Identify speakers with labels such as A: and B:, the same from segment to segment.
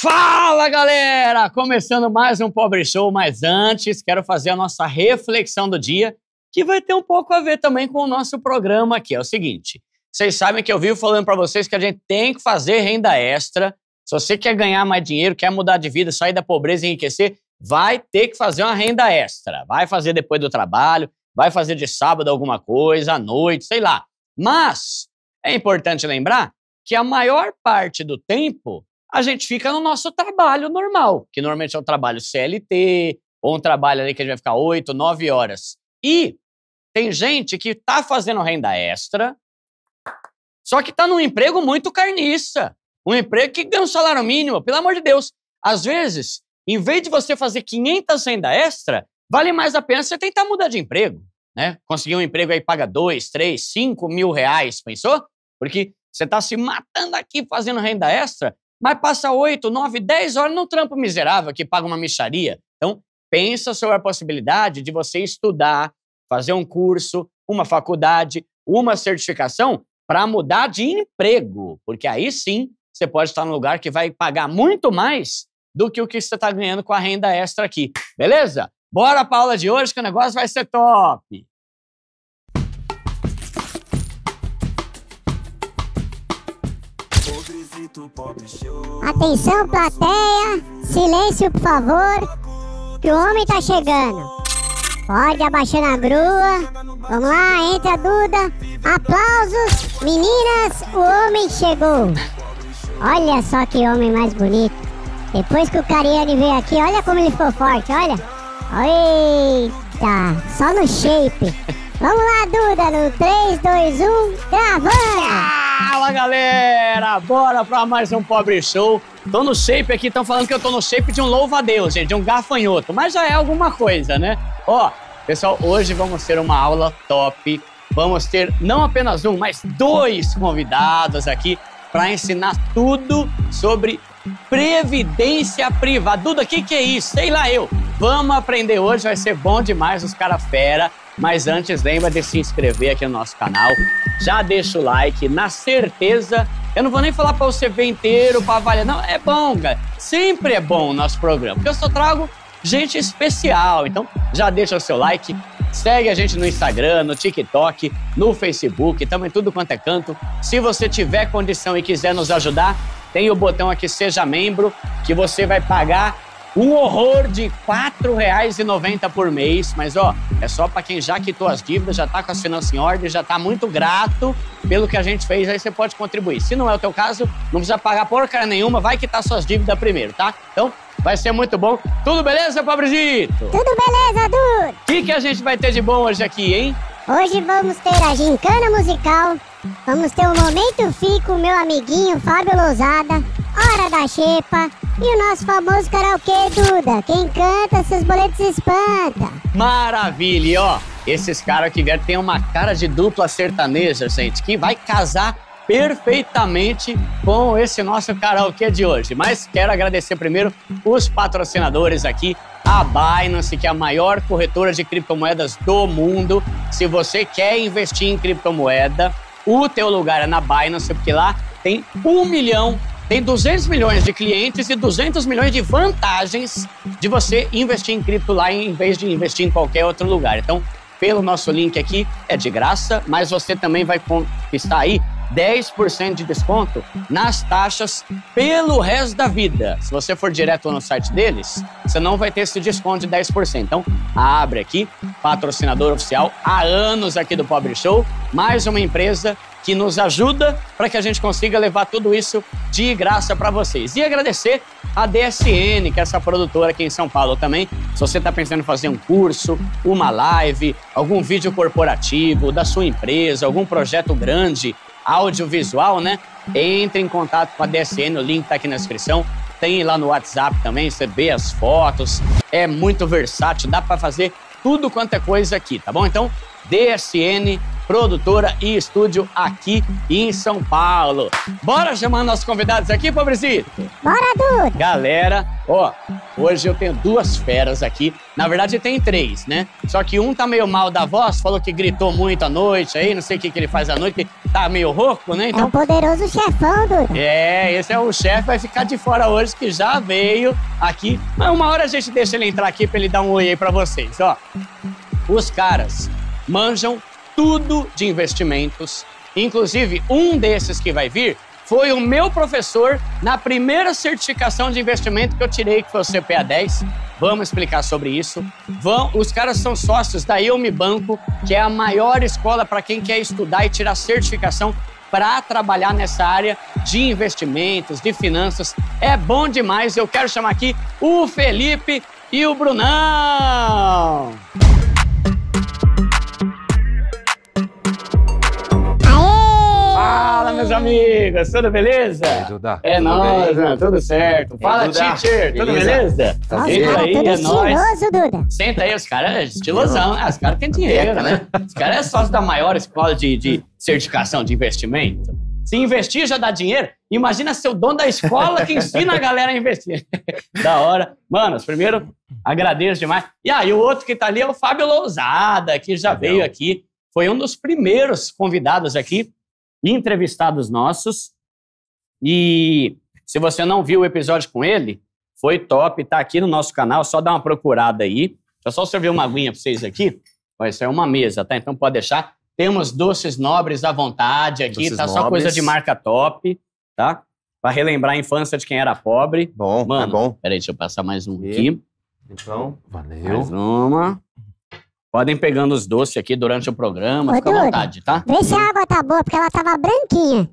A: Fala galera! Começando mais um Pobre Show, mas antes quero fazer a nossa reflexão do dia, que vai ter um pouco a ver também com o nosso programa aqui. É o seguinte: vocês sabem que eu vivo falando para vocês que a gente tem que fazer renda extra. Se você quer ganhar mais dinheiro, quer mudar de vida, sair da pobreza e enriquecer, vai ter que fazer uma renda extra. Vai fazer depois do trabalho, vai fazer de sábado alguma coisa, à noite, sei lá. Mas é importante lembrar que a maior parte do tempo a gente fica no nosso trabalho normal, que normalmente é um trabalho CLT, ou um trabalho ali que a gente vai ficar 8, 9 horas. E tem gente que está fazendo renda extra, só que está num emprego muito carniça. Um emprego que ganha um salário mínimo, pelo amor de Deus. Às vezes, em vez de você fazer 500 renda extra, vale mais a pena você tentar mudar de emprego. Né? Conseguir um emprego aí paga 2, 3, 5 mil reais, pensou? Porque você está se matando aqui fazendo renda extra mas passa 8, 9, 10 horas num trampo miserável que paga uma micharia. Então, pensa sobre a possibilidade de você estudar, fazer um curso, uma faculdade, uma certificação para mudar de emprego, porque aí sim você pode estar num lugar que vai pagar muito mais do que o que você está ganhando com a renda extra aqui. Beleza? Bora para a aula de hoje que o negócio vai ser top!
B: Atenção, plateia! Silêncio, por favor! Que o homem tá chegando! Pode abaixando a grua! Vamos lá, entra a Duda! Aplausos! Meninas, o homem chegou! Olha só que homem mais bonito! Depois que o Cariani veio aqui, olha como ele ficou forte, olha! Eita! Só no shape! Vamos lá, Duda, no 3, 2, 1, gravando! Fala galera, bora pra mais um Pobre Show. Tô no
A: shape aqui, estão falando que eu tô no shape de um louva-a-Deus, gente, de um gafanhoto, mas já é alguma coisa, né? Ó, pessoal, hoje vamos ter uma aula top. Vamos ter não apenas um, mas dois convidados aqui para ensinar tudo sobre previdência privada. Duda, o que, que é isso? Sei lá eu. Vamos aprender hoje, vai ser bom demais os cara fera. Mas antes, lembra de se inscrever aqui no nosso canal. Já deixa o like, na certeza. Eu não vou nem falar para você ver inteiro, para avaliar. Não, é bom, cara. Sempre é bom o nosso programa, porque eu só trago gente especial. Então, já deixa o seu like, segue a gente no Instagram, no TikTok, no Facebook, também tudo quanto é canto. Se você tiver condição e quiser nos ajudar, tem o botão aqui Seja Membro, que você vai pagar um horror de R$ 4,90 por mês, mas ó, é só para quem já quitou as dívidas, já tá com as finanças em ordem, já tá muito grato pelo que a gente fez, aí você pode contribuir. Se não é o teu caso, não precisa pagar porca nenhuma, vai quitar suas dívidas primeiro, tá? Então, vai ser muito bom. Tudo beleza, Pabrigito? Tudo beleza, Dudu. O que, que a gente vai ter de bom hoje aqui, hein?
B: Hoje vamos ter a gincana musical, vamos ter o um Momento Fico, meu amiguinho Fábio Lousada, Hora da Xepa e o nosso famoso karaokê Duda. Quem canta, seus boletos espanta.
A: Maravilha, ó. Esses caras que vieram tem uma cara de dupla sertaneja, gente, que vai casar perfeitamente com esse nosso karaokê de hoje. Mas quero agradecer primeiro os patrocinadores aqui, a Binance, que é a maior corretora de criptomoedas do mundo. Se você quer investir em criptomoeda, o teu lugar é na Binance, porque lá tem um milhão tem 200 milhões de clientes e 200 milhões de vantagens de você investir em cripto lá em vez de investir em qualquer outro lugar. Então, pelo nosso link aqui, é de graça, mas você também vai conquistar aí 10% de desconto nas taxas pelo resto da vida. Se você for direto no site deles, você não vai ter esse desconto de 10%. Então, Abre aqui, patrocinador oficial há anos aqui do Pobre Show, mais uma empresa que nos ajuda para que a gente consiga levar tudo isso de graça para vocês. E agradecer a DSN, que é essa produtora aqui em São Paulo também. Se você está pensando em fazer um curso, uma live, algum vídeo corporativo da sua empresa, algum projeto grande audiovisual, né? Entre em contato com a DSN, o link tá aqui na descrição. Tem lá no WhatsApp também, você vê as fotos. É muito versátil, dá para fazer tudo quanto é coisa aqui, tá bom? Então, DSN produtora e estúdio aqui em São Paulo. Bora chamar nossos convidados aqui, Pobrezinho. Bora, Duda! Galera, ó, hoje eu tenho duas feras aqui. Na verdade, tem três, né? Só que um tá meio mal da voz, falou que gritou muito à noite aí, não sei o que, que ele faz à noite, tá meio rouco, né? Então... É o um
B: poderoso chefão, Duda. É, esse é o chefe, vai ficar de fora hoje, que
A: já veio aqui. Mas uma hora a gente deixa ele entrar aqui pra ele dar um oi aí pra vocês, ó. Os caras manjam tudo de investimentos. Inclusive, um desses que vai vir foi o meu professor na primeira certificação de investimento que eu tirei, que foi o CPA 10. Vamos explicar sobre isso. Vão, os caras são sócios da Eu Me Banco, que é a maior escola para quem quer estudar e tirar certificação para trabalhar nessa área de investimentos, de finanças. É bom demais. Eu quero chamar aqui o Felipe e o Brunão. Fala, meus amigos, tudo beleza? E É tudo nóis, né? tudo certo. Fala, Judá? teacher, tudo beleza? beleza? Tá Nossa, aí, tudo é, é nós. Duda. Senta aí, os caras é estilosão, né? Os caras têm dinheiro, né? né? Os caras é sócio da maior escola de, de certificação de investimento. Se investir já dá dinheiro, imagina ser o dono da escola que ensina a galera a investir. da hora. mano. primeiro, agradeço demais. E aí, o outro que tá ali é o Fábio Lousada, que já Legal. veio aqui. Foi um dos primeiros convidados aqui entrevistados nossos. E se você não viu o episódio com ele, foi top, tá aqui no nosso canal, só dá uma procurada aí. Deixa eu só servir uma aguinha para vocês aqui. Vai ser é uma mesa, tá? Então pode deixar. Temos doces nobres à vontade aqui, doces tá nobres. só coisa de marca top, tá? Para relembrar a infância de quem era pobre. Bom, tá Mano, é bom. Peraí, deixa eu passar mais um aqui. Então, valeu. Mais
B: uma.
A: Podem pegando os doces aqui durante o programa, Ô, fica à vontade, tá? Vê se
B: a água tá boa, porque ela tava branquinha.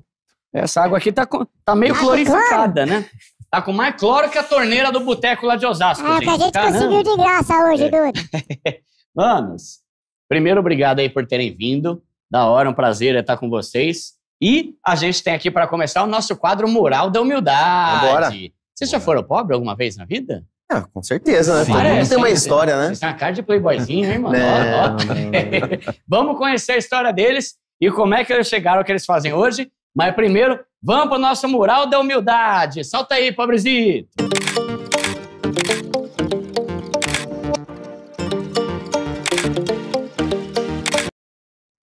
B: Essa água aqui tá, com- tá meio Tá clorificada, né? Tá
A: com mais cloro que a torneira do boteco lá de Osasco, É, o que a gente Caramba. Tá, né? conseguiu de
B: graça hoje, é. Duda.
A: Manos, primeiro, obrigado aí por terem vindo. Da hora, um prazer é estar com vocês. E a gente tem aqui para começar o nosso quadro Mural da Humildade. Agora. Vocês já foram pobres alguma vez na vida?
C: Ah, com certeza, né? Sim. Todo tem uma história,
A: né? Vocês uma cara de playboyzinho, hein, mano? Não, vamos conhecer a história deles e como é que eles chegaram o que eles fazem hoje. Mas primeiro, vamos para o nosso mural da humildade. Solta aí, pobrezito!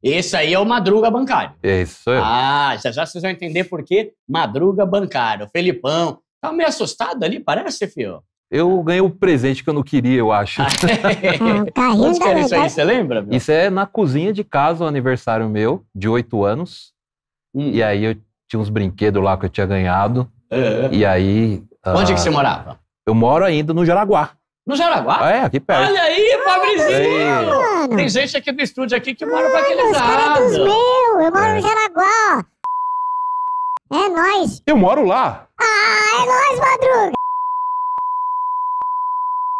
A: Esse aí é o Madruga Bancário. É isso aí. Ah, já já vocês vão entender por que Madruga Bancário. O Felipão. Tá meio assustado ali, parece, fio?
D: Eu ganhei o um presente que eu não queria, eu acho. Ah, é.
A: ah, tá Onde que era isso aí? Você
D: lembra? Meu? Isso é na cozinha de casa, o um aniversário meu, de oito anos. Hum. E aí eu tinha uns brinquedos lá que eu tinha ganhado. É. E aí. Ah, Onde ah, que você morava? Eu moro ainda no Jaraguá.
A: No Jaraguá? É,
D: aqui perto. Olha aí,
B: pobrezinho! Tem gente aqui do estúdio aqui que mora pra aquele lado. Os meu, eu moro é. no Jaraguá. É nóis. Eu moro lá. Ah, é nóis, Madruga.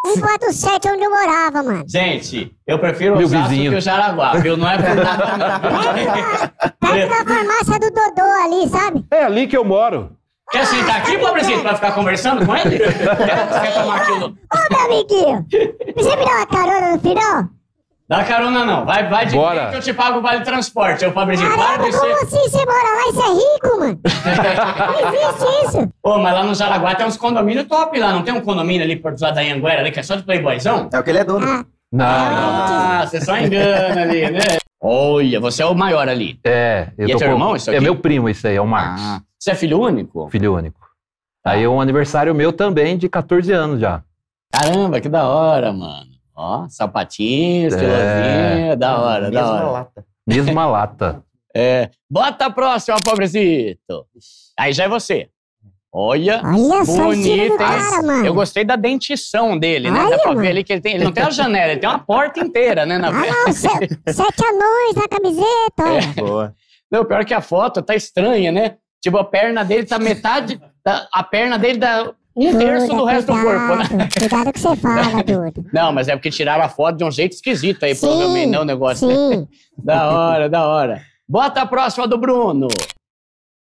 B: 147 é onde eu morava, mano. Gente, eu prefiro o vizinho. que o Jaraguá, viu? Não é por
A: nada,
B: Perto da farmácia do Dodô ali, sabe? É ali que eu moro.
A: Quer sentar aqui, pobrezinho, pra ficar conversando com ele? Quer, tomar aquilo?
B: Ô, meu amiguinho, você me dá uma carona no final?
A: Dá carona não, vai, vai de Bora. que eu te pago o vale transporte. Eu, de para de ser... como assim
E: você
B: mora lá e você é rico, mano?
A: não existe isso. Pô, mas lá no Jaraguá tem uns condomínios top lá, não tem um condomínio ali por lado da Anguera ali que é só de playboyzão? É o que ele é dono. Ah. Não. Ah,
B: você só engana ali, né?
A: Olha, você é o maior ali. É. Eu e é teu com... irmão isso
B: é aqui? É meu
D: primo isso aí, é o Marcos. Ah. Você é filho único? Filho único. Ah. Aí é um aniversário meu também
A: de 14 anos já. Caramba, que da hora, mano. Ó, sapatinho, é, estilosinho, é. da hora, Mesma da hora. Mesma lata. Mesma lata. É. Bota a próxima, pobrezito. Aí já é você. Olha, Olha bonito. Cara, eu gostei da dentição dele, né? Olha, Dá pra mano.
B: ver ali que ele tem. Ele não tem uma janela, ele
A: tem uma porta inteira, né? Na ah, sete,
B: anões na camiseta. É.
E: Boa.
A: Não, pior que a foto tá estranha, né? Tipo, a perna dele tá metade. Tá, a perna dele tá um Duda, terço do resto cuidado, do corpo,
B: né? Cuidado que você fala, Duda.
A: Não, mas é porque tiraram a foto de um jeito esquisito aí, sim, provavelmente, não né, o negócio. Sim. da hora, da hora. Bota a próxima do Bruno.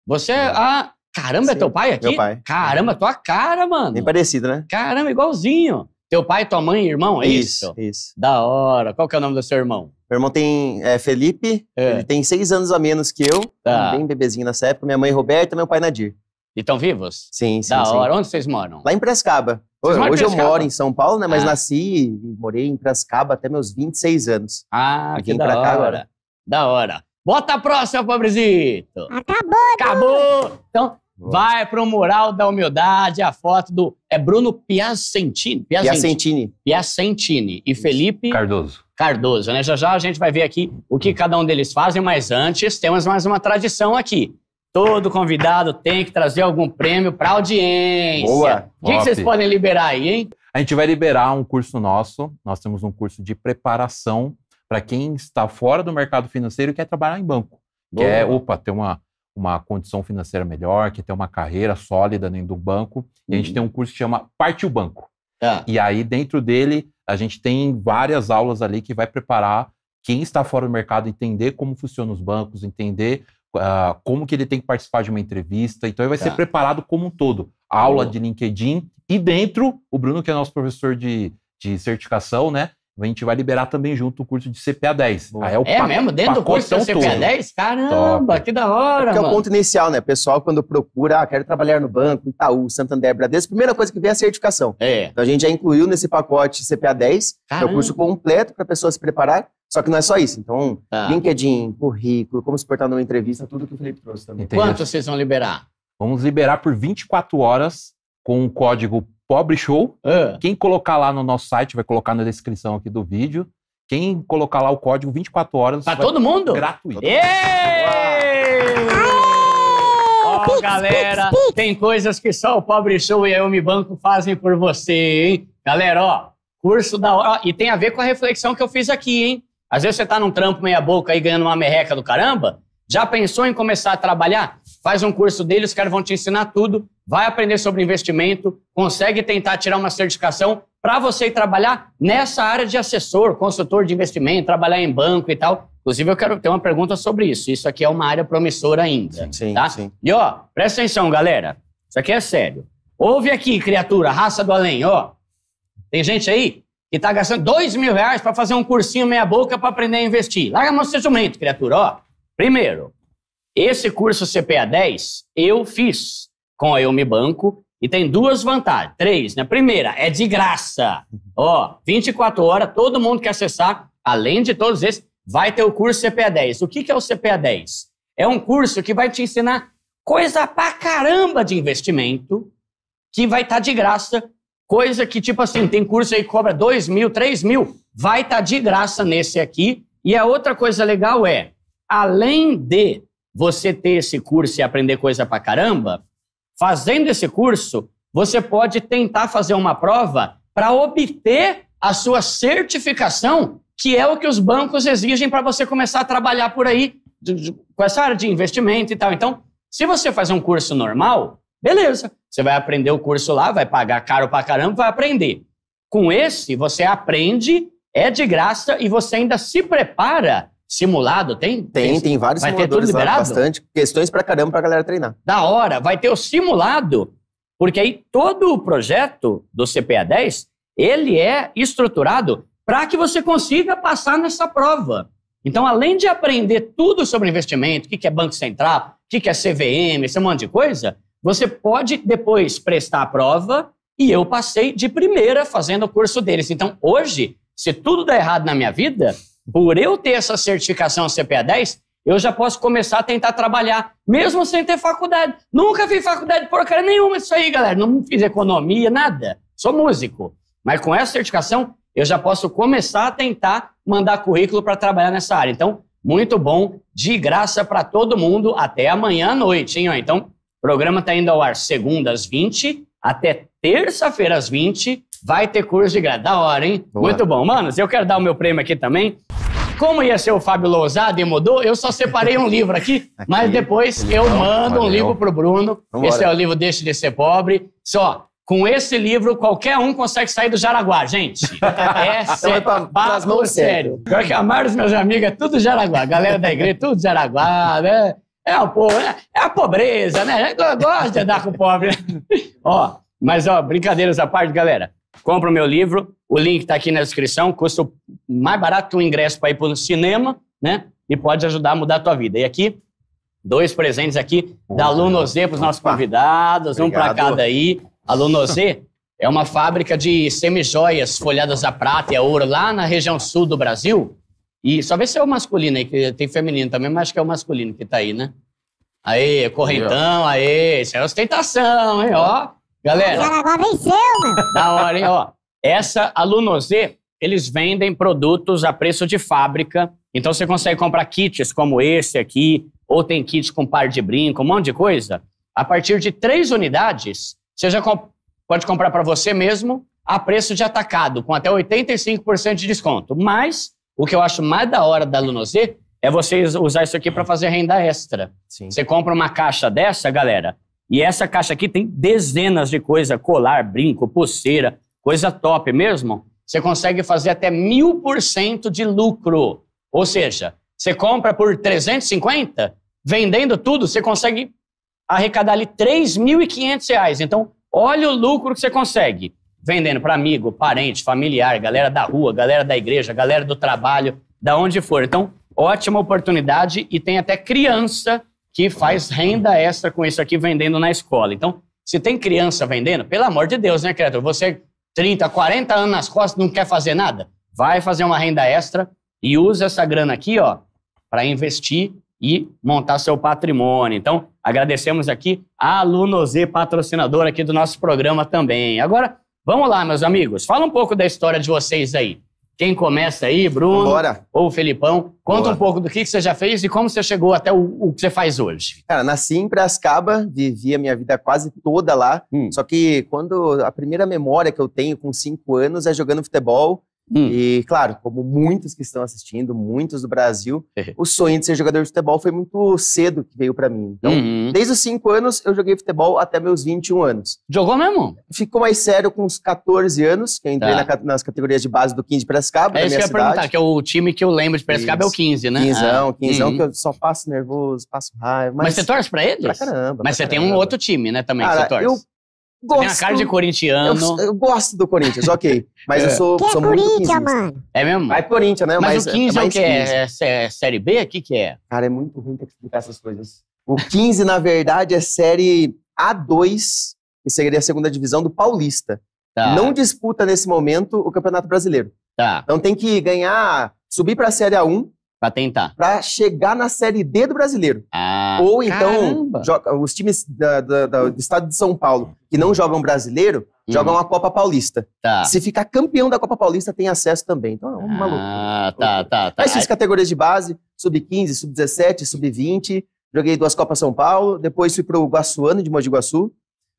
A: Você. Ah, caramba, é sim. é teu pai aqui? Meu pai. Caramba, tua cara, mano. Bem parecido, né? Caramba, igualzinho. Teu pai, tua mãe e
C: irmão, é isso? Isso, isso. Da hora. Qual que é o nome do seu irmão? Meu irmão tem é, Felipe, é. ele tem seis anos a menos que eu, tá. bem bebezinho nessa época. Minha mãe Roberta, meu pai Nadir. E estão vivos? Sim, sim. Da hora. Onde vocês moram? Lá em Prescaba. Hoje, Prescaba? eu moro em São Paulo, né? Mas ah. nasci e morei em Prescaba até meus 26 anos. Ah,
A: que da hora. Da hora. Bota a próxima, pobrezito. Acabou. Né? Acabou. Então, Boa. vai pro mural da humildade a foto do é Bruno Piacentini, Piacentini. Piacentini e Felipe Cardoso. Cardoso, né? Já já a gente vai ver aqui o que hum. cada um deles fazem, mas antes temos mais uma tradição aqui. Todo convidado tem que trazer algum prêmio para audiência. Boa. O que, que, vocês podem liberar aí, hein?
D: A gente vai liberar um curso nosso. Nós temos um curso de preparação para quem está fora do mercado financeiro e quer trabalhar em banco. É, Boa. Quer, opa, ter uma, uma condição financeira melhor, quer ter uma carreira sólida dentro do banco. E a gente uhum. tem um curso que chama Parte o Banco. Tá. E aí, dentro dele, a gente tem várias aulas ali que vai preparar quem está fora do mercado entender como funcionam os bancos, entender ah, como que ele tem que participar de uma entrevista. Então, ele vai tá. ser preparado como um todo. Aula oh. de LinkedIn e dentro, o Bruno, que é nosso professor de, de certificação, né? a gente vai liberar também junto o curso de CPA 10. Aí é, o é mesmo? Dentro do curso de CPA 10?
C: Caramba, Top. que da hora, é mano. é o ponto inicial, né? O pessoal, quando procura, ah, quero trabalhar no banco, Itaú, Santander, Bradesco, a primeira coisa que vem é a certificação. É. Então a gente já incluiu nesse pacote CPA 10, Caramba. que é o curso completo para a pessoa se preparar. Só que não é só isso. Então, tá. LinkedIn, currículo, como se portar numa entrevista, tudo que o Felipe trouxe também. Entendi. Quanto
D: vocês vão liberar? Vamos liberar por 24 horas com o código Pobre Show. Ah. Quem colocar lá no nosso site, vai colocar na descrição aqui do vídeo. Quem colocar lá o código 24 horas. Pra todo mundo? Gratuito.
B: Yeah! Bom, galera,
A: tem coisas que só o Pobre Show e a Eu Me Banco fazem por você, hein? Galera, ó, curso da hora. E tem a ver com a reflexão que eu fiz aqui, hein? Às vezes você tá num trampo meia boca aí ganhando uma merreca do caramba. Já pensou em começar a trabalhar? faz um curso dele, os caras vão te ensinar tudo, vai aprender sobre investimento, consegue tentar tirar uma certificação para você trabalhar nessa área de assessor, consultor de investimento, trabalhar em banco e tal. Inclusive, eu quero ter uma pergunta sobre isso. Isso aqui é uma área promissora ainda. Sim, tá? sim. E ó, presta atenção, galera. Isso aqui é sério. Ouve aqui, criatura, raça do além, ó. Tem gente aí que tá gastando dois mil reais para fazer um cursinho meia boca para aprender a investir. Larga a mão do criatura, ó. Primeiro, esse curso CPA 10 eu fiz com a Eu Banco e tem duas vantagens, três, né? Primeira, é de graça. Uhum. Ó, 24 horas, todo mundo que acessar, além de todos esses, vai ter o curso CPA 10. O que, que é o CPA 10? É um curso que vai te ensinar coisa pra caramba de investimento, que vai estar tá de graça. Coisa que, tipo assim, tem curso aí que cobra 2 mil, 3 mil, vai estar tá de graça nesse aqui. E a outra coisa legal é, além de você ter esse curso e aprender coisa pra caramba, fazendo esse curso, você pode tentar fazer uma prova para obter a sua certificação, que é o que os bancos exigem para você começar a trabalhar por aí com essa área de investimento e tal. Então, se você fazer um curso normal, beleza, você vai aprender o curso lá, vai pagar caro pra caramba, vai aprender. Com esse, você aprende, é de graça e você ainda se prepara simulado? Tem? Tem, tem, assim, vários vai simuladores. Vai ter tudo né? liberado? Bastante. Questões pra caramba pra galera treinar. Da hora. Vai ter o simulado, porque aí todo o projeto do CPA 10, ele é estruturado para que você consiga passar nessa prova. Então, além de aprender tudo sobre investimento, o que é Banco Central, o que é CVM, esse monte de coisa, você pode depois prestar a prova e eu passei de primeira fazendo o curso deles. Então, hoje, se tudo der errado na minha vida, por eu ter essa certificação CPA 10, eu já posso começar a tentar trabalhar, mesmo sem ter faculdade. Nunca fiz faculdade porcaria nenhuma isso aí, galera. Não fiz economia, nada. Sou músico. Mas com essa certificação, eu já posso começar a tentar mandar currículo para trabalhar nessa área. Então, muito bom, de graça para todo mundo, até amanhã à noite, hein? Então, o programa está indo ao ar segunda às 20, até terça-feira às 20, vai ter curso de graça. Da hora, hein? Boa. Muito bom. Mano, eu quero dar o meu prêmio aqui também como ia ser o Fábio Lousada e mudou, eu só separei um livro aqui, aqui. mas depois então, eu mando um livro pro Bruno. Vamos esse embora. é o livro Deixe de Ser Pobre. Só, com esse livro, qualquer um consegue sair do Jaraguá, gente. Então, tá é sério. Pra, mãos sério. Pior que a maioria dos meus amigos é tudo Jaraguá. Galera da igreja, é tudo Jaraguá, né? É o povo, né? É a pobreza, né? Eu gosto de andar com o pobre. ó, mas ó, brincadeiras à parte, galera compra o meu livro. O link está aqui na descrição. Custa mais barato que um ingresso para ir para o cinema, né? E pode ajudar a mudar a tua vida. E aqui, dois presentes aqui Bom, da Aluno Z para os nossos convidados, Obrigado. um para cada aí. Aluno Z é uma fábrica de semijoias folhadas a prata e a ouro lá na região sul do Brasil. E só vê se é o masculino aí, que tem feminino também, mas acho que é o masculino que está aí, né? Aí, correntão, aí, isso é ostentação, hein? Ó, Galera. Jaraguá venceu, mano. Da hora, hein? Ó, essa, Alunosê, eles vendem produtos a preço de fábrica. Então você consegue comprar kits como esse aqui, ou tem kits com par de brinco, um monte de coisa. A partir de três unidades, você já comp pode comprar para você mesmo a preço de atacado, com até 85% de desconto. Mas o que eu acho mais da hora da Alunosê. é você usar isso aqui para fazer renda extra. Sim. Você compra uma caixa dessa, galera, e essa caixa aqui tem dezenas de coisa, colar, brinco, pulseira, coisa top mesmo. Você consegue fazer até mil por cento de lucro. Ou seja, você compra por 350, vendendo tudo, você consegue arrecadar ali 3.500 reais. Então, olha o lucro que você consegue. Vendendo para amigo, parente, familiar, galera da rua, galera da igreja, galera do trabalho, da onde for. Então, ótima oportunidade e tem até criança que faz renda extra com isso aqui vendendo na escola. Então, se tem criança vendendo, pelo amor de Deus, né, criador? Você, 30, 40 anos nas costas, não quer fazer nada? Vai fazer uma renda extra e usa essa grana aqui, ó, para investir e montar seu patrimônio. Então, agradecemos aqui a Aluno Z, aqui do nosso programa também. Agora, vamos lá, meus amigos. Fala um pouco da história de vocês aí. Quem começa aí, Bruno Bora. ou Felipão? Conta Bora. um pouco do que você já fez e como você chegou até o, o que você faz hoje.
C: Cara, nasci em Piracicaba, vivi a minha vida quase toda lá. Hum. Só que quando a primeira memória que eu tenho com cinco anos é jogando futebol Hum. E, claro, como muitos que estão assistindo, muitos do Brasil, o sonho de ser jogador de futebol foi muito cedo que veio para mim. Então, uhum. desde os 5 anos, eu joguei futebol até meus 21 anos. Jogou mesmo? Ficou mais sério com os 14 anos, que eu entrei tá. na, nas categorias de base do 15 de Piracicaba. É isso que eu ia cidade. perguntar, que
B: é o
A: time que eu lembro de Piracicaba é o 15, né? 15, ah. 15, uhum. que eu só
C: passo nervoso, passo raiva. Mas, mas você
A: torce pra eles? Pra caramba. Mas pra você caramba. tem um outro time, né, também, Cara, que você torce. Eu gosto. Minha cara de corintiano.
C: Eu, eu gosto do Corinthians, ok. Mas é. eu sou, que é sou é muito Corinthians, mano.
A: É mesmo? É Corinthians, né? Mas, mas o 15 é, é o que? É, é, Série B? O que que é?
C: Cara, é muito ruim ter que explicar essas coisas. O 15, na verdade, é Série A2, que seria a segunda divisão do Paulista. Tá. Não disputa, nesse momento, o Campeonato Brasileiro. Tá. Então tem que ganhar, subir para a Série A1 Pra tentar. Pra chegar na Série D do brasileiro. Ah, Ou então, joga, os times da, da, da, do estado de São Paulo que não jogam brasileiro, hum. jogam a Copa Paulista. Tá. Se ficar campeão da Copa Paulista, tem acesso também. Então é um ah, maluco.
E: Ah, tá, tá, tá.
C: Aí fiz categorias de base, sub-15, sub-17, sub-20. Joguei duas Copas São Paulo, depois fui pro Guaçuano, de Mogi Guaçu.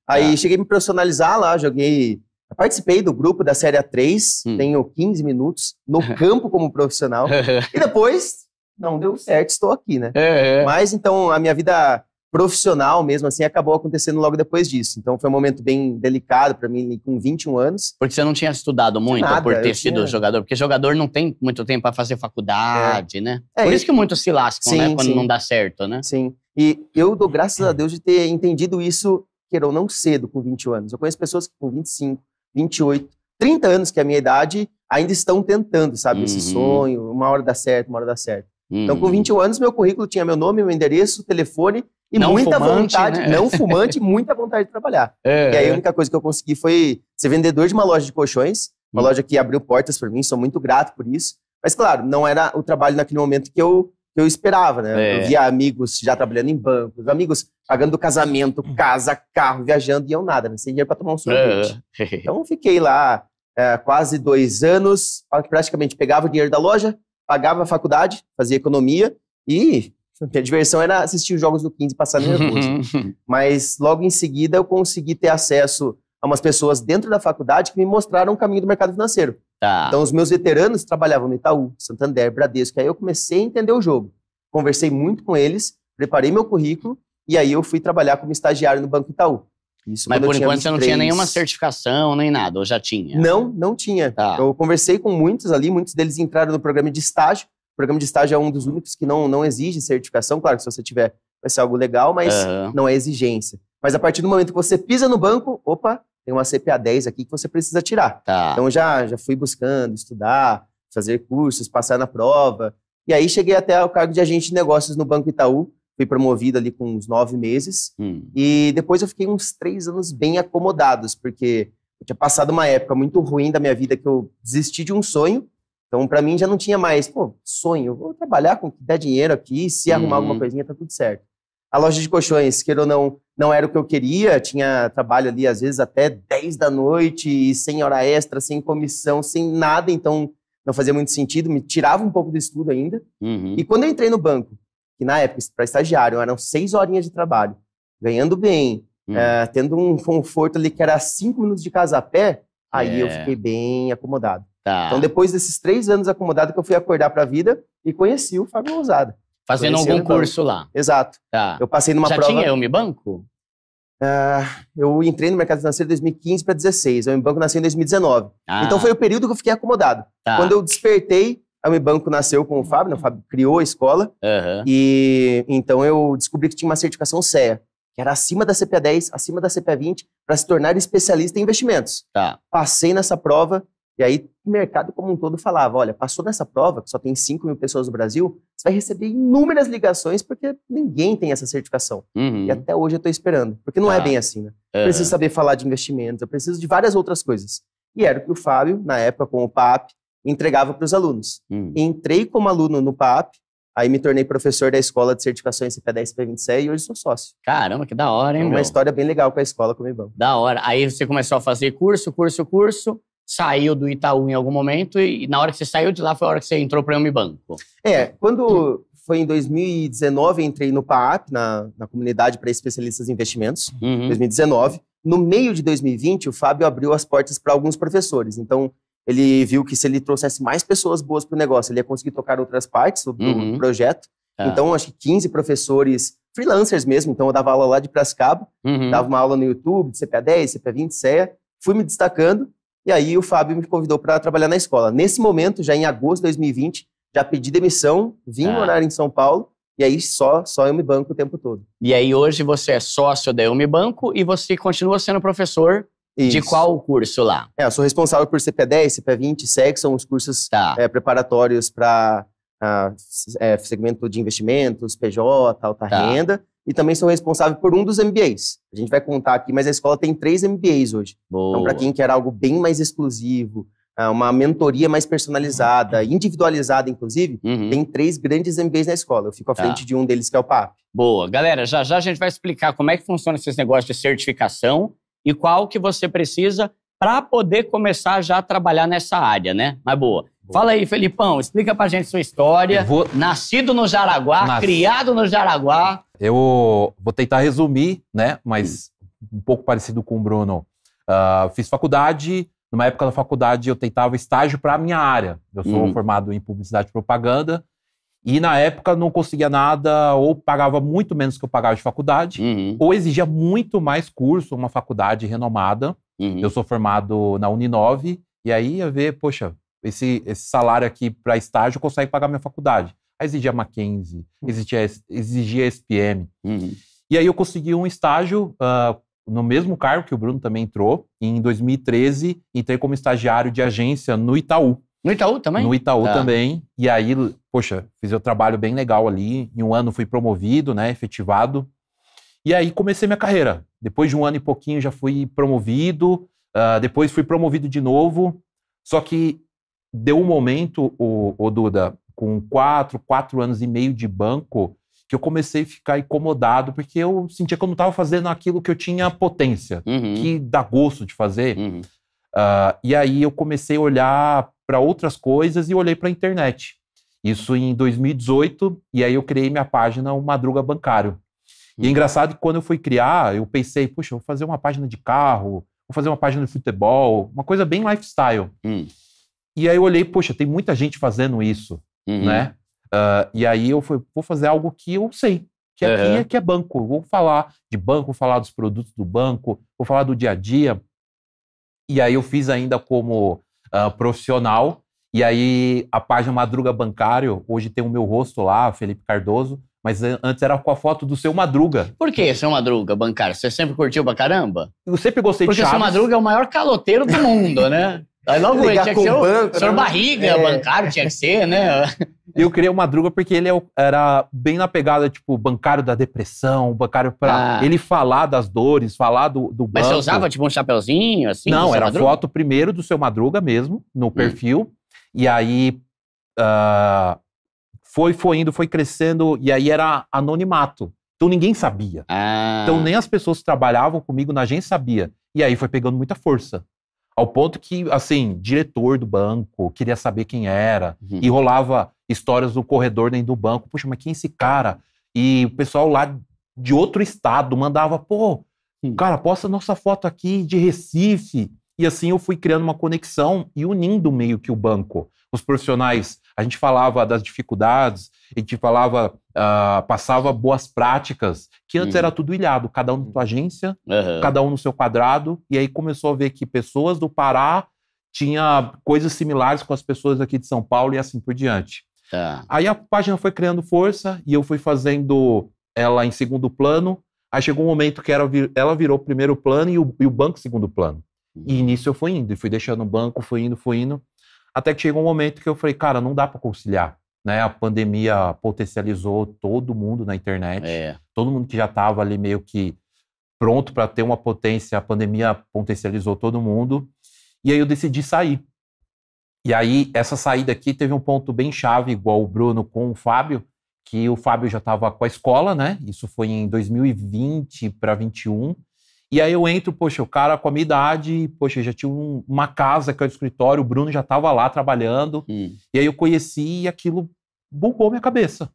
C: Aí ah. cheguei a me profissionalizar lá, joguei participei do grupo da Série A3, hum. tenho 15 minutos no campo como profissional. e depois, não deu certo, estou aqui, né? É, é. Mas então a minha vida profissional mesmo assim acabou acontecendo logo depois disso. Então foi um momento bem delicado para mim com 21 anos. Porque você não tinha estudado muito nada, por ter sido tinha...
A: jogador, porque jogador não tem muito tempo para fazer faculdade, é. né? É, por é. isso e... que muitos se lascam, né, sim, né, quando sim. não dá certo,
C: né? Sim. E eu dou graças a Deus de ter entendido isso queira ou não cedo com 20 anos. Eu conheço pessoas que com 25, 28, 30 anos, que é a minha idade, ainda estão tentando, sabe? Uhum. Esse sonho, uma hora dá certo, uma hora dá certo. Uhum. Então, com 21 uhum. anos, meu currículo tinha meu nome, meu endereço, telefone e não muita fumante, vontade, né? não fumante, muita vontade de trabalhar. É, e aí a é. única coisa que eu consegui foi ser vendedor de uma loja de colchões, uma uhum. loja que abriu portas para mim, sou muito grato por isso. Mas, claro, não era o trabalho naquele momento que eu eu esperava, né? É. Eu via amigos já trabalhando em bancos, amigos pagando casamento, casa, carro, viajando, e eu nada, né? Sem dinheiro para tomar um sorvete. É. Então fiquei lá é, quase dois anos, praticamente pegava o dinheiro da loja, pagava a faculdade, fazia economia e a diversão era assistir os jogos do 15 e passar nervoso. Mas logo em seguida eu consegui ter acesso a umas pessoas dentro da faculdade que me mostraram o caminho do mercado financeiro. Tá. Então, os meus veteranos trabalhavam no Itaú, Santander, Bradesco. Aí eu comecei a entender o jogo. Conversei muito com eles, preparei meu currículo e aí eu fui trabalhar como estagiário no Banco Itaú. Isso Mas por enquanto 23. você não tinha nenhuma certificação, nem nada, ou já tinha? Não, não tinha. Tá. Eu conversei com muitos ali, muitos deles entraram no programa de estágio. O programa de estágio é um dos únicos que não, não exige certificação. Claro que se você tiver vai ser algo legal, mas uhum. não é exigência. Mas a partir do momento que você pisa no banco, opa, tem uma CPA 10 aqui que você precisa tirar. Tá. Então já, já fui buscando, estudar, fazer cursos, passar na prova. E aí cheguei até o cargo de agente de negócios no Banco Itaú. Fui promovido ali com uns nove meses. Hum. E depois eu fiquei uns três anos bem acomodados, porque eu tinha passado uma época muito ruim da minha vida que eu desisti de um sonho. Então, para mim, já não tinha mais, pô, sonho, vou trabalhar com o que der dinheiro aqui, se hum. arrumar alguma uhum. coisinha, tá tudo certo. A loja de colchões, queira ou não, não era o que eu queria, tinha trabalho ali às vezes até 10 da noite, e sem hora extra, sem comissão, sem nada, então não fazia muito sentido, me tirava um pouco do estudo ainda. Uhum. E quando eu entrei no banco, que na época, para estagiário, eram seis horinhas de trabalho, ganhando bem, uhum. tendo um conforto ali que era cinco minutos de casa a pé, aí é. eu fiquei bem acomodado. Tá. Então, depois desses três anos acomodado, que eu fui acordar para a vida e conheci o Fábio Ousada. Fazendo algum curso lá. Exato. Tá. Eu passei numa Já prova. Já tinha eu me banco? Uh, eu entrei no mercado financeiro de 2015 para 2016. Eu me banco nasceu em 2019. Ah. Então foi o período que eu fiquei acomodado. Tá. Quando eu despertei, a Mi Banco nasceu com o Fábio, né? o Fábio criou a escola. Uhum. E então eu descobri que tinha uma certificação CEA, que era acima da CPA 10, acima da CPA 20, para se tornar especialista em investimentos. Tá. Passei nessa prova, e aí o mercado como um todo falava, olha, passou nessa prova, que só tem 5 mil pessoas no Brasil, você vai receber inúmeras ligações porque ninguém tem essa certificação. Uhum. E até hoje eu estou esperando, porque não ah. é tá. bem assim, né? Eu preciso saber falar de investimentos, eu preciso de várias outras coisas. E era o que o Fábio, na época com o PAP, entregava para os alunos. Uhum. Entrei como aluno no PAP, Aí me tornei professor da escola de certificações CP10 e CP27 e hoje sou sócio. Caramba, que da hora, hein, é Uma meu? história bem legal com a escola, com o Ibam.
A: Da hora. Aí você começou a fazer curso, curso, curso saiu do Itaú em algum momento e, na hora que você saiu de lá foi a hora que você entrou para o Banco.
C: É, quando foi em 2019 entrei no PAAP, na, na Comunidade para Especialistas em Investimentos, uhum. 2019. No meio de 2020, o Fábio abriu as portas para alguns professores. Então, ele viu que se ele trouxesse mais pessoas boas para o negócio, ele ia conseguir tocar outras partes do uhum. projeto. Tá. Então, acho que 15 professores freelancers mesmo. Então, eu dava aula lá de Prascabo uhum. dava uma aula no YouTube de CPA 10, CPA 20, CEA. Fui me destacando e aí o Fábio me convidou para trabalhar na escola. Nesse momento, já em agosto de 2020, já pedi demissão, vim ah. morar em São Paulo e aí só, só eu me banco o tempo todo.
A: E aí hoje você é sócio da Eu Me Banco e você continua sendo professor Isso. de qual curso
C: lá? É, eu sou responsável por CP10, CP20, SEC, são os cursos tá. é, preparatórios para ah, é, segmento de investimentos, PJ, alta tá. renda e também sou responsável por um dos MBAs. A gente vai contar aqui, mas a escola tem três MBAs hoje. Então, boa. Então, para quem quer algo bem mais exclusivo, é, uma mentoria mais personalizada, uhum. individualizada, inclusive, uhum. tem três grandes MBAs na escola. Eu fico à tá. frente de um deles, que é o PAP.
A: Boa. Galera, já já a gente vai explicar como é que funciona esses negócios de certificação e qual que você precisa para poder começar já a trabalhar nessa área, né? Mas boa. Fala aí, Felipão, explica pra gente sua história. Vou... Nascido no Jaraguá, Nas... criado no Jaraguá.
D: Eu vou tentar resumir, né? Mas um pouco parecido com o Bruno. Uh, fiz faculdade. Numa época da faculdade, eu tentava estágio para a minha área. Eu sou uhum. formado em publicidade e propaganda. E na época não conseguia nada, ou pagava muito menos que eu pagava de faculdade, uhum. ou exigia muito mais curso, uma faculdade renomada. Uhum. Eu sou formado na Uninove, e aí ia ver, poxa, esse, esse salário aqui para estágio consegue pagar minha faculdade. Aí exigia Mackenzie, hum. exigia, exigia SPM. Uhum. E aí eu consegui um estágio uh, no mesmo cargo que o Bruno também entrou. em 2013, entrei como estagiário de agência no Itaú. No Itaú também? No Itaú tá. também. E aí, poxa, fiz um trabalho bem legal ali. Em um ano fui promovido, né, efetivado. E aí comecei minha carreira. Depois de um ano e pouquinho já fui promovido. Uh, depois fui promovido de novo. Só que deu um momento, o, o Duda, com quatro, quatro anos e meio de banco, que eu comecei a ficar incomodado, porque eu sentia que eu não estava fazendo aquilo que eu tinha potência, uhum. que dá gosto de fazer. Uhum. Uh, e aí eu comecei a olhar para outras coisas e olhei para a internet. Isso em 2018, e aí eu criei minha página o Madruga Bancário. E é uhum. engraçado que quando eu fui criar, eu pensei, puxa, vou fazer uma página de carro, vou fazer uma página de futebol, uma coisa bem lifestyle. Uhum. E aí eu olhei, poxa, tem muita gente fazendo isso, uhum. né? Uh, e aí eu fui, vou fazer algo que eu sei, que é aqui uhum. é que é banco. Eu vou falar de banco, vou falar dos produtos do banco, vou falar do dia a dia. E aí eu fiz ainda como uh, profissional. E aí a página Madruga Bancário, hoje tem o meu rosto lá, Felipe Cardoso, mas antes era com a foto do seu Madruga. Por
A: que seu Madruga bancário? Você sempre curtiu pra caramba? Eu sempre gostei Porque de Porque seu Madruga é o maior caloteiro do mundo, né? Aí logo Ligar tinha que ser o banco, senhor né? Barriga, é. bancário tinha que ser, né?
D: Eu criei o Madruga porque ele é era bem na pegada, tipo, bancário da depressão, bancário pra ah. ele falar das dores, falar do, do banco. Mas você usava,
A: tipo, um chapeuzinho, assim? Não, era Madruga? foto
D: primeiro do seu Madruga mesmo, no hum. perfil. Hum. E aí uh, foi, foi indo, foi crescendo, e aí era anonimato. Então ninguém sabia.
E: Ah. Então
D: nem as pessoas que trabalhavam comigo na agência sabia. E aí foi pegando muita força. Ao ponto que, assim, diretor do banco queria saber quem era. Uhum. E rolava histórias no corredor dentro do banco. Puxa, mas quem é esse cara? E o pessoal lá de outro estado mandava, pô, uhum. cara, posta nossa foto aqui de Recife. E assim eu fui criando uma conexão e unindo meio que o banco os profissionais, a gente falava das dificuldades, a gente falava, uh, passava boas práticas, que antes uhum. era tudo ilhado, cada um na sua agência, uhum. cada um no seu quadrado, e aí começou a ver que pessoas do Pará tinha coisas similares com as pessoas aqui de São Paulo e assim por diante. Uhum. Aí a página foi criando força e eu fui fazendo ela em segundo plano. Aí chegou um momento que era, ela virou primeiro plano e o, e o banco segundo plano. E uhum. nisso eu fui indo, e fui deixando o banco, fui indo, fui indo. Até que chegou um momento que eu falei, cara, não dá para conciliar. Né? A pandemia potencializou todo mundo na internet. É. Todo mundo que já estava ali meio que pronto para ter uma potência, a pandemia potencializou todo mundo. E aí eu decidi sair. E aí essa saída aqui teve um ponto bem chave, igual o Bruno com o Fábio, que o Fábio já estava com a escola, né? Isso foi em 2020 para 21. E aí eu entro, poxa, o cara com a minha idade, poxa, já tinha um, uma casa que é o escritório, o Bruno já estava lá trabalhando. Hum. E aí eu conheci e aquilo bugou minha cabeça.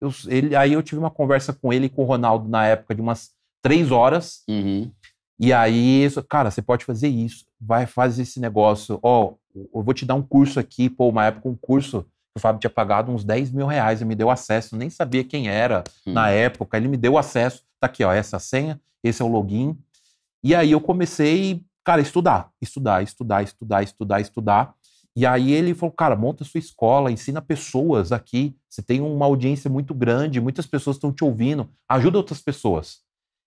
D: Eu, ele, aí eu tive uma conversa com ele e com o Ronaldo na época de umas três horas. Uhum. E aí, cara, você pode fazer isso, vai fazer esse negócio. Ó, oh, eu vou te dar um curso aqui, pô, uma época um curso o Fábio tinha pagado uns 10 mil reais e me deu acesso, nem sabia quem era hum. na época. Ele me deu acesso, tá aqui, ó, essa senha, esse é o login. E aí eu comecei, cara, estudar, estudar, estudar, estudar, estudar, estudar. E aí ele falou, cara, monta sua escola, ensina pessoas aqui. Você tem uma audiência muito grande, muitas pessoas estão te ouvindo, ajuda outras pessoas.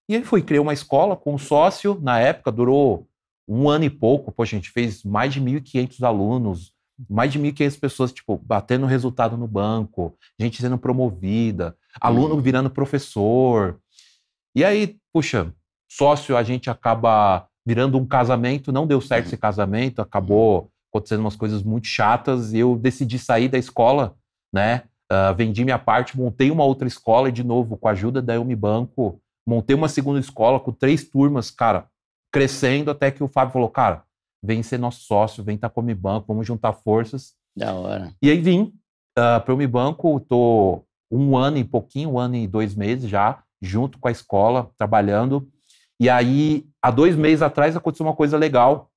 D: E ele foi criar uma escola com um sócio, na época durou um ano e pouco. pô a gente fez mais de 1.500 alunos, mais de 1.500 pessoas, tipo, batendo resultado no banco, gente sendo promovida, aluno uhum. virando professor. E aí, puxa, sócio, a gente acaba virando um casamento, não deu certo uhum. esse casamento, acabou uhum. acontecendo umas coisas muito chatas e eu decidi sair da escola, né? Uh, vendi minha parte, montei uma outra escola e, de novo, com a ajuda da Elmi Banco, montei uma segunda escola com três turmas, cara, crescendo até que o Fábio falou, cara, vem ser nosso sócio, vem estar tá com o Mibanco, vamos juntar forças. Da hora. E aí vim uh, ah, para o Mibanco, tô um ano e pouquinho, um ano e dois meses já, junto com a escola, trabalhando. E aí, há dois meses atrás, aconteceu uma coisa legal,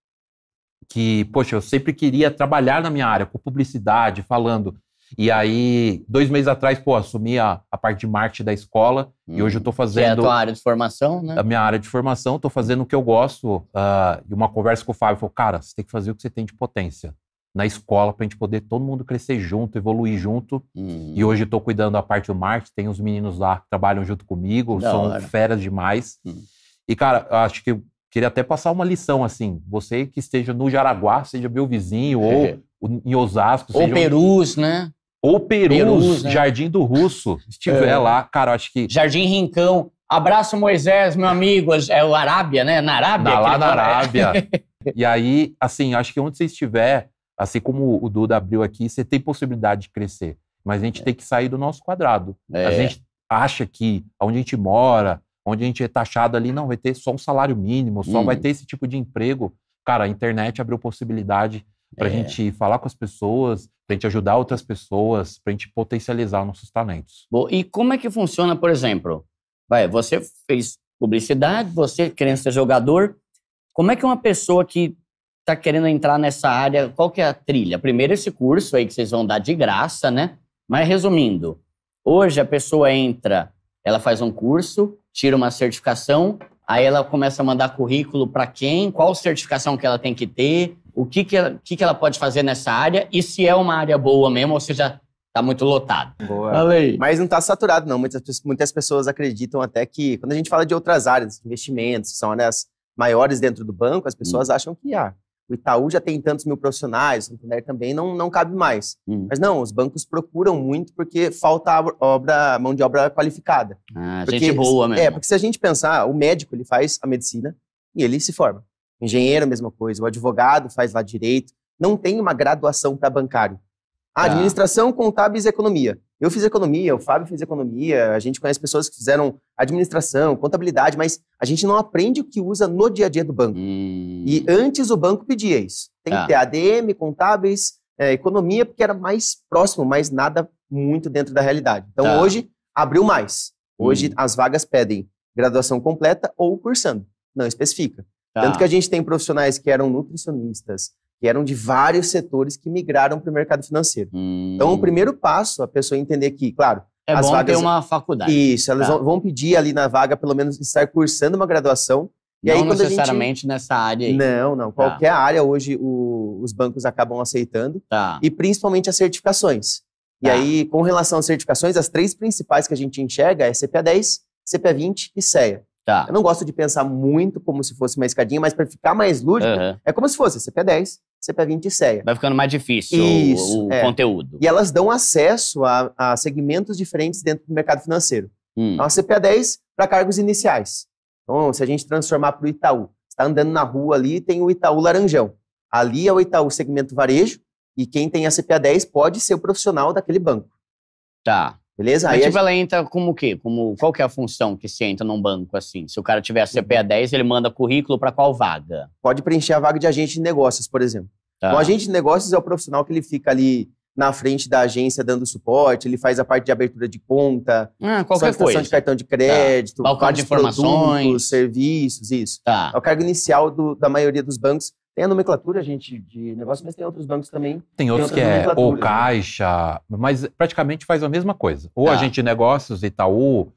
D: que, poxa, eu sempre queria trabalhar na minha área, com publicidade, falando. E aí, dois meses atrás, pô, assumi a, a parte de marketing da escola. Hum. E hoje eu tô fazendo. Hum. Que é a tua área de
A: formação, né? A
D: minha área de formação, tô fazendo o que eu gosto. Uh, e uma conversa com o Fábio falou: cara, você tem que fazer o que você tem de potência na escola pra gente poder todo mundo crescer junto, evoluir junto. Hum. E hoje eu tô cuidando da parte do marketing. Tem os meninos lá que trabalham junto comigo, da são hora. feras demais. Hum. E, cara, acho que queria até passar uma lição assim. Você que esteja no Jaraguá, seja meu vizinho, ou em Osasco. Ou
A: Perus, um... né? Ou
D: Perus, Perus né? Jardim do Russo, estiver é. lá,
A: cara, acho que. Jardim Rincão. Abraço, Moisés, meu amigo. É o Arábia, né? Na Arábia? Tá lá na Arábia. e aí,
D: assim, acho que onde você estiver, assim como o Duda abriu aqui, você tem possibilidade de crescer. Mas a gente é. tem que sair do nosso quadrado. É. A gente acha que onde a gente mora, onde a gente é taxado ali, não, vai ter só um salário mínimo, só hum. vai ter esse tipo de emprego. Cara, a internet abriu possibilidade para a é. gente falar com as pessoas, para a gente ajudar outras pessoas, para a gente
A: potencializar nossos talentos. Bom, e como é que funciona, por exemplo? Vai, você fez publicidade, você querendo ser é jogador, como é que uma pessoa que está querendo entrar nessa área, qual que é a trilha? Primeiro esse curso aí que vocês vão dar de graça, né? Mas resumindo, hoje a pessoa entra, ela faz um curso, tira uma certificação, aí ela começa a mandar currículo para quem, qual certificação que ela tem que ter, o que, que, ela, que, que ela pode fazer nessa área e se é uma área boa mesmo ou se já está muito lotado. Boa.
C: Mas não está saturado, não. Muitas, muitas pessoas acreditam até que, quando a gente fala de outras áreas, investimentos, são áreas maiores dentro do banco, as pessoas hum. acham que ah, o Itaú já tem tantos mil profissionais, o Santander também não, não cabe mais. Hum. Mas não, os bancos procuram muito porque falta obra, mão de obra qualificada.
E: Ah, porque, gente boa é, mesmo. É,
C: porque se a gente pensar, o médico ele faz a medicina e ele se forma engenheiro, mesma coisa. O advogado faz lá direito. Não tem uma graduação para bancário. Ah, administração, contábeis e economia. Eu fiz economia, o Fábio fez economia, a gente conhece pessoas que fizeram administração, contabilidade, mas a gente não aprende o que usa no dia a dia do banco. Hum. E antes o banco pedia isso. Tem ah. que tá. ter ADM, contábeis, é, economia, porque era mais próximo, mas nada muito dentro da realidade. Então tá. hoje abriu mais. Hoje hum. as vagas pedem graduação completa ou cursando. Não especifica. Tá. Tanto que a gente tem profissionais que eram nutricionistas, que eram de vários setores que migraram para o mercado financeiro. Hum. Então, o primeiro passo, a pessoa entender que, claro, é as bom vagas, ter uma
A: faculdade. Isso, elas tá.
C: vão pedir ali na vaga, pelo menos, estar cursando uma graduação. E não aí, necessariamente
A: gente... nessa área aí. Não, não. Tá. Qualquer
C: área hoje o, os bancos acabam aceitando. Tá. E principalmente as certificações. E tá. aí, com relação às certificações, as três principais que a gente enxerga é CPA 10, CPA 20 e CEA. Tá. Eu não gosto de pensar muito como se fosse uma escadinha, mas para ficar mais lúdico, uhum. é como se fosse CP10, CP20 e CEA. Vai
A: ficando mais difícil Isso, o, o é. conteúdo.
C: E elas dão acesso a, a, segmentos diferentes dentro do mercado financeiro. Hum. Então, a CP10 para cargos iniciais. Então, se a gente transformar para o Itaú, está andando na rua ali tem o Itaú Laranjão. Ali é o Itaú segmento varejo e quem tem a CPA 10 pode ser o profissional daquele banco.
A: Tá. Beleza? Mas, aí tipo, a... ela entra como o quê? Como, qual que é a função que se entra num banco assim? Se o cara tiver a CPA 10, uhum. ele manda currículo para qual vaga?
C: Pode preencher a vaga de agente de negócios, por exemplo. Tá. o agente de negócios é o profissional que ele fica ali na frente da agência dando suporte, ele faz a parte de abertura de conta, ah, qualquer coisa. de cartão de crédito, tá. Balcão de informações, produtos, serviços, isso. Tá. É o cargo inicial do, da maioria dos bancos tem a nomenclatura, gente, de negócio, mas tem outros bancos também. Tem outros que é ou né?
D: Caixa, mas praticamente faz a mesma coisa. Ou tá. a gente de negócios, Itaú uh,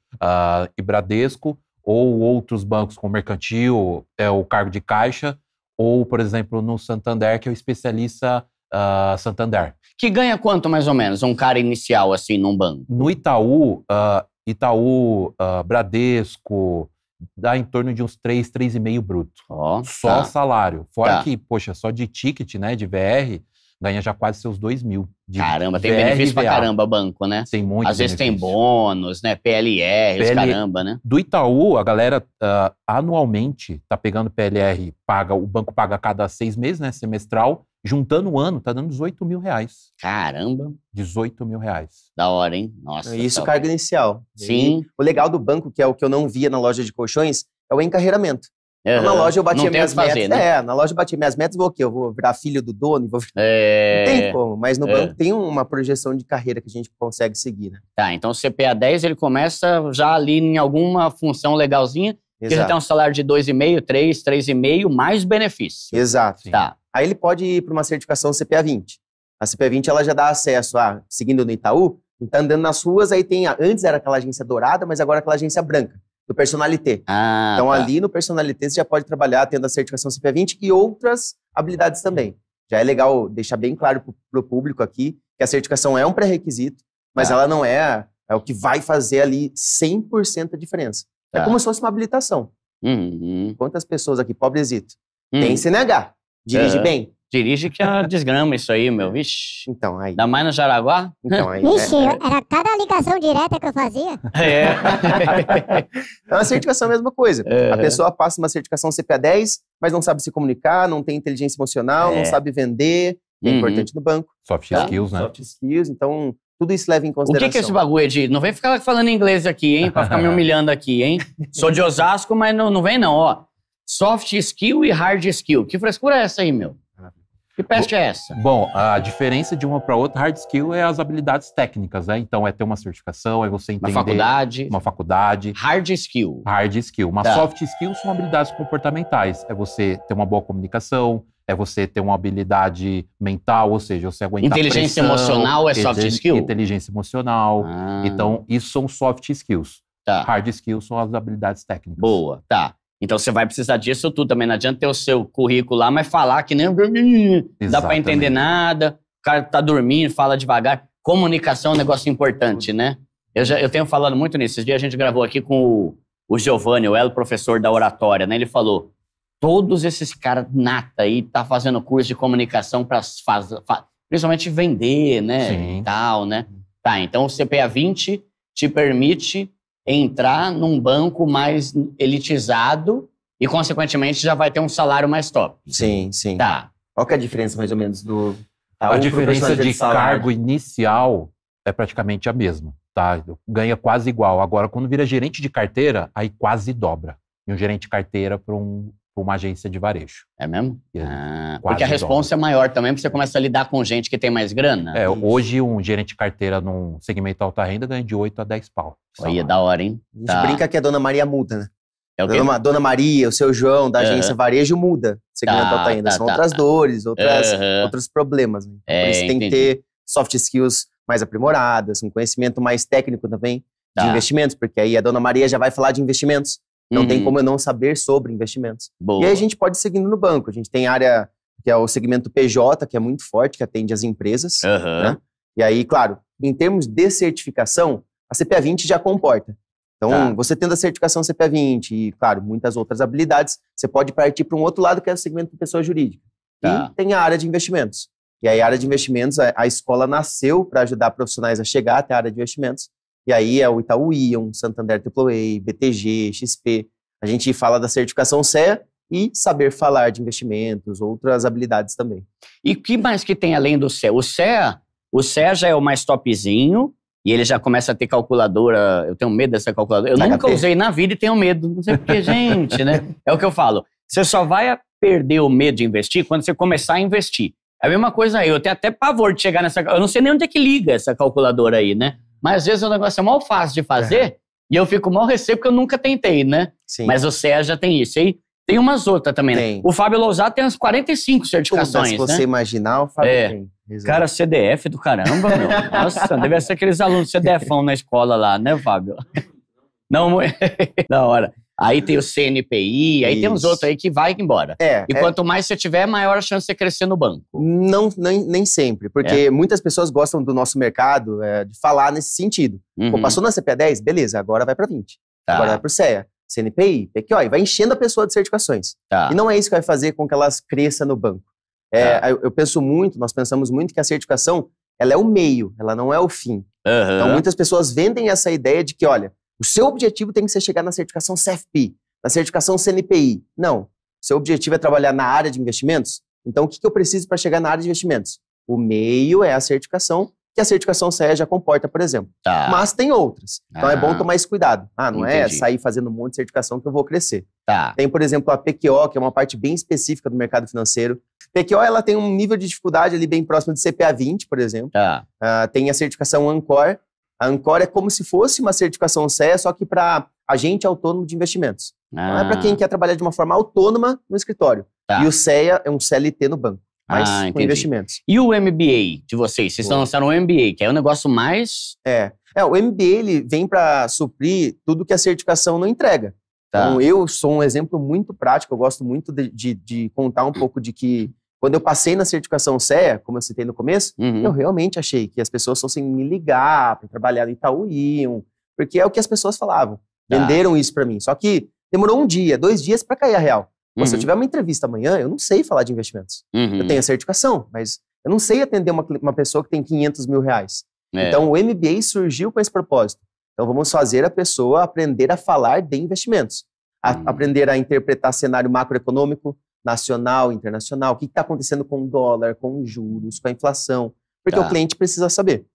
D: e Bradesco, ou outros bancos como Mercantil, é o cargo de Caixa, ou, por exemplo, no
A: Santander, que é o especialista uh, Santander. Que ganha quanto, mais ou menos, um cara inicial, assim, num banco?
D: No Itaú, uh, Itaú, Bradesco, dá em torno de uns 3, 3,5 bruto. Oh, só tá. salário. Fora tá. que, poxa, só de ticket, né, de VR, ganha já quase seus 2 mil. caramba, tem VR benefício pra caramba banco, né? Tem muito Às benefício. vezes tem
A: bônus, né, PLR, PL... caramba, né?
D: Do Itaú, a galera uh, anualmente tá pegando PLR, paga, o banco paga a cada seis meses, né, semestral, Juntando o ano, tá dando 18 mil reais. Caramba! 18 mil reais.
A: Da hora, hein? Nossa. Isso, tá carga
C: inicial. Sim. E o legal do banco, que é o que eu não via na loja de colchões, é o encarreiramento. Uhum. Na loja eu Não minhas fazer, metas. Né? É, na loja eu bati minhas metas, vou o quê? Eu vou virar filho do dono? Vou... É... Não tem como, mas no é. banco tem uma projeção de carreira que a gente
A: consegue seguir, né? Tá, então o CPA 10 ele começa já ali em alguma função legalzinha, Exato. que já tem um salário de
C: 2,5, 3,
A: 3,5, mais benefício.
C: Exato. Tá. Aí ele pode ir para uma certificação CPA20. A CPA20 ela já dá acesso a, seguindo no Itaú, está andando nas ruas, aí tem, a, antes era aquela agência dourada, mas agora é aquela agência branca, do Personalité. Ah, então tá. ali no Personalité você já pode trabalhar tendo a certificação CPA20 e outras habilidades também. Já é legal deixar bem claro para o público aqui que a certificação é um pré-requisito, mas tá. ela não é, é o que vai fazer ali 100% a diferença. É tá. É como se fosse uma habilitação. Uhum. Quantas pessoas aqui, pobrezito, uhum. tem CNH, Dirige é. bem?
A: Dirige que é desgrama isso aí, meu. Vixe. Então, aí. Da mais no Jaraguá? Então, aí. Né? Vixe, é,
B: era cada ligação direta que eu fazia. É. então, é a certificação é a
C: mesma coisa. É. A pessoa passa uma certificação CPA10, mas não sabe se comunicar, não tem inteligência emocional, não é. sabe vender, que é uhum. importante no banco. Soft tá? skills, né? Soft skills. Então, tudo isso leva em consideração. O que, que é esse
A: bagulho, Edir? Não vem ficar falando inglês aqui, hein? Pra ficar me humilhando aqui, hein? Sou de Osasco, mas não, não vem não, ó soft skill e hard skill. Que frescura é essa aí, meu? Que peste
D: é essa? Bom, a diferença de uma para outra, hard skill é as habilidades técnicas, né? Então é ter uma certificação, é você entender. Uma faculdade. Uma faculdade. Hard skill. Hard skill. Uma tá. soft skill são habilidades comportamentais. É você ter uma boa comunicação, é você ter uma habilidade mental, ou seja, você aguentar Inteligência pressão, emocional é soft skill? Inteligência emocional. Ah. Então, isso são soft skills. Tá. Hard skills são as habilidades técnicas.
A: Boa, tá. Então você vai precisar disso tudo também. Não adianta ter o seu currículo lá, mas falar que nem.
E: Exatamente. Dá
A: para entender nada, o cara tá dormindo, fala devagar. Comunicação é um negócio importante, né? Eu, já, eu tenho falado muito nisso. Esses dias a gente gravou aqui com o, o Giovanni, o elo professor da oratória, né? Ele falou: todos esses caras nata aí tá fazendo curso de comunicação para principalmente vender, né? Sim. E tal, né? Tá, então o CPA 20 te permite entrar num banco mais elitizado e, consequentemente, já vai ter um salário mais top. Sim, sim. Tá. Qual
C: é a diferença, mais ou menos, do... Tá, a diferença de cargo
D: inicial é praticamente a mesma, tá? Ganha quase igual. Agora, quando vira gerente de carteira, aí quase dobra. E um gerente de carteira para um para uma agência de varejo. É mesmo? Ah, porque a responsa
A: é maior também, porque você começa a lidar com gente que tem mais grana. É,
D: hoje um gerente de carteira num
C: segmento alta renda ganha de 8 a 10 pau. Aí é da hora, hein? A gente tá. brinca que a é Dona Maria muda, né? É Dona, Dona, Maria, o seu João, da agência uhum. Varejo muda. Segmento tá, alta renda. Tá, São tá, outras tá. dores, outras, uhum. outros problemas. Né? Então, é, Por isso tem que ter soft skills mais aprimoradas, um conhecimento mais técnico também de investimentos, porque aí a Dona Maria já vai falar de investimentos. Não uhum. tem como eu não saber sobre investimentos. Boa. E aí a gente pode ir seguindo no banco. A gente tem área que é o segmento PJ, que é muito forte, que atende as empresas. Uhum. Né? E aí, claro, em termos de certificação, a CPA 20 já comporta. Então, tá. você tendo a certificação CPA 20 e, claro, muitas outras habilidades, você pode partir para um outro lado, que é o segmento de pessoa jurídica. Tá. E tem a área de investimentos. E aí, a área de investimentos, a, a escola nasceu para ajudar profissionais a chegar até a área de investimentos. E aí é o Itaú Ion, Santander AAA, BTG, XP. A gente fala da certificação CEA e saber falar de investimentos, outras habilidades também. E o que mais que tem além do CEA? O CEA, o CEA já é o mais topzinho,
A: e ele já começa a ter calculadora. Eu tenho medo dessa calculadora. Eu nunca HP. usei na vida e tenho medo. Não sei porque, gente, né? É o que eu falo. Você só vai perder o medo de investir quando você começar a investir. É a mesma coisa aí. Eu tenho até pavor de chegar nessa. Eu não sei nem onde é que liga essa calculadora aí, né? Mas às vezes o negócio é mal fácil de fazer uhum. e eu fico mal receio porque eu nunca tentei, né? Sim. Mas o Sérgio já tem isso. aí tem umas outras também, né? tem. né? O Fábio Lousada tem umas 45 certificações, Se né? você né?
C: imaginar, o
E: Fábio é. tem.
A: Cara, CDF do caramba, meu. Nossa, deve ser aqueles alunos CDFão na escola lá, né, Fábio? Não, da hora. Aí tem o CNPI, aí Isso. tem uns outros aí que vai embora. É, e é... quanto mais você tiver, maior a chance de você crescer
C: no banco. Não, nem, nem sempre, porque é. muitas pessoas gostam do nosso mercado é, de falar nesse sentido. Uhum. Pô, passou na CPA 10, beleza, agora vai para 20. Tá. Agora vai para o CEA. CNPI, PQO, e vai enchendo a pessoa de certificações. Tá. E não é isso que vai fazer com que elas cresçam no banco. É, tá. eu, eu, penso muito, nós pensamos muito que a certificação ela é o meio, ela não é o fim.
E: Uhum. Então muitas
C: pessoas vendem essa ideia de que, olha, o seu objetivo tem que ser chegar na certificação CFP, na certificação CNPI. Não. Seu objetivo é trabalhar na área de investimentos? Então, o que, eu preciso para chegar na área de investimentos? O meio é a certificação, que a certificação CE já comporta, por exemplo. Tá. Mas tem outras. Então, ah. é bom ah. tomar esse cuidado. Ah, não é Entendi. é sair fazendo um monte de certificação que eu vou crescer. Tá. Tem, por exemplo, a PQO, que é uma parte bem específica do mercado financeiro. PQO, ela tem um nível de dificuldade ali bem próximo de CPA 20, por exemplo. Tá. Uh, tem a certificação Ancor, a Ancor é como se fosse uma certificação CE, só que para agente autônomo de investimentos. Ah. Não é para quem ah. quer trabalhar de uma forma autônoma no escritório. Tá. E o CEA é um CLT no banco, mas ah, com investimentos.
A: E o MBA de vocês? Vocês estão lançando o MBA, que é o um negócio mais...
C: É. é, o MBA ele vem para suprir tudo que a certificação não entrega. Tá. Então, eu sou um exemplo muito prático, eu gosto muito de, de, de contar um pouco de que quando eu passei na certificação CEA, como eu citei no começo, uhum. eu realmente achei que as pessoas fossem me ligar para trabalhar no Itaú iam, porque é o que as pessoas falavam. Ah. Venderam isso para mim. Só que demorou um dia, dois dias para cair a real. Uhum. Se eu uhum. tiver uma entrevista amanhã, eu não sei falar de investimentos. Uhum. Eu tenho a certificação, mas eu não sei atender uma, uma pessoa que tem 500 mil reais. É. Então, o MBA surgiu com esse propósito. Então, vamos fazer a pessoa aprender a falar de investimentos, a, uhum. aprender a interpretar cenário macroeconômico, nacional, internacional, o que está acontecendo com o dólar, com os juros, com a inflação, porque tá. o cliente precisa saber.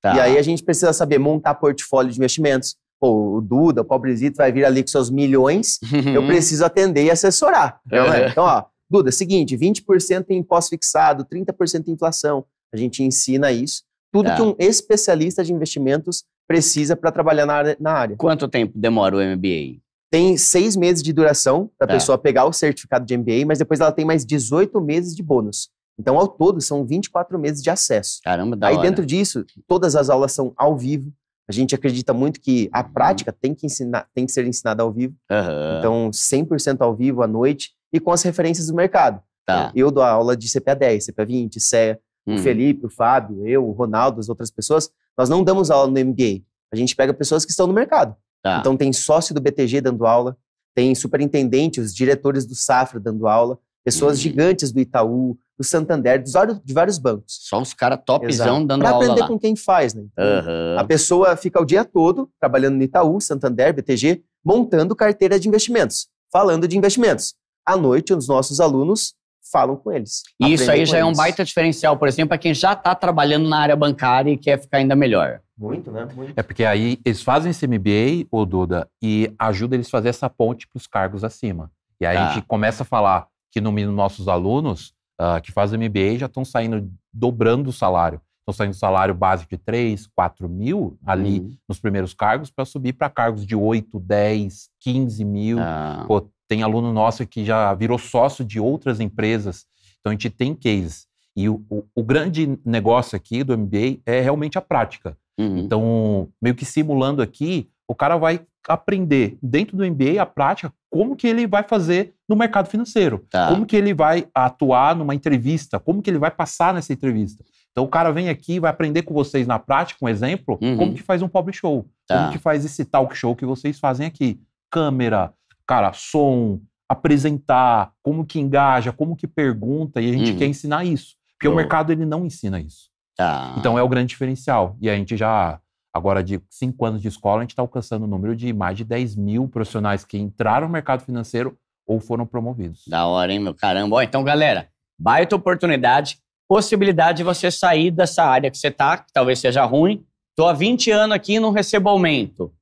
C: Tá. E aí a gente precisa saber montar portfólio de investimentos. Pô, o Duda, o Pobrezito vai vir ali com seus milhões, eu uhum. preciso atender e assessorar. Então, uhum. né? então ó, Duda, é seguinte, 20% em pós-fixado, 30% em inflação. A gente ensina isso. Tudo tá. que um especialista de investimentos precisa para trabalhar na área. Quanto tempo demora o MBA? tem seis meses de duração para a tá. é. pessoa pegar o certificado de MBA, mas depois ela tem mais 18 meses de bônus. Então, ao todo, são 24 meses de acesso. Caramba, da Aí, hora. dentro disso, todas as aulas são ao vivo. A gente acredita muito que a uhum. prática uhum. tem, que ensinar, tem que ser ensinada ao vivo. Uhum. Então, 100% ao vivo, à noite, e com as referências do mercado. Tá. Eu dou a aula de CPA 10, CPA 20, CEA, uhum. o Felipe, o Fábio, eu, o Ronaldo, as outras pessoas. Nós não damos aula no MBA. A gente pega pessoas que estão no mercado. Tá. Então tem sócio do BTG dando aula, tem superintendente, os diretores do Safra dando aula, pessoas uhum. gigantes do Itaú, do Santander, dos, de vários bancos. Só os caras topzão dando pra aula Para aprender lá. com quem faz, né? Então, uhum. A pessoa fica o dia todo trabalhando no Itaú, Santander, BTG, montando carteira de investimentos, falando de investimentos. À noite, os nossos alunos falam com eles. E isso aí já eles. é um baita
A: diferencial, por exemplo, para quem já está trabalhando na área bancária e quer ficar ainda melhor. Muito,
C: né? Muito. É
D: porque aí eles fazem esse MBA, ô Duda, e ajuda eles a fazer essa ponte para os cargos acima. E aí a gente tá. começa a falar que no nossos alunos uh, que fazem MBA já estão saindo, dobrando o salário. Estão saindo salário básico de 3, 4 mil ali uhum. nos primeiros cargos para subir para cargos de 8, 10, 15 mil, ah. Pô, tem aluno nosso que já virou sócio de outras empresas. Então a gente tem cases. E o, o, o grande negócio aqui do MBA é realmente a prática. Uhum. Então, meio que simulando aqui, o cara vai aprender dentro do MBA a prática como que ele vai fazer no mercado financeiro, tá. como que ele vai atuar numa entrevista, como que ele vai passar nessa entrevista. Então o cara vem aqui, vai aprender com vocês na prática, um exemplo, uhum. como que faz um public show, tá. como que faz esse talk show que vocês fazem aqui, câmera, cara, som, apresentar, como que engaja, como que pergunta, e a gente uhum. quer ensinar isso. Porque oh. o mercado ele não ensina isso. Ah. Então é o grande diferencial. E a gente já, agora de cinco anos de escola, a gente está alcançando o um número de mais de 10 mil profissionais que entraram no mercado financeiro ou foram promovidos.
A: Da hora, hein, meu caramba. Ó, então, galera, baita oportunidade, possibilidade de você sair dessa área que você tá, que talvez seja ruim. Tô há 20 anos aqui e não recebo aumento.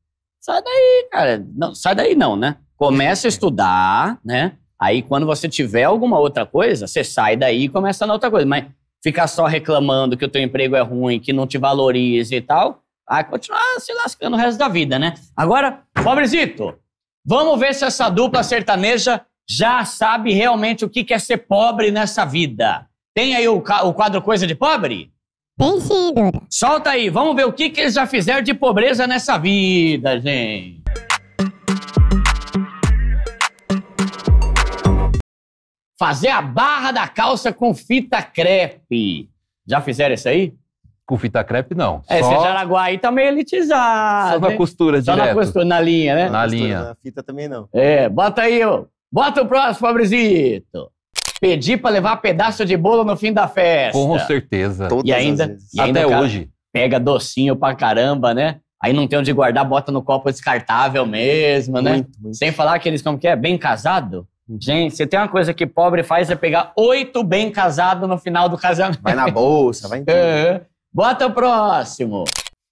A: Sai daí, cara. Não, sai daí não, né? Começa a estudar, né? Aí quando você tiver alguma outra coisa, você sai daí e começa na outra coisa. Mas ficar só reclamando que o teu emprego é ruim, que não te valoriza e tal, vai continuar se lascando o resto da vida, né? Agora, pobrezito, vamos ver se essa dupla sertaneja já sabe realmente o que é ser pobre nessa vida. Tem aí o, o quadro Coisa de Pobre? Tem sim, Solta aí, vamos ver o que, que eles já fizeram de pobreza nessa vida, gente. Fazer a barra da calça com fita crepe.
D: Já fizeram isso aí? Com fita crepe, não.
A: É, só... esse Jaraguá tá meio elitizado. Só na né? costura, só direto. Só na costura, na linha, né? Na, na linha. Costura, na
C: fita também não.
A: É, bota aí, ó. Bota o próximo, Fabrizito. Pedir pra levar pedaço de bolo no fim da festa. Com certeza. Todas e ainda, e ainda Até hoje. Pega docinho pra caramba, né? Aí não tem onde guardar, bota no copo descartável mesmo, né? Muito, muito. Sem falar que eles, como que é? Bem casado? Uhum. Gente, se tem uma coisa que pobre faz é pegar oito bem casados no final do casamento. Vai na bolsa, vai em tudo. É. Bota o próximo.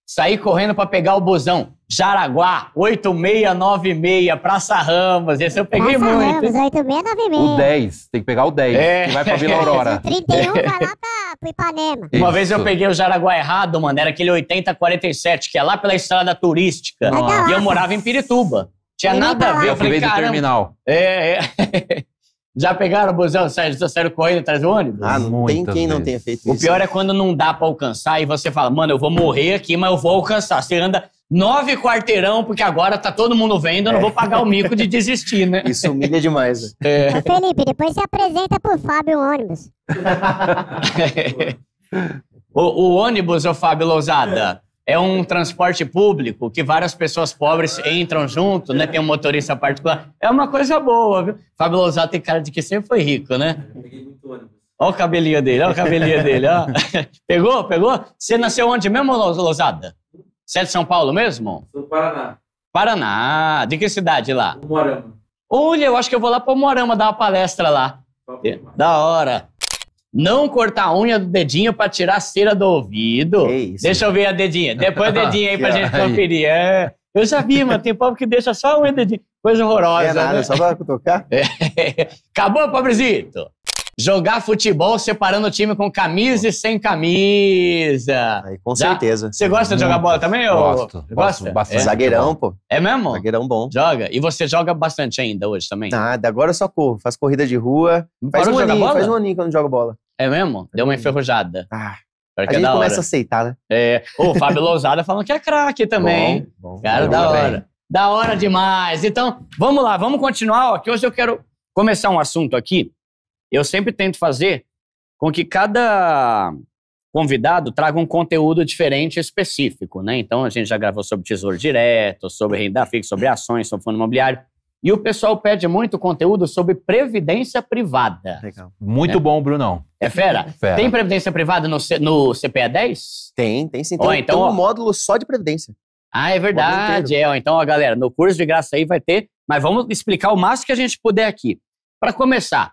A: Saí correndo para pegar o busão. Jaraguá, 8696, Praça Ramos. Esse eu peguei Praça muito. Praça Ramos, 8696. O
D: 10, tem que pegar o 10, é. que vai pra Vila Aurora.
A: 31 vai lá pra,
B: pro Ipanema. Isso. Uma vez eu peguei
A: o Jaraguá errado, mano. Era aquele 8047, que é lá pela estrada turística. Nossa. E eu morava em Pirituba. Tinha nada a ver. Eu falei, do terminal. É, é. Já pegaram o busão, saíram, saíram correndo atrás do ônibus? Ah, não tem quem vezes. não tenha
C: feito o isso. O pior é
A: quando não dá pra alcançar e você fala, mano, eu vou morrer aqui, mas eu vou alcançar. Você anda nove quarteirão, porque agora tá todo mundo vendo, eu não vou pagar o mico de desistir, né? Isso humilha demais. Né?
E: É.
B: Felipe, depois você apresenta pro Fábio o ônibus.
A: o, o ônibus, o Fábio Lousada é um transporte público que várias pessoas pobres entram junto, né? Tem um motorista particular. É uma coisa boa, viu? Fábio Lozada tem cara de que sempre foi rico, né? Eu peguei muito ônibus. Olha o cabelinho dele, olha o cabelinho dele, ó. Pegou, pegou? Você nasceu onde mesmo, Lozada? Você é de São Paulo mesmo? Sou do Paraná. Paraná. De que cidade lá? Morama. Olha, eu acho que eu vou lá para Morama dar uma palestra lá. Da hora. Não cortar a unha do dedinho pra tirar a cera do ouvido. Que isso, Deixa eu ver a dedinha. Depois a dedinha aí pra gente conferir. É. Eu já vi, mano. Tem povo que deixa só a unha do dedinho. Coisa é horrorosa. É nada, né? só
C: pra tocar.
A: É. Acabou, pobrezito jogar futebol separando o time com camisa e sem camisa. Aí, com Já? certeza. Você gosta de jogar bola também? Gosto. Ou... Gosta? Gosto é? Zagueirão, pô. É mesmo? Zagueirão bom. Joga. E você joga bastante ainda
C: hoje também? Nada, agora eu só corro. faz corrida de rua. Faz um, aninho, bola? faz um
A: aninho que eu não jogo bola. É mesmo? Deu uma enferrujada. Ah.
C: Porque a é gente é começa a aceitar, né?
A: É. O Fábio Lousada falando que é craque também. Bom, bom, Cara, da hora. Bem. Da hora demais. Então, vamos lá, vamos continuar. Ó, que hoje eu quero começar um assunto aqui eu sempre tento fazer com que cada convidado traga um conteúdo diferente específico, né? Então a gente já gravou sobre tesouro direto, sobre renda fixa, sobre ações, sobre fundo imobiliário. E o pessoal pede muito conteúdo sobre previdência privada. Legal. Muito né? bom, Brunão. É fera. fera. Tem previdência privada no, C, no CPA 10? Tem, tem sim. Tem, então, tem um ó.
C: módulo só de previdência.
A: Ah, é verdade. É, ó, então, ó, galera, no curso de graça aí vai ter, mas vamos explicar o máximo que a gente puder aqui. Para começar,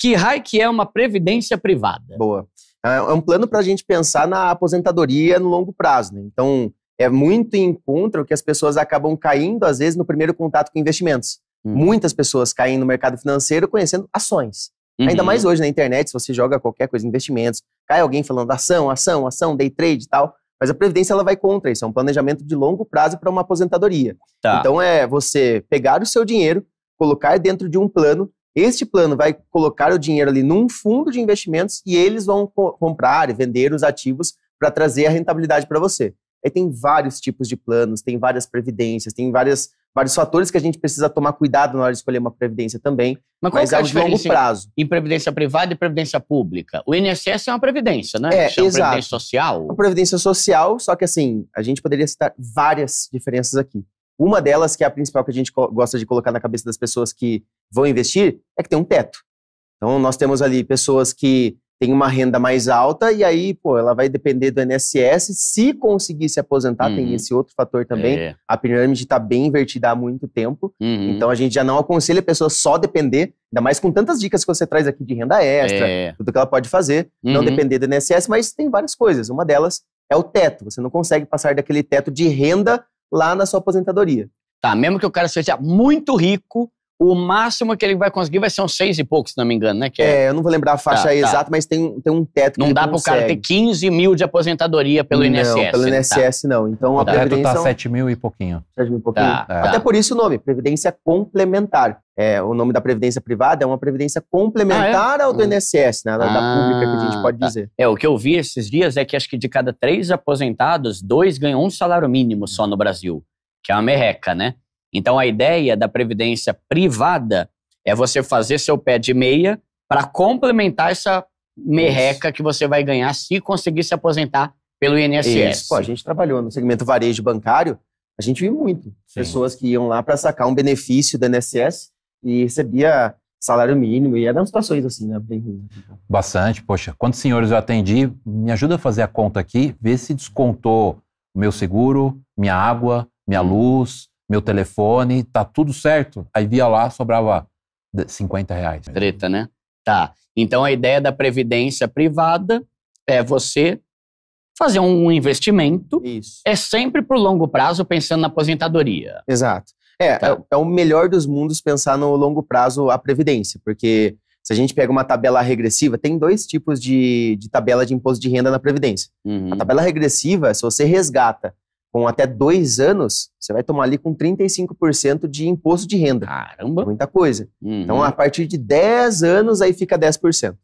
A: que raio que é uma previdência privada?
C: Boa. É, é um plano para a gente pensar na aposentadoria no longo prazo. Né? Então, é muito em contra o que as pessoas acabam caindo, às vezes, no primeiro contato com investimentos. Hum. Muitas pessoas caem no mercado financeiro conhecendo ações. Uhum. Ainda mais hoje na internet, se você joga qualquer coisa, investimentos, cai alguém falando ação, ação, ação, day trade e tal. Mas a previdência ela vai contra isso, é um planejamento de longo prazo para uma aposentadoria. Tá. Então é você pegar o seu dinheiro, colocar dentro de um plano este plano vai colocar o dinheiro ali num fundo de investimentos e eles vão co comprar e vender os ativos para trazer a rentabilidade para você. Aí tem vários tipos de planos, tem várias previdências, tem várias, vários fatores que a gente precisa tomar cuidado na hora de escolher uma previdência também. Mas, mas é, é de longo prazo.
A: Em previdência privada e previdência pública? O INSS é uma previdência, né? É, Chama é exato. previdência social. É uma
C: previdência social, só que assim, a gente poderia citar várias diferenças aqui. Uma delas, que é a principal que a gente gosta de colocar na cabeça das pessoas que vão investir é que tem um teto. Então, nós temos ali pessoas que têm uma renda mais alta e aí, pô, ela vai depender do NSS Se conseguir se aposentar, uhum. tem esse outro fator também. É. A pirâmide está bem invertida há muito tempo. Uhum. Então, a gente já não aconselha a pessoa só depender, ainda mais com tantas dicas que você traz aqui de renda extra, é. tudo que ela pode fazer, uhum. não depender do NSS mas tem várias coisas. Uma delas é o teto. Você não consegue passar daquele teto de renda lá na sua aposentadoria.
A: Tá, mesmo que o cara seja muito rico, o máximo que ele vai conseguir vai ser uns seis e poucos, se não me engano, né? Que é, é eu não vou lembrar a faixa tá, tá. exata,
C: mas tem, tem um teto que Não dá para o cara ter
A: 15 mil de aposentadoria pelo não, INSS. Não, pelo né? INSS
C: tá. não. Então o a tá
D: previdência... É tá 7 mil e pouquinho. 7 mil e pouquinho. É. Até
C: por isso o nome, previdência complementar. É, o nome da previdência privada é uma previdência complementar ah, é? ao do INSS, né? Da, ah, pública que a gente ah, pode dizer.
A: É, o que eu vi esses dias é que acho que de cada três aposentados, dois ganham um salário mínimo só no Brasil, que é uma merreca, né? Então, a ideia da previdência privada é você fazer seu pé de meia para complementar essa merreca Isso. que você vai ganhar se conseguir se aposentar pelo INSS. Isso. Pô, a
C: gente trabalhou no segmento varejo bancário, a gente viu muito. Sim. Pessoas que iam lá para sacar um benefício do INSS e recebia salário mínimo e eram situações assim, né? Bem
D: Bastante, poxa. Quantos senhores eu atendi? Me ajuda a fazer a conta aqui, ver se descontou meu seguro, minha água, minha hum. luz, meu telefone, tá tudo certo. Aí via lá, sobrava
A: 50 reais. Treta, né? Tá. Então a ideia da previdência privada é você fazer um investimento. Isso. É sempre pro longo prazo, pensando na aposentadoria. Exato.
C: É, tá. é, é o melhor dos mundos pensar no longo prazo a previdência, porque se a gente pega uma tabela regressiva, tem dois tipos de, de tabela de imposto de renda na Previdência. Uhum. A tabela regressiva, é se você resgata com até dois anos, você vai tomar ali com 35% de imposto de renda. Caramba! Muita coisa. Então, uhum. Então, a partir de 10 anos, aí fica 10%. Então,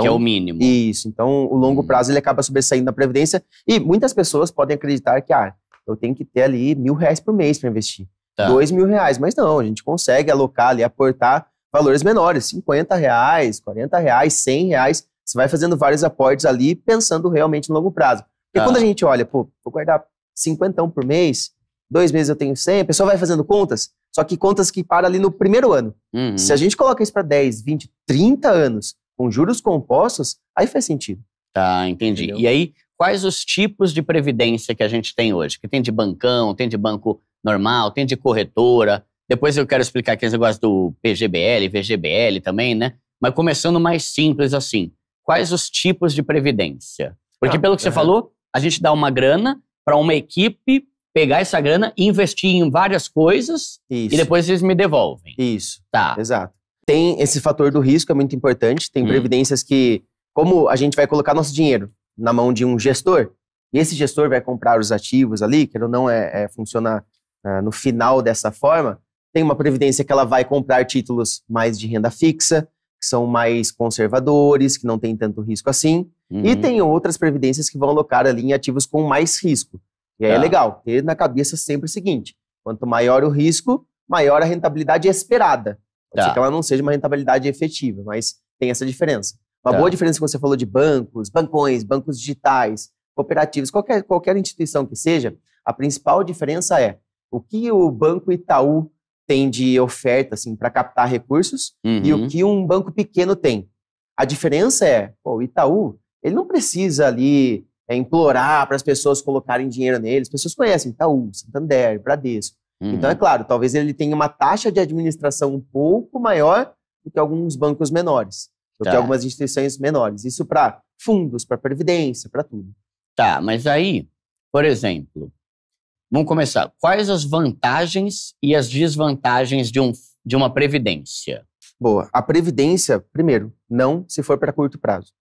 C: que é o mínimo. Isso. Então, o longo uhum. prazo, ele acaba sobressaindo na Previdência. E muitas pessoas podem acreditar que, ah, eu tenho que ter ali mil reais por mês para investir. Tá. Dois mil reais. Mas não, a gente consegue alocar ali, aportar valores menores. 50 reais, 40 reais, 100 reais. Você vai fazendo vários aportes ali, pensando realmente no longo prazo. Porque ah. quando a gente olha, pô, vou guardar cinquentão por mês, dois meses eu tenho 100, a pessoa vai fazendo contas, só que contas que param ali no primeiro ano. Uhum. Se a gente coloca isso para 10, 20, 30 anos, com juros compostos, aí faz sentido.
A: Tá, entendi. Entendeu? E aí, quais os tipos de previdência que a gente tem hoje? Que tem de bancão, tem de banco normal, tem de corretora. Depois eu quero explicar aqui os negócios do PGBL, VGBL também, né? Mas começando mais simples assim, quais os tipos de previdência? Porque ah, pelo que você falou, a gente dá uma grana para uma equipe pegar essa grana e investir em várias coisas Isso. e depois eles me devolvem. Isso. Tá.
C: Exato. Tem esse fator do risco, é muito importante. Tem hum. previdências que, como a gente vai colocar nosso dinheiro na mão de um gestor, e esse gestor vai comprar os ativos ali, que não é, é funciona uh, no final dessa forma, tem uma previdência que ela vai comprar títulos mais de renda fixa, que são mais conservadores, que não tem tanto risco assim. Uhum. E tem outras previdências que vão alocar ali em ativos com mais risco. E aí é tá. é legal ter na cabeça sempre o seguinte: quanto maior o risco, maior a rentabilidade esperada. Pode tá. ser que ela não seja uma rentabilidade efetiva, mas tem essa diferença. Uma tá. boa diferença é que você falou de bancos, bancões, bancos digitais, cooperativas, qualquer, qualquer instituição que seja, a principal diferença é o que o Banco Itaú tem de oferta assim, para captar recursos uhum. e o uhum. que um banco pequeno tem. A diferença é, pô, o Itaú ele não precisa ali é, implorar para as pessoas colocarem dinheiro nele. As pessoas conhecem Itaú, Santander, Bradesco. Uhum. Então, é uhum. claro, talvez ele tenha uma taxa de administração um pouco maior do que alguns bancos menores, do tá. que algumas instituições menores. Isso para fundos, para previdência, para tudo.
A: Tá, mas aí, por exemplo, vamos começar. Quais as vantagens e as desvantagens de, um, de uma previdência?
C: Boa. A previdência, primeiro, não se for para curto prazo.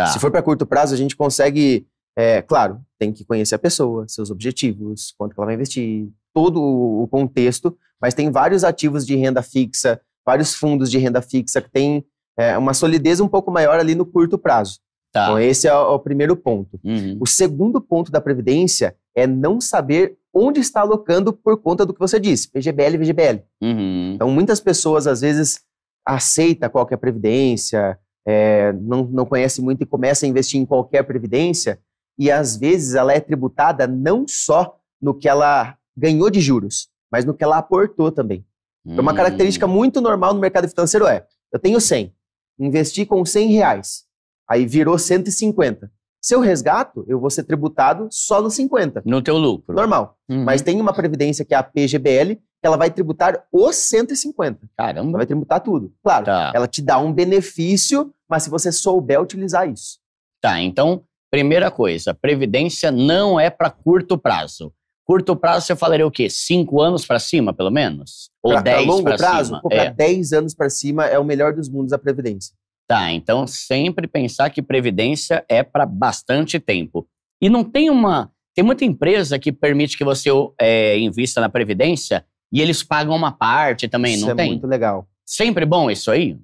C: Tá. Se for para curto prazo, a gente consegue. É, claro, tem que conhecer a pessoa, seus objetivos, quanto ela vai investir, todo o contexto, mas tem vários ativos de renda fixa, vários fundos de renda fixa que tem é, uma solidez um pouco maior ali no curto prazo. Tá. Então, esse é o, primeiro ponto. Uhum. O segundo ponto da Previdência é não saber onde está alocando por conta do que você disse, PGBL e VGBL. Uhum. Então, muitas pessoas, às vezes, aceita qualquer é Previdência, é, não, não conhece muito e começa a investir em qualquer previdência, e às vezes ela é tributada não só no que ela ganhou de juros, mas no que ela aportou também. Hum. Então, uma característica hum. muito normal no mercado financeiro é: eu tenho 100, investi com 100 reais, aí virou 150. Se eu resgato, eu vou ser tributado só nos 50. No teu lucro. Normal. Uhum. Mas tem uma previdência que é a PGBL, ela vai tributar os 150. Caramba. Ela vai tributar tudo. Claro, tá. ela te dá um benefício, mas se você souber utilizar isso. Tá, então, primeira coisa, previdência não é para curto prazo. Curto prazo, você
A: falaria o quê? Cinco anos para cima, pelo menos? Ou pra, dez para longo pra prazo? Cima? Pô, é.
C: anos para cima é o melhor dos mundos a previdência. Tá, então sempre pensar que previdência
A: é para bastante tempo. E não tem uma. Tem muita empresa que permite que você é, invista na previdência e eles pagam uma parte também, isso não é tem? muito legal. Sempre bom isso aí?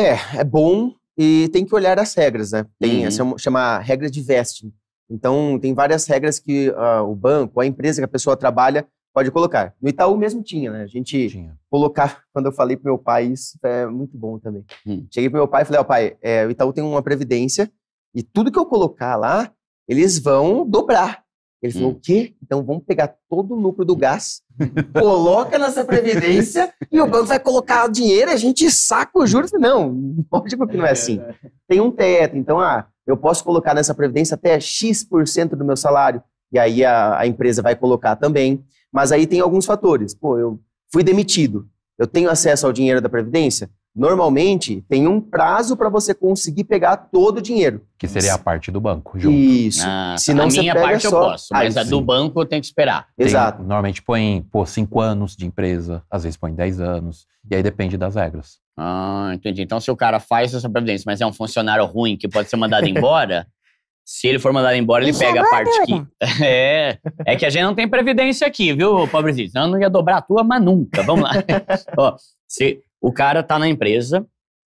C: É, é bom e tem que olhar as regras, né? Tem, uhum. É chama regra de vesting. Então, tem várias regras que uh, o banco, a empresa que a pessoa trabalha, pode colocar. No Itaú mesmo tinha, né? A gente tinha. colocar, quando eu falei pro meu pai, isso é muito bom também. Hum. Cheguei pro meu pai e falei, ó oh, pai, é, o Itaú tem uma previdência e tudo que eu colocar lá, eles vão dobrar. Eles falou, hum. o quê? Então vamos pegar todo o lucro do hum. gás, coloca nessa previdência e o banco vai colocar o dinheiro e a gente saca os juros. Não, lógico que não é, é assim. Né? Tem um teto, então, ah, eu posso colocar nessa previdência até X% do meu salário. E aí a, a empresa vai colocar também. Mas aí tem alguns fatores. Pô, eu fui demitido. Eu tenho acesso ao dinheiro da previdência? Normalmente tem um prazo para você conseguir pegar todo o dinheiro. Que
D: seria a parte do banco, junto. Isso. Ah, tá. Se não, a minha
C: parte só... eu posso, mas a do banco eu tenho
A: que esperar. Exato.
D: Tem, normalmente põe pô, cinco anos de empresa, às vezes põe 10 anos. E aí depende das regras.
A: Ah, entendi. Então, se o cara faz essa previdência, mas é um funcionário ruim que pode ser mandado embora, se ele for mandado embora, ele é pega a parte que. é. É que a gente não tem previdência aqui, viu, pobrezinho? Senão eu não ia dobrar a tua, mas nunca. Vamos lá. Ó, se, o cara tá na empresa,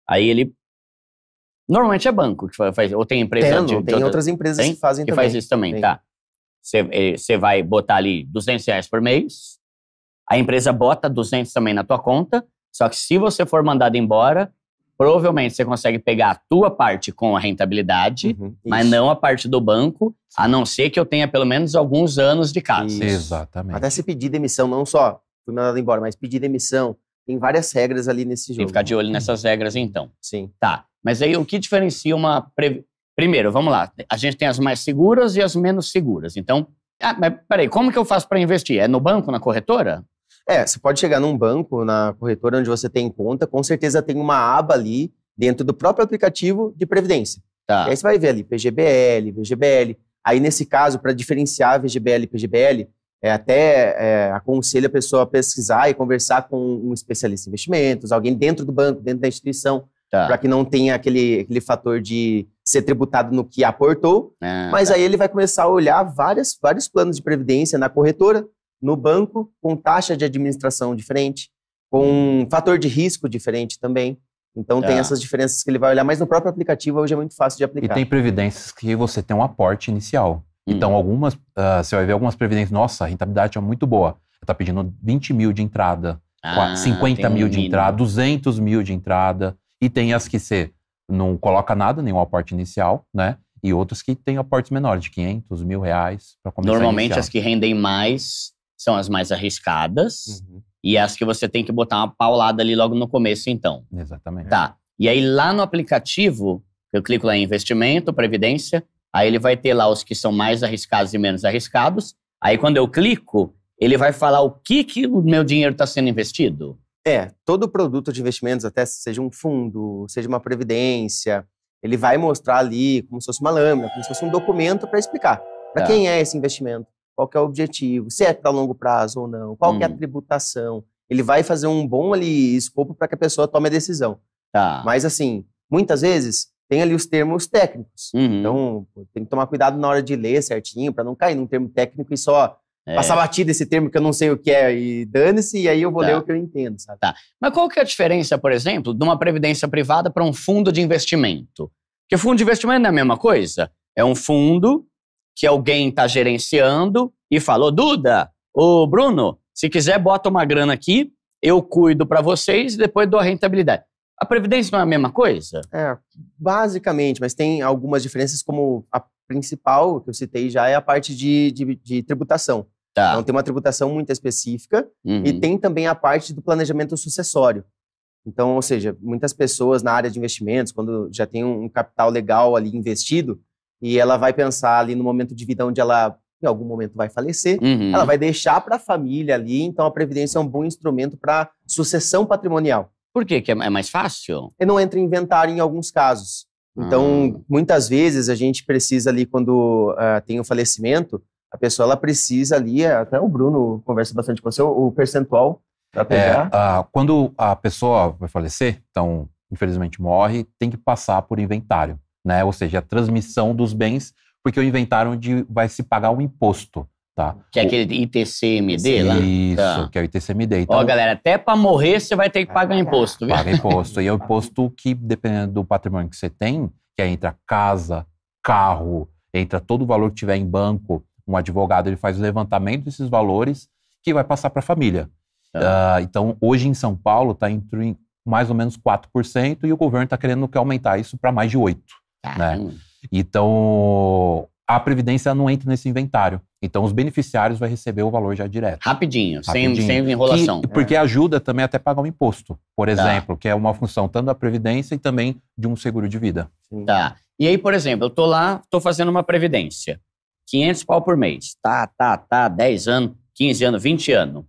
A: aí ele. Normalmente é banco que faz. Ou tem empresa. de, tem de outras empresas tem? que fazem que também. Que faz isso também, tem. tá. Você eh, vai botar ali 200 reais por mês, a empresa bota 200 também na tua conta, só que se você for mandado embora, provavelmente você consegue pegar a tua parte com a rentabilidade, uhum, mas não a parte do banco, a não ser que eu tenha pelo menos alguns anos de casa. Isso. Exatamente.
C: Até se pedir demissão, não só fui mandado embora, mas pedir demissão, tem várias regras ali nesse jogo. Tem que ficar de olho nessas
A: uhum. regras, então. Sim. Tá.
C: Mas aí o que diferencia uma.
A: Pre... Primeiro, vamos lá. A gente tem as mais seguras e as menos seguras. Então, ah, mas peraí, como que
C: eu faço para investir? É no banco, na corretora? É, você pode chegar num banco, na corretora onde você tem conta, com certeza tem uma aba ali dentro do próprio aplicativo de previdência. Tá. E aí você vai ver ali PGBL, VGBL. Aí nesse caso, para diferenciar VGBL e PGBL, é, até é, aconselho a pessoa a pesquisar e conversar com um especialista em investimentos, alguém dentro do banco, dentro da instituição, tá. para que não tenha aquele, aquele fator de ser tributado no que aportou. Ah, mas tá. aí ele vai começar a olhar várias, vários planos de previdência na corretora, no banco, com taxa de administração diferente, com hum. fator de risco diferente também. Então tem tá. essas diferenças que ele vai olhar, mas no próprio aplicativo hoje é muito fácil de aplicar. E tem
D: previdências que você tem um aporte inicial. Então, uhum. algumas, uh, você vai ver algumas previdências, nossa, a rentabilidade é muito boa. Está pedindo 20 mil de entrada, ah, 50 mil um de entrada, 200 mil de entrada. E tem as que você não coloca nada, nenhum aporte inicial, né? E outras que têm aportes menores, de 500 mil reais para começar Normalmente as que rendem
A: mais são as mais arriscadas uhum. e as que você tem que botar uma paulada ali logo no começo, então. Exatamente. Tá. E aí lá no aplicativo, eu clico lá em investimento, previdência, Aí ele vai ter lá os que são mais arriscados e menos arriscados. Aí quando eu clico, ele vai falar o que, que o meu dinheiro está sendo investido.
C: É, todo produto de investimentos, até seja um fundo, seja uma previdência, ele vai mostrar ali como se fosse uma lâmina, como se fosse um documento para explicar para tá. quem é esse investimento, qual é o objetivo, se é para longo prazo ou não, qual hum. é a hum. tributação. Ele vai fazer um bom ali escopo para que a pessoa tome a decisão. Tá. Mas assim, muitas vezes tem ali os termos técnicos. Uhum. Então, tem que tomar cuidado na hora de ler certinho, para não cair num termo técnico e só é. passar batida esse termo que eu não sei o que é e dane-se, e aí eu vou tá. ler o que eu entendo, sabe? Tá. Mas qual que é a
A: diferença, por exemplo, de uma previdência privada para um fundo de investimento? Porque fundo de investimento não é a mesma coisa. É um fundo que alguém está gerenciando e falou, Duda, ô Bruno, se quiser bota uma grana aqui, eu cuido para vocês e depois
C: dou a rentabilidade. A previdência não é a mesma coisa? É, basicamente, mas tem algumas diferenças, como a principal que eu citei já é a parte de, de, de tributação. Tá. Então tem uma tributação muito específica uhum. e tem também a parte do planejamento sucessório. Então, ou seja, muitas pessoas na área de investimentos, quando já tem um capital legal ali investido, e ela vai pensar ali no momento de vida onde ela em algum momento vai falecer, uhum. ela vai deixar para a família ali, então a previdência é um bom instrumento para sucessão patrimonial.
A: Por quê? Que é, é mais fácil?
C: E não entra em inventário em alguns casos. Então, ah. muitas vezes a gente precisa ali, quando uh, tem o um falecimento, a pessoa ela precisa ali, é, até o Bruno conversa bastante com você, o, percentual para pegar.
D: É, uh, quando a pessoa vai falecer, então, infelizmente morre, tem que passar por inventário, né? Ou seja, a transmissão dos bens, porque o inventário é onde vai se pagar um imposto. Tá. Que é aquele
A: ITCMD isso, lá? Isso, tá.
D: que é o ITCMD. Então, Ó, galera,
A: até para morrer você vai ter que pagar imposto, viu? Paga
D: imposto. e é o imposto que, dependendo do patrimônio que você tem, que é entra casa, carro, entra todo o valor que tiver em banco, um advogado ele faz o levantamento desses valores que vai passar para a família. Tá. Uh, então, hoje em São Paulo está entre mais ou menos 4% e o governo está querendo que aumentar isso para mais de 8%. Tá. Né? Então, a Previdência não entra nesse inventário. Então, os beneficiários vão receber o valor já direto. Rapidinho, Rapidinho. Sem, sem enrolação. Que, porque é. ajuda também até pagar um imposto, por tá. exemplo, tá. que é uma função tanto da Previdência e também de um seguro de vida. Tá.
A: E aí, por exemplo, eu tô lá, tô fazendo uma Previdência. 500 pau por mês. Tá, tá, tá. 10 anos, 15 anos, 20 anos.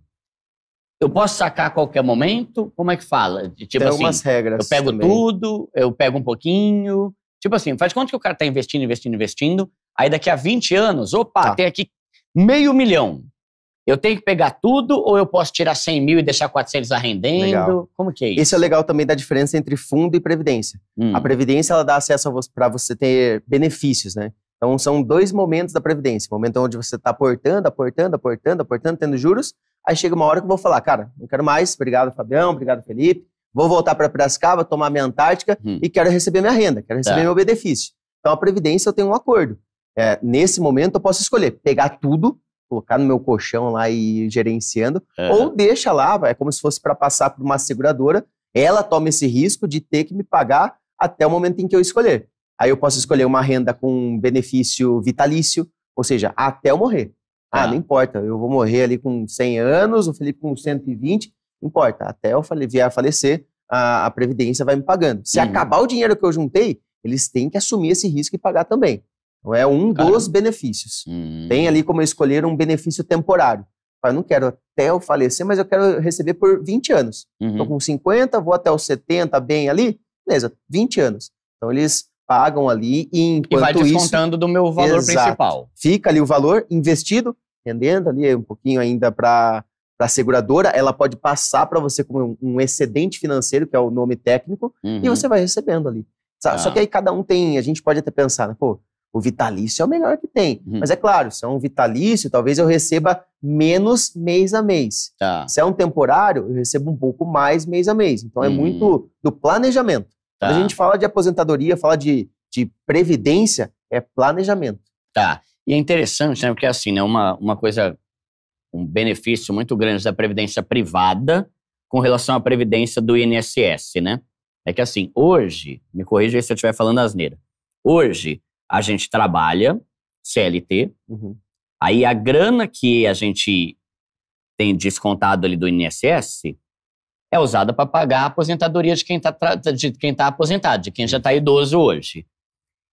A: Eu posso sacar a qualquer momento? Como é que fala? Tipo Tem assim, algumas regras. Eu pego também. tudo, eu pego um pouquinho. Tipo assim, faz conta que o cara tá investindo, investindo, investindo. Aí daqui a 20 anos, opa, tá. tem aqui meio milhão. Eu tenho que pegar tudo ou eu posso tirar 100 mil e deixar 400 arrendendo? Legal. Como que é isso? É
C: isso é legal também da diferença entre fundo e previdência. Hum. A previdência ela dá acesso para você ter benefícios, né? Então são dois momentos da previdência, o momento onde você está aportando, aportando, aportando, aportando, tendo juros. Aí chega uma hora que eu vou falar, cara, não quero mais, obrigado Fabião, obrigado Felipe, vou voltar para Piracicaba, tomar minha Antártica hum. e quero receber minha renda, quero receber tá. meu benefício. Então a previdência eu tenho um acordo. É, nesse momento eu posso escolher pegar tudo, colocar no meu colchão lá e ir gerenciando, ou deixa lá, é como se fosse para passar por uma seguradora, ela toma esse risco de ter que me pagar até o momento em que eu escolher. Aí eu posso escolher uma renda com benefício vitalício, ou seja, até eu morrer. Ah, ah. não importa, eu vou morrer ali com 100 anos, o Felipe com 120, não importa, até eu vier a falecer, a, a Previdência vai me pagando. Se uhum. acabar o dinheiro que eu juntei, eles têm que assumir esse risco e pagar também. É um dos benefícios. Hum. Tem ali como escolher um benefício temporário. Eu não quero até eu falecer, mas eu quero receber por 20 anos. Estou uhum. com 50, vou até os 70, bem ali. Beleza, 20 anos. Então eles pagam ali e enquanto E vai descontando isso, do meu valor exato, principal. Fica ali o valor investido, rendendo ali um pouquinho ainda para a seguradora. Ela pode passar para você como um, excedente financeiro, que é o nome técnico, uhum. e você vai recebendo ali. Ah. Só que aí cada um tem, a gente pode até pensar, né, pô, o vitalício é o melhor que tem. Uhum. Mas é claro, se é um vitalício, talvez eu receba menos mês a mês. Tá. Se é um temporário, eu recebo um pouco mais mês a mês. Então é hum. muito do planejamento. Tá. Quando a tá. gente fala de aposentadoria, fala de, de previdência, é planejamento.
A: Tá. E é interessante, né? Porque é assim, né? Uma, uma coisa, um benefício muito grande da previdência privada com relação à previdência do INSS, né? É que assim, hoje, me corrija se eu estiver falando asneira. Hoje, a gente trabalha CLT, uhum. aí a grana que a gente tem descontado ali do INSS é usada para pagar a aposentadoria de quem está tá aposentado, de quem já está idoso hoje.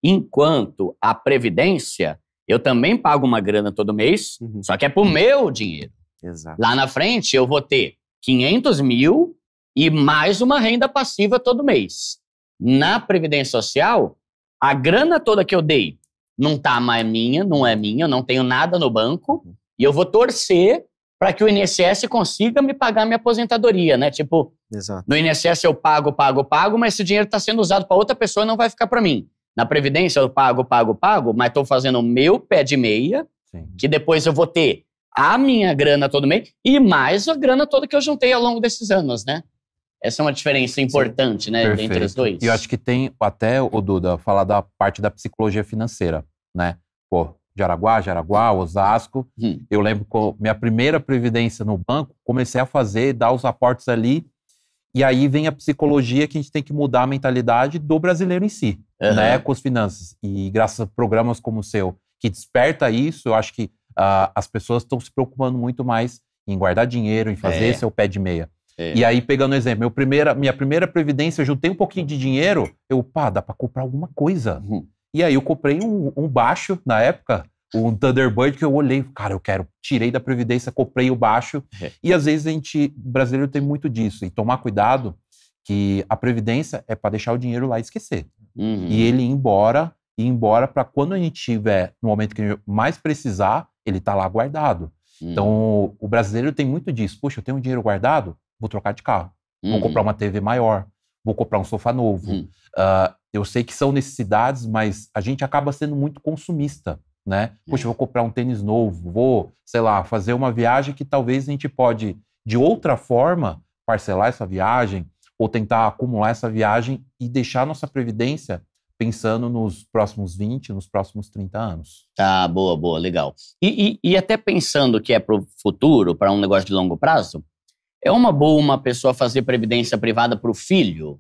A: Enquanto a Previdência, eu também pago uma grana todo mês, uhum. só que é para o uhum. meu dinheiro. Exato. Lá na frente, eu vou ter 500 mil e mais uma renda passiva todo mês. Na Previdência Social, a grana toda que eu dei não tá mais minha, não é minha, eu não tenho nada no banco uhum. e eu vou torcer para que o INSS consiga me pagar minha aposentadoria, né? Tipo, Exato. no INSS eu pago, pago, pago, mas esse dinheiro está sendo usado para outra pessoa, não vai ficar para mim. Na previdência eu pago, pago, pago, mas estou fazendo o meu pé de meia, Sim. que depois eu vou ter a minha grana todo mês e mais a grana toda que eu juntei ao longo desses anos, né? Essa é uma diferença importante, Sim, né, perfeito. entre os dois. E eu acho que
D: tem até, o Duda, falar da parte da psicologia financeira, né? Pô, Jaraguá, Jaraguá, Osasco. Hum. Eu lembro que minha primeira previdência no banco, comecei a fazer, dar os aportes ali. E aí vem a psicologia que a gente tem que mudar a mentalidade do brasileiro em si, uhum. né, com as finanças. E graças a programas como o seu, que desperta isso, eu acho que uh, as pessoas estão se preocupando muito mais em guardar dinheiro, em fazer é. seu pé de meia. É. E aí, pegando o um exemplo, meu primeira, minha primeira previdência, eu juntei um pouquinho de dinheiro, eu, pá, dá pra comprar alguma coisa. Uhum. E aí eu comprei um, um baixo, na época, um Thunderbird que eu olhei, cara, eu quero, tirei da previdência, comprei o baixo. É. E às vezes a gente, brasileiro tem muito disso, e tomar cuidado que a previdência é para deixar o dinheiro lá e esquecer. Uhum. E ele ir embora, ir embora para quando a gente tiver no momento que mais precisar, ele tá lá guardado. Uhum. Então, o brasileiro tem muito disso. Poxa, eu tenho um dinheiro guardado? vou trocar de carro, uhum. vou comprar uma TV maior, vou comprar um sofá novo. Uhum. Uh, eu sei que são necessidades, mas a gente acaba sendo muito consumista, né? Poxa, vou comprar um tênis novo, vou, sei lá, fazer uma viagem que talvez a gente pode, de outra forma, parcelar essa viagem ou tentar acumular essa viagem e deixar nossa previdência pensando nos próximos 20, nos próximos 30 anos.
A: Tá, boa, boa, legal. E, e, e até pensando que é para o futuro, para um negócio de longo prazo, é uma boa uma pessoa fazer previdência privada para o filho?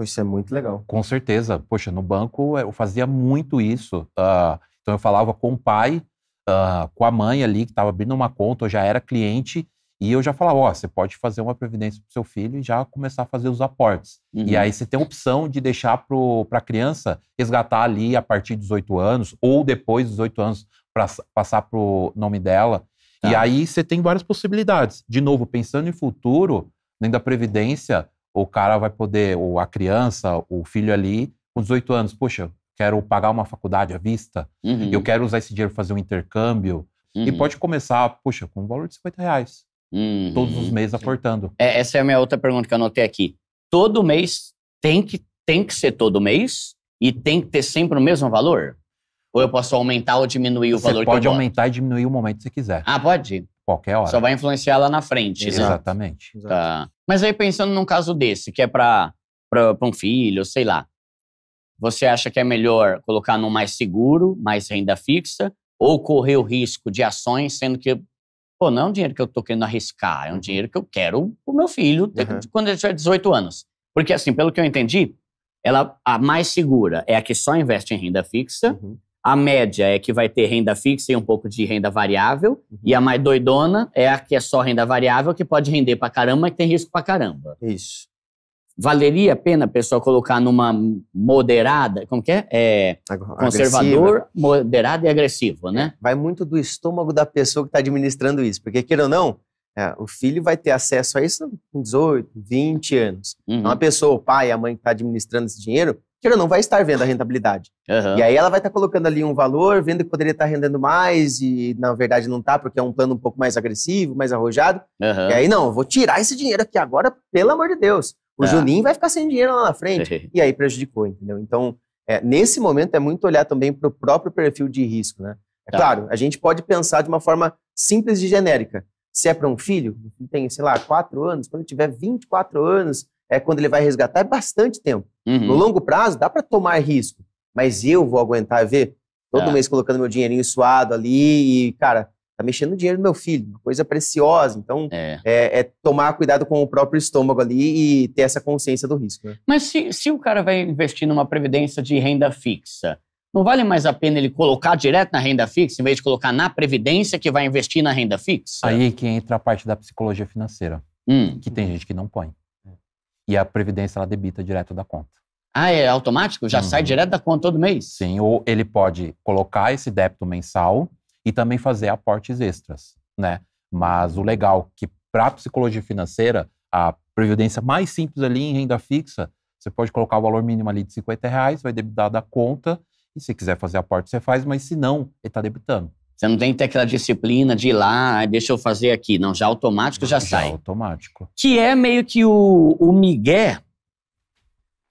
D: Isso é muito legal. Com certeza. Poxa, no banco é, eu fazia muito isso. Uh, então eu falava com o pai, uh, com a mãe ali, que estava abrindo uma conta, eu já era cliente, e eu já falava: ó, oh, você pode fazer uma previdência para seu filho e já começar a fazer os aportes. Uhum. E aí você tem a opção de deixar para a criança resgatar ali a partir dos 18 anos, ou depois dos 18 anos, para passar para o nome dela. Tá. E aí você tem várias possibilidades. De novo, pensando em futuro, dentro da Previdência, o cara vai poder, ou a criança, o filho ali, com 18 anos, poxa, quero pagar uma faculdade à vista, uhum. eu quero usar esse dinheiro para fazer um intercâmbio. Uhum. E pode começar, poxa, com um valor de 50 reais. Uhum. Todos os meses aportando.
A: É, essa é a minha outra pergunta que eu anotei aqui. Todo mês tem que, tem que ser todo mês? E tem que ter sempre o mesmo valor? Ou eu posso aumentar ou diminuir o você valor que eu Você pode aumentar
D: e diminuir o momento que você quiser. Ah, pode? Qualquer hora. Só vai
A: influenciar lá na frente, Exatamente. Né? Tá. Mas aí pensando num caso desse, que é para um filho, sei lá. Você acha que é melhor colocar num mais seguro, mais renda fixa, ou correr o risco de ações, sendo que pô, não é um dinheiro que eu tô querendo arriscar, é um uhum. dinheiro que eu quero pro meu filho ter, uhum. quando ele tiver 18 anos. Porque, assim, pelo que eu entendi, ela, a mais segura é a que só investe em renda fixa, uhum. A média é que vai ter renda fixa e um pouco de renda variável. Uhum. E a mais doidona é a que é só renda variável, que pode render pra caramba, mas tem risco pra caramba. Isso. Valeria a pena a pessoa colocar numa moderada, como que é? é
C: conservador, moderada moderado e agressivo, né? É, vai muito do estômago da pessoa que está administrando isso. Porque, queira ou não, é, o filho vai ter acesso a isso com 18, 20 anos. Uhum. Então, a pessoa, o pai, a mãe que está administrando esse dinheiro, ela não vai estar vendo a rentabilidade. Uhum. E aí ela vai estar colocando ali um valor, vendo que poderia estar rendendo mais e na verdade não está porque é um plano um pouco mais agressivo, mais arrojado.
E: Uhum. E aí não,
C: vou tirar esse dinheiro aqui agora, pelo amor de Deus. O é. Juninho vai ficar sem dinheiro lá na frente. e aí prejudicou, entendeu? Então, é, nesse momento é muito olhar também para o próprio perfil de risco, né? É tá. claro, a gente pode pensar de uma forma simples e genérica. Se é para um filho, tem, sei lá, quatro anos, quando tiver 24 anos, é quando ele vai resgatar é bastante tempo. Uhum. No longo prazo, dá para tomar risco, mas eu vou aguentar ver todo é. mês colocando meu dinheirinho suado ali e, cara, tá mexendo no dinheiro do meu filho, uma coisa preciosa. Então, é. É, é tomar cuidado com o próprio estômago ali e ter essa consciência do risco. Né?
A: Mas se, se o cara vai investir numa previdência de renda fixa, não vale mais a pena ele colocar direto na renda fixa, em vez de colocar na previdência que vai investir na renda fixa?
D: Aí é que entra a parte da psicologia financeira, hum. que tem gente que não põe e a Previdência ela debita direto da conta.
A: Ah, é automático? Já uhum. sai direto
D: da conta todo mês? Sim, ou ele pode colocar esse débito mensal e também fazer aportes extras, né? Mas o legal é que para a psicologia financeira, a previdência mais simples ali em renda fixa, você pode colocar o valor mínimo ali de 50 reais, vai debitar da conta, e se quiser fazer
A: aporte, você faz, mas se não, ele está debitando. Você não tem que ter aquela disciplina de ir lá, deixa eu fazer aqui. Não, já automático já, já sai. automático. Que é meio que o, o migué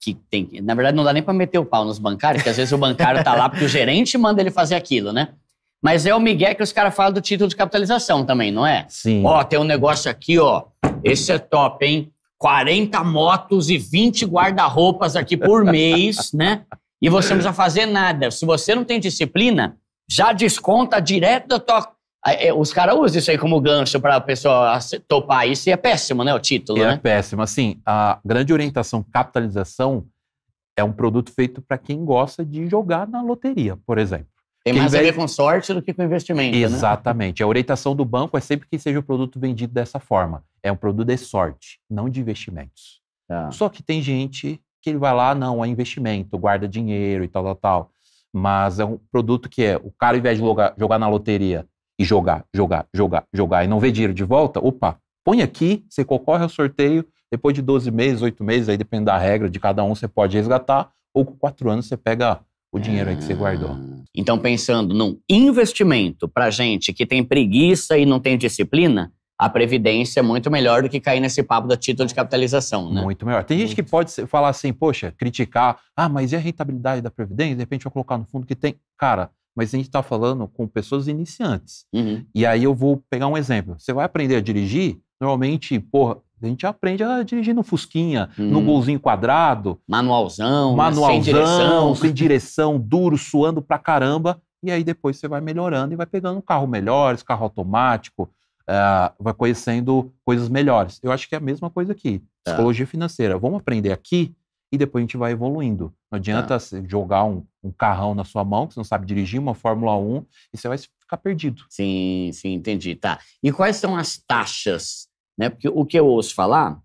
A: que tem Na verdade, não dá nem para meter o pau nos bancários, que às vezes o bancário tá lá porque o gerente manda ele fazer aquilo, né? Mas é o migué que os caras falam do título de capitalização também, não é? Sim. Ó, tem um negócio aqui, ó. Esse é top, hein? 40 motos e 20 guarda-roupas aqui por mês, né? E você não precisa fazer nada. Se você não tem disciplina, já desconta direto da tua. É, os caras usam isso aí como gancho para a pessoa topar isso e é péssimo, né? O título, é né? É
D: péssimo. Assim, a grande orientação capitalização é um produto feito para quem gosta de jogar na loteria, por exemplo. Tem mais a ver
A: com sorte do que com investimento. Né?
D: Exatamente. Né? A orientação do banco é sempre que seja o produto vendido dessa forma. É um produto de sorte, não de investimentos. Ah. Só que tem gente que ele vai lá, não, é investimento, guarda dinheiro e tal, tal, tal. Mas é um produto que é o cara, ao invés de jogar, jogar na loteria e jogar, jogar, jogar, jogar e não ver dinheiro de volta, opa, põe aqui, você concorre ao sorteio, depois de 12 meses, 8 meses, aí
A: depende da regra de cada um, você pode resgatar, ou com 4 anos você pega o dinheiro aí que você guardou. Então, pensando num investimento para gente que tem preguiça e não tem disciplina, a Previdência é muito melhor do que cair nesse papo da título de capitalização. Né? Muito melhor. Tem muito. gente que pode falar assim, poxa, criticar,
D: ah, mas e a rentabilidade da Previdência? De repente eu vou colocar no fundo que tem. Cara, mas a gente está falando com pessoas iniciantes. Uhum. E aí eu vou pegar um exemplo. Você vai aprender a dirigir, normalmente, porra, a gente aprende a dirigir no Fusquinha, no uhum. golzinho quadrado. Manualzão, né? manualzão sem direção. sem direção, duro, suando pra caramba. E aí depois você vai melhorando e vai pegando um carro melhor, esse carro automático, uh, vai conhecendo coisas melhores. Eu acho que é a mesma coisa aqui. Tá. Psicologia financeira. Vamos aprender aqui e depois a gente vai evoluindo. Não adianta tá. jogar um, um, carrão na sua mão, que você não
A: sabe dirigir, uma Fórmula 1, e você vai ficar perdido. Sim, sim, entendi. Tá. E quais são as taxas? Né? Porque o que eu ouço falar,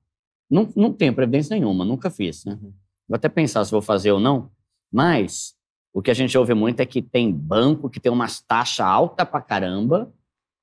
A: não, não tem previdência nenhuma, nunca fiz. Né? Uhum. Vou até pensar se vou fazer ou não, mas o que a gente ouve muito é que tem banco que tem umas taxas alta pra caramba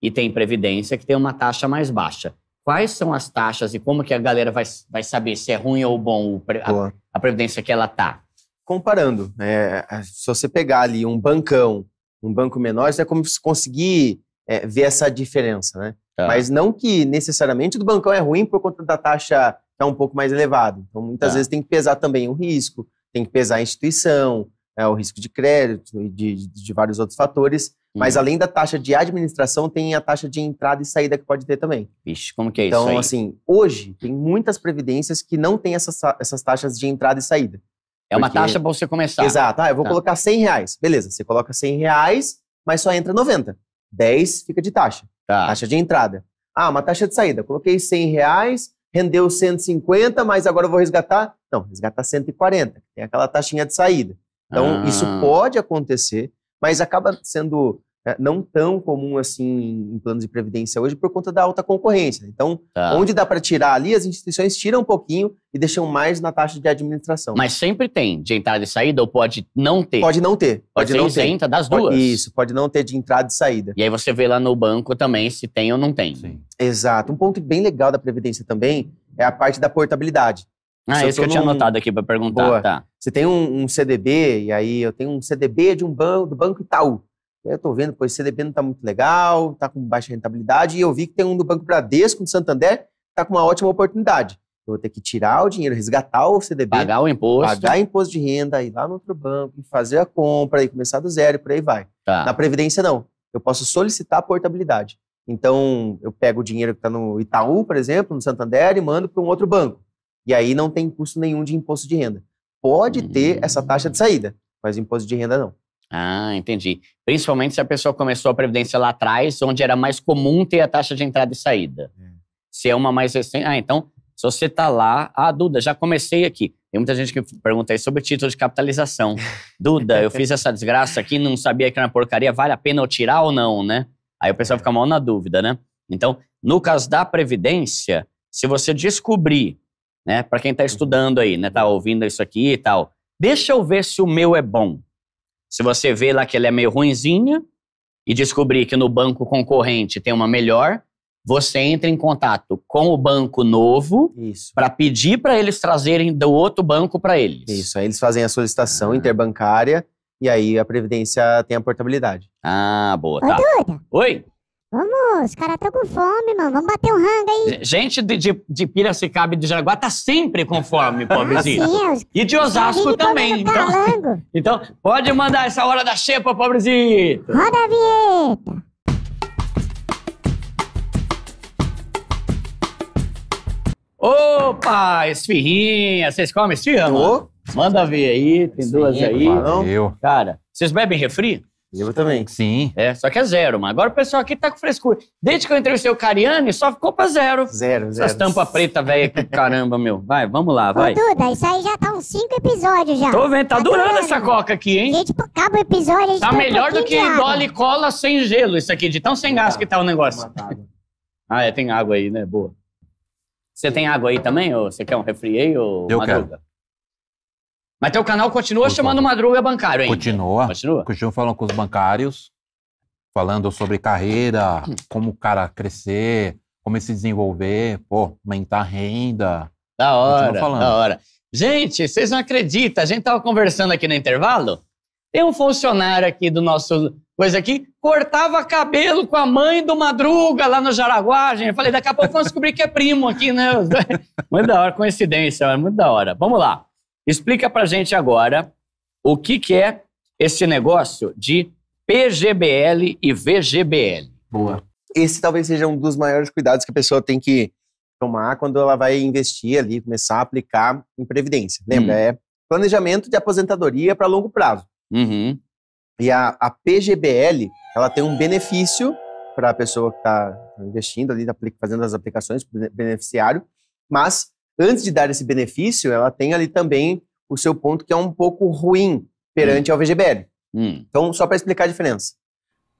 A: e tem previdência que tem uma taxa mais baixa. Quais são as taxas e como que a galera vai, vai saber se é ruim ou bom a, a previdência que ela tá?
C: Comparando, é, se você pegar ali um bancão, um banco menor, você é como se conseguir é, ver essa diferença, né? Tá. Mas não que necessariamente o do bancão é ruim por conta da taxa que tá é um pouco mais elevada. Então, muitas tá. vezes tem que pesar também o risco, tem que pesar a instituição, é, o risco de crédito e de, de vários outros fatores. Mas uhum. além da taxa de administração, tem a taxa de entrada e saída que pode ter também. Vixe, como que é então, isso? Então, assim, hoje tem muitas previdências que não têm essas, essas taxas de entrada e saída. É uma porque... taxa para você começar. Exato. Ah, eu vou tá. colocar 100 reais. Beleza, você coloca 100 reais, mas só entra 90. 10 fica de taxa. Tá. Taxa de entrada. Ah, uma taxa de saída. Coloquei 100 reais, rendeu 150, mas agora eu vou resgatar. Não, resgatar 140, tem aquela taxinha de saída. Então, ah. isso pode acontecer, mas acaba sendo é, não tão comum assim em planos de previdência hoje por conta da alta concorrência. Então, tá. onde dá para tirar ali, as instituições tiram um pouquinho e deixam mais na taxa de administração.
A: Mas sempre tem de entrada e saída ou pode não ter? Pode não ter. Pode, pode não isenta ter. das duas. isso, pode não ter de entrada e saída. E aí você vê lá no banco também se tem ou não tem. Sim.
C: Exato. Um ponto bem legal da previdência também é a parte da portabilidade. Ah, isso que eu tinha num... anotado
A: aqui para perguntar. Boa. Tá.
C: Você tem um, um, CDB, e aí eu tenho um CDB de um banco, do Banco Itaú. Eu estou vendo, pois CDB não está muito legal, está com baixa rentabilidade, e eu vi que tem um do Banco Bradesco, do Santander, está com uma ótima oportunidade. Eu vou ter que tirar o dinheiro, resgatar o CDB. Pagar o imposto. Pagar imposto de renda, ir lá no outro banco, fazer a compra, e começar do zero, e por aí vai. Tá. Na Previdência, não. Eu posso solicitar a portabilidade. Então, eu pego o dinheiro que está no Itaú, por exemplo, no Santander, e mando para um outro banco. E aí não tem custo nenhum de imposto de renda. Pode uhum. ter essa hum. taxa de saída, mas imposto de renda não.
E: Ah,
A: entendi. Principalmente se a pessoa começou a previdência lá atrás, onde era mais comum ter a taxa de entrada e saída. Uhum. Se é uma mais recente. Ah, então, se você está lá. Ah, Duda, já comecei aqui. Tem muita gente que pergunta aí sobre título de capitalização. Duda, eu fiz essa desgraça aqui, não sabia que era uma porcaria, vale a pena eu tirar ou não, né? Aí o pessoal é. fica mal na dúvida, né? Então, no caso da Previdência, se você descobrir né? Para quem está uhum. estudando aí, né? Tá uhum. ouvindo isso aqui e tal. Deixa eu ver se o meu é bom. Se você vê lá que ele é meio ruinzinha e descobrir que no banco concorrente tem uma melhor, você entra em contato com o banco novo para pedir para eles trazerem do
C: outro banco para eles. Isso, aí eles fazem a solicitação ah. interbancária e aí a Previdência tem a portabilidade.
A: Ah, boa, tá. tá. Oi?
B: Vamos, os caras estão com fome, mano. Vamos bater um rango aí.
A: Gente de, de, de Piracicaba e de Jaraguá tá sempre com fome, pobrezinho. Ah, sim, e de Osasco também. Então, então, pode mandar essa hora da xepa, pobrezinho. Roda a vinheta. Opa, esfirrinha. Vocês comem esfirra, mano? Manda ver aí, tem duas aí. Valeu. Cara, vocês bebem refri? Eu também. Sim. É, só que é zero, mas agora o pessoal aqui tá com frescura. Desde que eu entrevistei o Cariani,
B: só ficou pra zero.
A: Zero, zero. Essa tampas preta velha aqui, caramba, meu. Vai, vamos lá, vai. Ô,
B: Duda, isso aí já tá uns cinco episódios já. Tô vendo, tá, tá durando, durando essa coca aqui, hein? Gente, por cabo episódio, a gente Tá um tá melhor do que gole
A: cola sem gelo, isso aqui, de tão sem gás que tá o negócio. Tá, tá. Ah, é, tem água aí, né? Boa. Você tem água aí também? Ou você quer um refri aí? Ou Eu quero. Mas teu canal continua chamando Madruga bancário, hein?
D: Continua. Continua. Continua falando com os bancários, falando sobre carreira, hum. como o cara crescer, como se desenvolver, pô, aumentar a renda.
E: Da hora, da hora.
A: Gente, vocês não acreditam, a gente tava conversando aqui no intervalo, tem um funcionário aqui do nosso coisa aqui, cortava cabelo com a mãe do Madruga lá no Jaraguá, gente. Eu falei, daqui a pouco vamos descobrir que é primo aqui, né? Muito da hora, coincidência, muito da hora. Vamos lá. Explica para gente agora o que, que é esse negócio de PGBL e VGBL.
C: Boa. Esse talvez seja um dos maiores cuidados que a pessoa tem que tomar quando ela vai investir ali, começar a aplicar em previdência. Lembra? Hum. É planejamento de aposentadoria para longo prazo. Uhum. E a, a, PGBL, ela tem um benefício para a pessoa que está investindo ali, tá fazendo as aplicações, beneficiário, mas antes de dar esse benefício, ela tem ali também o seu ponto que é um pouco ruim perante hum. ao VGBL. Hum. Então, só para explicar a diferença.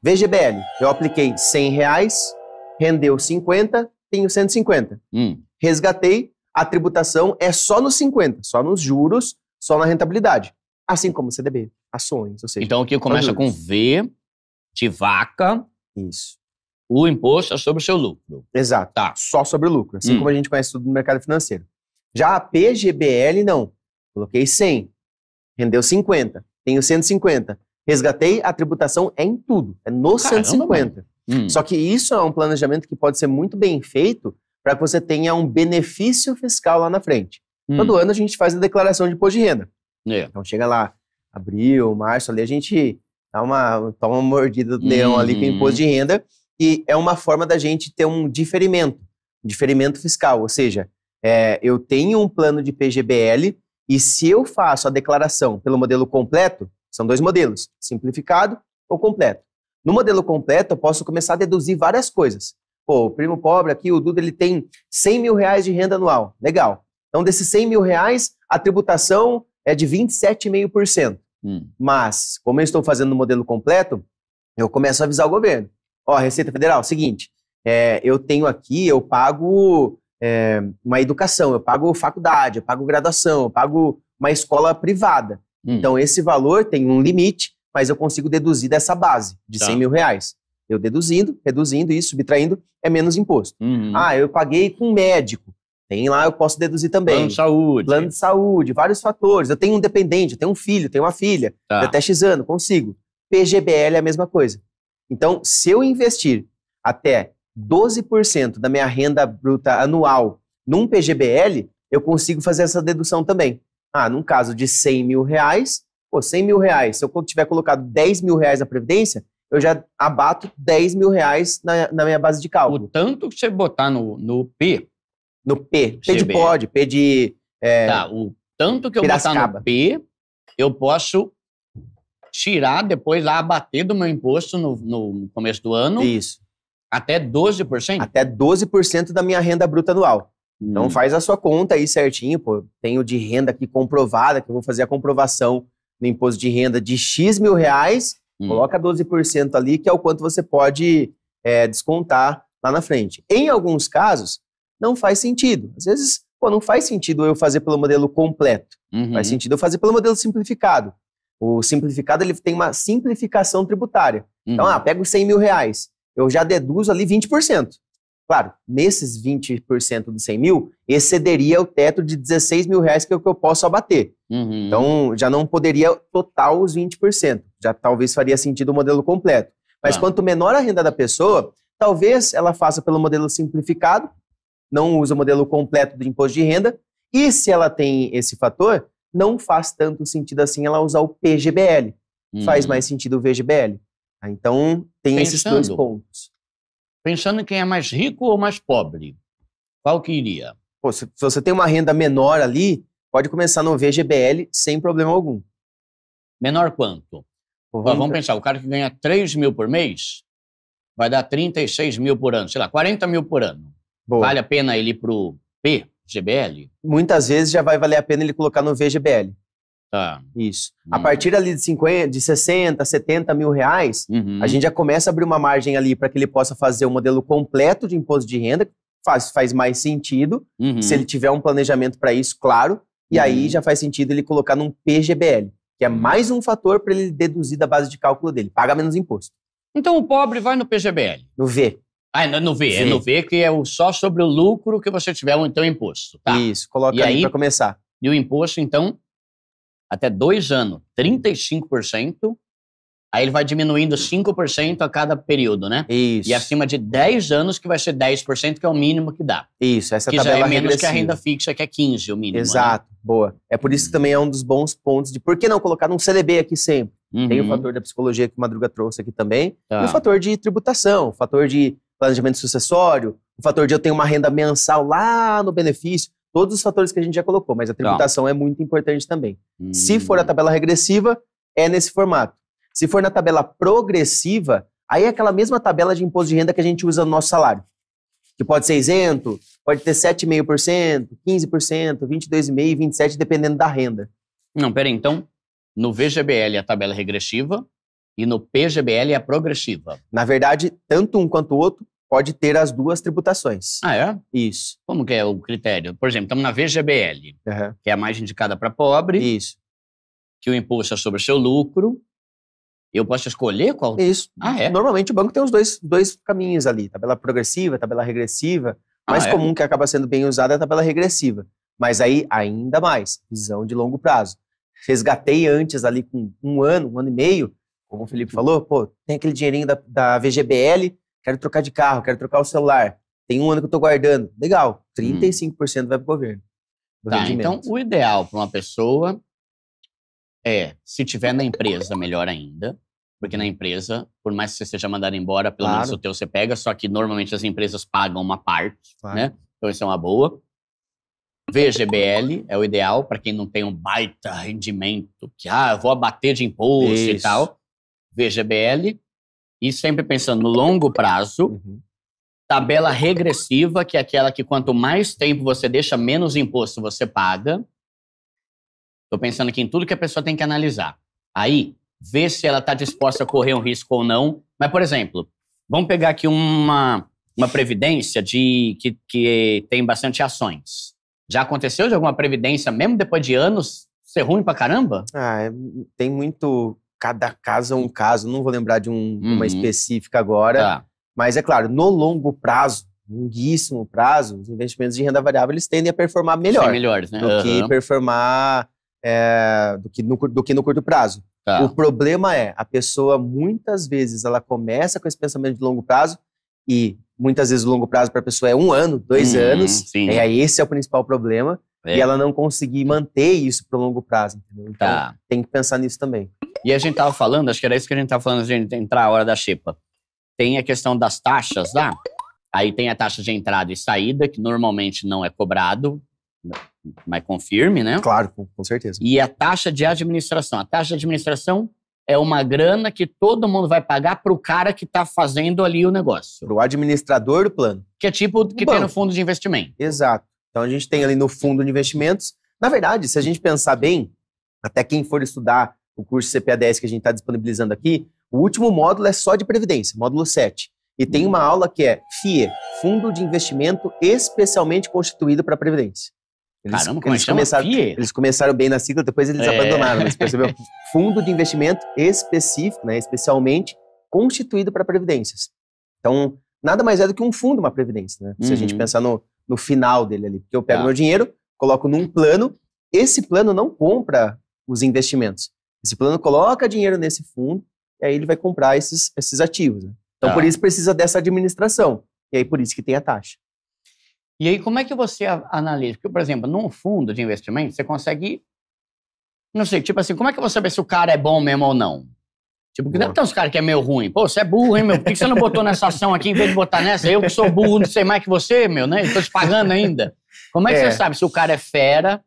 C: VGBL, eu apliquei 100 reais, rendeu 50, tenho 150. Hum. Resgatei, a tributação é só nos 50, só nos juros, só na rentabilidade. Assim como o CDB, ações, ou
A: seja... Então, aqui começa com V de vaca. Isso o imposto é sobre o seu lucro.
C: Exato. Tá. Só sobre o lucro, assim hum. como a gente conhece tudo no mercado financeiro. Já a PGBL, não. Coloquei 100, rendeu 50, tenho 150. Resgatei, a tributação é em tudo, é no Caramba, 150. Hum. Só que isso é um planejamento que pode ser muito bem feito para que você tenha um benefício fiscal lá na frente. Hum. Todo ano a gente faz a declaração de imposto de renda. É. Então chega lá, abril, março, ali a gente dá uma, toma uma mordida do leão ali com o imposto uhum. de renda que é uma forma da gente ter um diferimento, um diferimento fiscal, ou seja, é, eu tenho um plano de PGBL e se eu faço a declaração pelo modelo completo, são dois modelos, simplificado ou completo. No modelo completo, eu posso começar a deduzir várias coisas. Pô, o primo pobre aqui, o Duda, ele tem 100 mil reais de renda anual. Legal. Então, desses 100 mil reais, a tributação é de 27,5%. Hum. Mas, como eu estou fazendo no modelo completo, eu começo a avisar o governo. Ó, Receita Federal, seguinte, é, eu tenho aqui, eu pago é, uma educação, eu pago faculdade, eu pago graduação, eu pago uma escola privada. Hum. Então, esse valor tem um limite, mas eu consigo deduzir dessa base de tá. 100 mil reais. Eu deduzindo, reduzindo isso, subtraindo, é menos imposto. Uhum. Ah, eu paguei com médico. Tem lá, eu posso deduzir também. Plano de saúde. Plano de saúde, vários fatores. Eu tenho um dependente, eu tenho um filho, tenho uma filha. Tá. Até X ano, consigo. PGBL é a mesma coisa. Então, se eu investir até 12% da minha renda bruta anual num PGBL, eu consigo fazer essa dedução também. Ah, num caso de 100 mil reais, pô, 100 mil reais, se eu tiver colocado 10 mil reais na Previdência, eu já abato 10 mil reais na, na minha base de cálculo. O tanto que você botar no, no P... No P, P de pode, P de... É, tá, o
A: tanto que eu Piracicaba. botar no P, eu posso tirar depois lá,
C: abater do meu imposto no, no começo do ano. Isso. Até 12%? Até 12% da minha renda bruta anual. Então, hum. Então faz a sua conta aí certinho, pô. Tenho de renda aqui comprovada, que eu vou fazer a comprovação no imposto de renda de X mil reais, hum. coloca 12% ali, que é o quanto você pode é, descontar lá na frente. Em alguns casos, não faz sentido. Às vezes, pô, não faz sentido eu fazer pelo modelo completo. Uhum. Faz sentido eu fazer pelo modelo simplificado. O simplificado ele tem uma simplificação tributária. Então, uhum. Então, ah, pego os 100 mil reais, eu já deduzo ali 20%. Claro, nesses 20% dos 100 mil, excederia o teto de 16 mil reais que é o que eu posso abater.
E: Uhum. Então,
C: já não poderia total os 20%. Já talvez faria sentido o modelo completo. Mas ah. quanto menor a renda da pessoa, talvez ela faça pelo modelo simplificado, não usa o modelo completo do imposto de renda. E se ela tem esse fator, não faz tanto sentido assim ela usar o PGBL. Hum. Faz uhum. mais sentido o VGBL. Ah, então, tem pensando, esses dois pontos. Pensando em quem é mais rico ou mais pobre, qual que iria? Pô, se, se você tem uma renda menor ali, pode começar no VGBL sem problema algum.
A: Menor quanto? Pô, vamos pensar, o cara que ganha 3 mil por mês vai dar 36 mil por ano, sei lá, 40 mil por ano. Boa. Vale a pena ele ir pro P? GBL?
C: Muitas vezes já vai valer a pena ele colocar no VGBL. Tá. Isso. Hum. A partir ali de 50, de 60, 70 mil reais, uhum. a gente já começa a abrir uma margem ali para que ele possa fazer o um modelo completo de imposto de renda, faz, faz mais sentido, uhum. se ele tiver um planejamento para isso, claro, e uhum. aí já faz sentido ele colocar num PGBL, que é mais um fator para ele deduzir da base de cálculo dele, paga menos imposto.
A: Então o pobre vai no PGBL? No V. Ah, é no, no V. É Sim. É no V que é o, só sobre o lucro que você tiver, então, imposto. Tá? Isso, coloca e aí, para começar. E o imposto, então, até dois anos, 35%. Aí ele vai diminuindo 5% a cada período, né? Isso. E acima de 10 anos, que vai ser 10%, que é o mínimo que dá. Isso, essa que tabela já é menos regressiva. que a renda fixa, que é 15
C: o mínimo. Exato, né? boa. É por isso que também é um dos bons pontos de por que não colocar um CDB aqui sempre. Uhum. Tem o uhum. fator da psicologia que o Madruga trouxe aqui também, tá. e o tá. fator de tributação, o fator de planejamento sucessório, o fator de eu ter uma renda mensal lá no benefício, todos os fatores que a gente já colocou, mas a tá. tributação é muito importante também. Hum. Se for a hum. tabela regressiva, é nesse formato. Se for na tabela progressiva, aí é aquela mesma tabela de imposto de renda que a gente usa no nosso salário, que pode ser isento, pode ter 7,5%, 15%, 22,5%, 27%, dependendo da renda.
A: Não, peraí, então, no VGBL é a tabela regressiva e no
C: PGBL é a progressiva. Na verdade, tanto um quanto o outro pode ter as duas tributações. Ah, é?
A: Isso. Como que é o critério? Por exemplo, estamos na VGBL, uhum. que é a mais indicada para pobre. Isso. Que o imposto é sobre o seu lucro. Eu posso escolher
C: qual? Isso. Ah, é? Normalmente o banco tem os dois, dois caminhos ali, tabela progressiva, tabela regressiva. Ah, mais ah, é? comum que acaba sendo bem usada é a tabela regressiva. Mas aí, ainda mais, visão de longo prazo. Resgatei antes ali com um ano, um ano e meio, como o Felipe falou, pô, tem aquele dinheirinho da, da VGBL, Quero trocar de carro, quero trocar o celular. Tem um ano que eu estou guardando. Legal, 35% hum. vai para o governo. Tá, então
A: o ideal para uma pessoa é, se tiver na empresa, melhor ainda. Porque na empresa, por mais que você seja mandado embora, pelo claro. menos o teu você pega, só que normalmente as empresas pagam uma parte, claro. né? Então isso é uma boa. VGBL é o ideal para quem não tem um baita rendimento, que ah, eu vou abater de imposto isso. e tal. VGBL e sempre pensando no longo prazo. Uhum. Tabela regressiva, que é aquela que quanto mais tempo você deixa, menos imposto você paga. Estou pensando aqui em tudo que a pessoa tem que analisar. Aí, ver se ela está disposta a correr um risco ou não. Mas, por exemplo, vamos pegar aqui uma, uma previdência de que, que tem bastante ações. Já aconteceu de alguma previdência, mesmo depois de
C: anos, ser ruim pra caramba? Ah, é, tem muito cada caso é um caso, não vou lembrar de um, uhum. uma específica agora, tá. mas é claro, no longo prazo, longuíssimo prazo, os investimentos de renda variável eles tendem a performar melhor melhores, né? do uhum. que performar é, do, que no, do que no curto prazo. Tá. O problema é a pessoa muitas vezes ela começa com esse pensamento de longo prazo e muitas vezes o longo prazo para a pessoa é um ano, dois uhum, anos. Sim. É esse é o principal problema. É. E ela não conseguir manter isso para longo prazo, entendeu? Então, tá. tem que pensar nisso também.
A: E a gente tava falando, acho que era isso que a gente tava falando antes de entrar a hora da xepa. Tem a questão das taxas lá. Aí tem a taxa de entrada e saída, que normalmente não é cobrado, mas confirme, né? Claro, com certeza. E a taxa de administração. A taxa de administração é uma grana que todo
C: mundo vai pagar para o cara que está fazendo ali o negócio. Para o administrador do plano. Que é tipo o que banco. tem no fundo de investimento. Exato. Então a gente tem ali no fundo de investimentos. Na verdade, se a gente pensar bem, até quem for estudar o curso CPA10 que a gente está disponibilizando aqui, o último módulo é só de previdência, módulo 7. E tem uma aula que é FIE, Fundo de Investimento Especialmente Constituído para Previdência. Eles, Caramba, como eles é começaram, FIE? eles começaram bem na sigla, depois eles é. abandonaram, mas percebeu? Fundo de investimento específico, né, especialmente constituído para previdências. Então, nada mais é do que um fundo, uma previdência, né? Uhum. Se a gente uhum. pensar no, no final dele ali. Porque eu pego tá. meu dinheiro, coloco num plano, esse plano não compra os investimentos. Esse plano coloca dinheiro nesse fundo e aí ele vai comprar esses, esses ativos. Né? Então, tá. por isso precisa dessa administração. E aí, por isso que tem a taxa.
A: E aí, como é que você analisa? Porque, por exemplo, num fundo de investimento, você consegue. Não sei, tipo assim, como é que você vê se o cara é bom mesmo ou não? Tipo, que deve ter uns caras que é meio ruim. Pô, você é burro, hein, meu? Por que você não botou nessa ação aqui em vez de botar nessa? Eu que sou burro, não sei mais que você, meu, né? Estou te pagando ainda. Como é que é. você sabe se o cara é fera?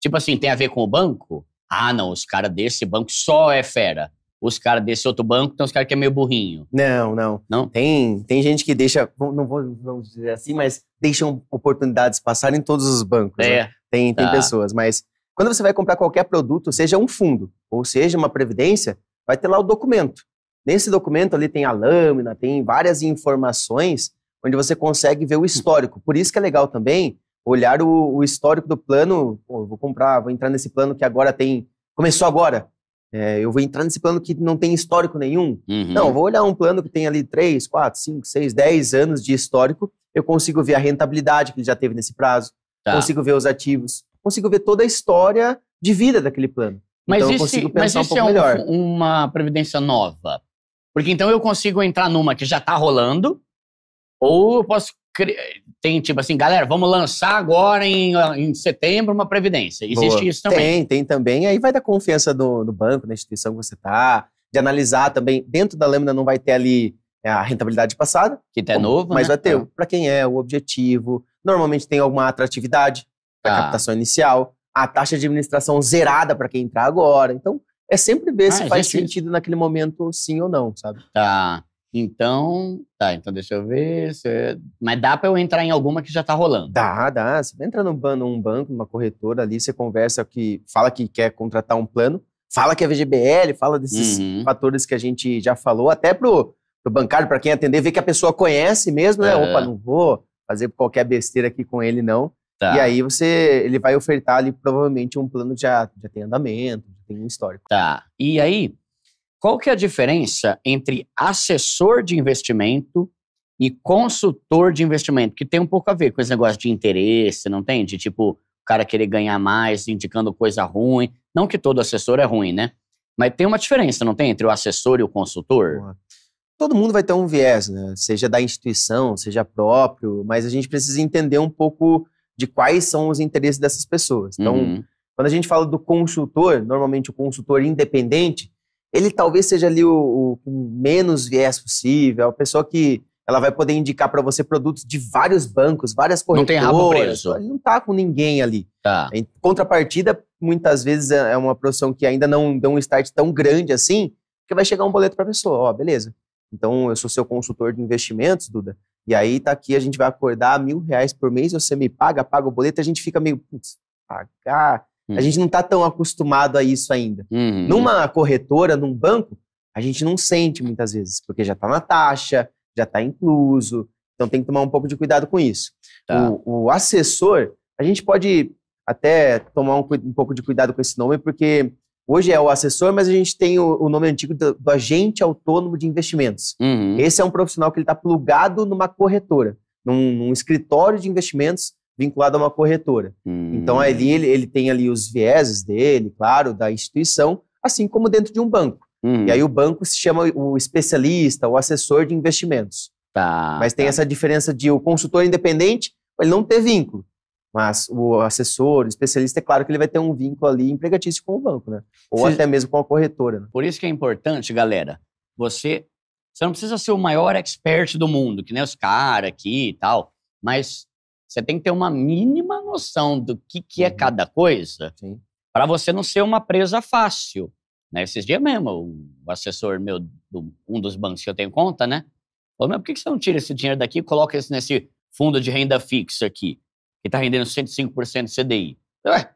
A: Tipo assim, tem a ver com o banco? Ah, não, os caras desse banco só é fera. Os caras desse outro banco, então os caras que é meio burrinho.
C: Não, não. Não? Tem, tem gente que deixa, não vou vamos dizer assim, mas deixam oportunidades passarem em todos os bancos. É. Né? Tem, tá. tem pessoas, mas quando você vai comprar qualquer produto, seja um fundo ou seja uma previdência, vai ter lá o documento. Nesse documento ali tem a lâmina, tem várias informações onde você consegue ver o histórico. Por isso que é legal também olhar o, o histórico do plano. Pô, vou comprar, vou entrar nesse plano que agora tem. Começou agora. É, eu vou entrar nesse plano que não tem histórico nenhum. Uhum. Não, vou olhar um plano que tem ali 3, 4, 5, 6, 10 anos de histórico. Eu consigo ver a rentabilidade que ele já teve nesse prazo. Tá. Consigo ver os ativos. Consigo ver toda a história de vida daquele plano. Mas então isso, eu consigo pensar mas isso um pouco é um, melhor.
A: uma previdência nova. Porque então eu consigo entrar numa que já está rolando, ou eu posso. Tem tipo assim, galera, vamos lançar agora em, em setembro uma previdência. Existe Boa. isso também. Tem,
C: tem também. Aí vai da confiança do, do banco, da instituição que você está, de analisar também. Dentro da lâmina não vai ter ali é, a rentabilidade passada. Que até é novo. Mas né? vai ter é. é. para quem é, o objetivo. Normalmente tem alguma atratividade da tá. captação inicial a taxa de administração zerada para quem entrar agora. Então, é sempre ver ah, se é faz sentido naquele momento sim ou não, sabe? Tá. Então, tá, então deixa eu ver. Eu... É, mas dá para eu entrar em alguma que já tá rolando? Dá, dá. Você entra num, num banco, numa corretora ali, você conversa que fala que quer contratar um plano, fala que é VGBL, fala desses uhum. fatores que a gente já falou, até pro, pro bancário, para quem atender, ver que a pessoa conhece mesmo, né? É. Opa, não vou fazer qualquer besteira aqui com ele, não. Tá. E aí você, ele vai ofertar ali provavelmente um plano que já, já tem andamento, já tem um histórico.
A: Tá. E aí, qual que é a diferença entre assessor de investimento e consultor de investimento? Que tem um pouco a ver com esse negócio de interesse, não tem? De tipo, o cara querer ganhar mais, indicando coisa ruim. Não que todo assessor é ruim, né? Mas tem uma diferença, não tem? Entre o assessor e o consultor?
C: todo mundo vai ter um viés, né? Seja da instituição, seja próprio, mas a gente precisa entender um pouco de quais são os interesses dessas pessoas. Então, uhum. quando a gente fala do consultor, normalmente o consultor independente, ele talvez seja ali o, o menos viés possível, é a pessoa que ela vai poder indicar para você produtos de vários bancos, várias corretoras. Não tem rabo preso. Ele não tá com ninguém ali. Tá. Em contrapartida, muitas vezes é, é uma profissão que ainda não deu um start tão grande assim, que vai chegar um boleto para a pessoa, ó, oh, beleza. Então, eu sou seu consultor de investimentos, Duda. E aí tá aqui, a gente vai acordar mil reais por mês, você me paga, paga o boleto, a gente fica meio, putz, pagar. A hum. gente não tá tão acostumado a isso ainda. Uhum. Numa corretora, num banco, a gente não sente muitas vezes, porque já tá na taxa, já tá incluso. Então tem que tomar um pouco de cuidado com isso. Tá. O, o, assessor, a gente pode até tomar um, um pouco de cuidado com esse nome, porque Hoje é o assessor, mas a gente tem o, o nome antigo do, do, agente autônomo de investimentos. Uhum. Esse é um profissional que ele está plugado numa corretora, num, num, escritório de investimentos vinculado a uma corretora. Uhum. Então ali ele, ele tem ali os vieses dele, claro, da instituição, assim como dentro de um banco. Uhum. E aí o banco se chama o especialista, o assessor de investimentos. Tá, mas tem tá. essa diferença de o consultor independente, ele não ter vínculo. Mas o assessor, o especialista, é claro que ele vai ter um vínculo ali empregatício com o banco, né? Ou até mesmo com a corretora. Né? Por isso que é importante, galera,
A: você. Você não precisa ser o maior expert do mundo, que nem os caras aqui e tal, mas você tem que ter uma mínima noção do que, que é uhum. cada coisa para você não ser uma presa fácil. Né? Esses dias mesmo, o assessor meu, do, um dos bancos que eu tenho conta, né? Falou, meu, por que você não tira esse dinheiro daqui e coloca esse nesse fundo de renda fixa aqui? que está rendendo 105% de CDI. Ué,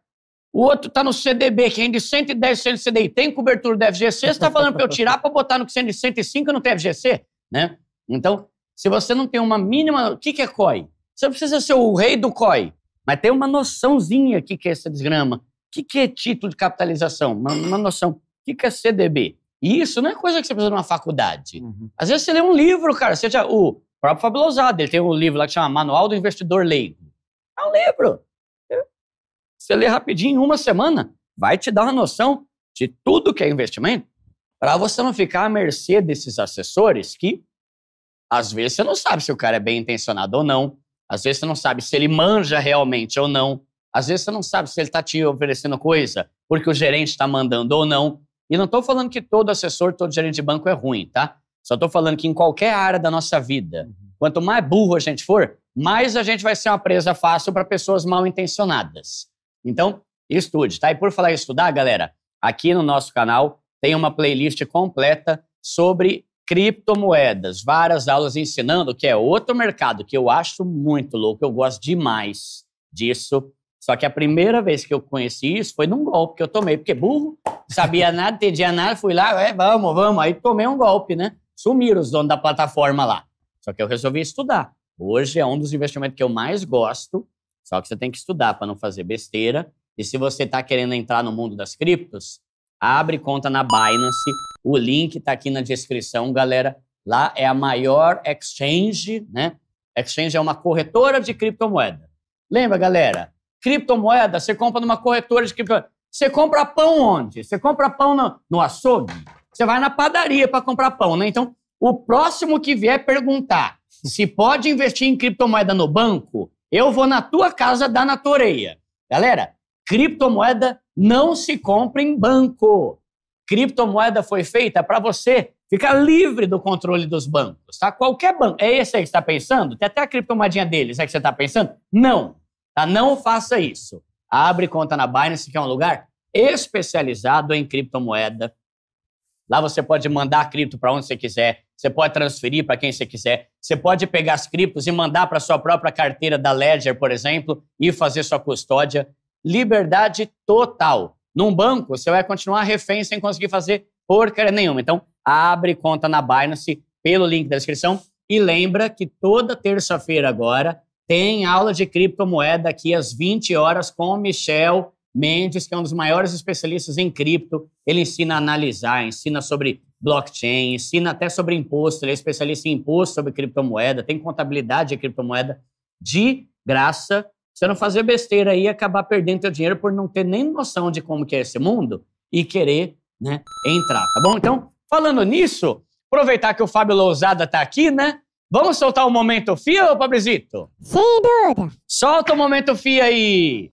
A: o outro está no CDB, que rende 110% de CDI, tem cobertura do FGC, você está falando para eu tirar para botar no que rende 105 não tem FGC? Né? Então, se você não tem uma mínima. O que, que é COI? Você não precisa ser o rei do COI, mas tem uma noçãozinha aqui que é essa desgrama. O que, que é título de capitalização? Uma, uma noção. O que, que é CDB? E isso não é coisa que você precisa de uma faculdade. Uhum. Às vezes você lê um livro, cara. o próprio Fábio Lousada, ele tem um livro lá que chama Manual do Investidor Leigo. É um livro. É. Você lê rapidinho em uma semana, vai te dar uma noção de tudo que é investimento, para você não ficar à mercê desses assessores que, às vezes, você não sabe se o cara é bem intencionado ou não, às vezes, você não sabe se ele manja realmente ou não, às vezes, você não sabe se ele está te oferecendo coisa porque o gerente está mandando ou não. E não estou falando que todo assessor, todo gerente de banco é ruim, tá? Só estou falando que em qualquer área da nossa vida, uhum. Quanto mais burro a gente for, mais a gente vai ser uma presa fácil para pessoas mal intencionadas. Então, estude, tá? E por falar em estudar, galera, aqui no nosso canal tem uma playlist completa sobre criptomoedas, várias aulas ensinando, que é outro mercado que eu acho muito louco, eu gosto demais disso. Só que a primeira vez que eu conheci isso foi num golpe que eu tomei, porque burro, sabia nada, entendia nada, fui lá, é, vamos, vamos, aí tomei um golpe, né? Sumiram os donos da plataforma lá. Só que eu resolvi estudar. Hoje é um dos investimentos que eu mais gosto, só que você tem que estudar para não fazer besteira. E se você está querendo entrar no mundo das criptos, abre conta na Binance. O link está aqui na descrição, galera. Lá é a maior exchange, né? Exchange é uma corretora de criptomoeda. Lembra, galera? Criptomoeda, você compra numa corretora de criptomoeda. Você compra pão onde? Você compra pão no, no açougue? Você vai na padaria para comprar pão, né? Então, o próximo que vier perguntar se pode investir em criptomoeda no banco, eu vou na tua casa dar na tua Galera, criptomoeda não se compra em banco. Criptomoeda foi feita para você ficar livre do controle dos bancos, tá? Qualquer banco. É esse aí que você está pensando? Tem até a criptomoedinha deles, é que você está pensando? Não, tá? Não faça isso. Abre conta na Binance, que é um lugar especializado em criptomoeda. Lá você pode mandar a cripto para onde você quiser, você pode transferir para quem você quiser, você pode pegar as criptos e mandar para sua própria carteira da Ledger, por exemplo, e fazer sua custódia. Liberdade total. Num banco, você vai continuar refém sem conseguir fazer porcaria nenhuma. Então, abre conta na Binance pelo link da descrição e lembra que toda terça-feira agora tem aula de criptomoeda aqui às 20 horas com o Michel Mendes, que é um dos maiores especialistas em cripto. Ele ensina a analisar, ensina sobre blockchain, ensina até sobre imposto. Ele é especialista em imposto sobre criptomoeda, tem contabilidade de criptomoeda de graça. Você não fazer besteira aí e acabar perdendo seu dinheiro por não ter nem noção de como que é esse mundo e querer né, entrar, tá bom? Então, falando nisso, aproveitar que o Fábio Lousada está aqui, né? Vamos soltar o momento FIA, ô Pablizito? Sem dúvida. Solta o momento FIA aí.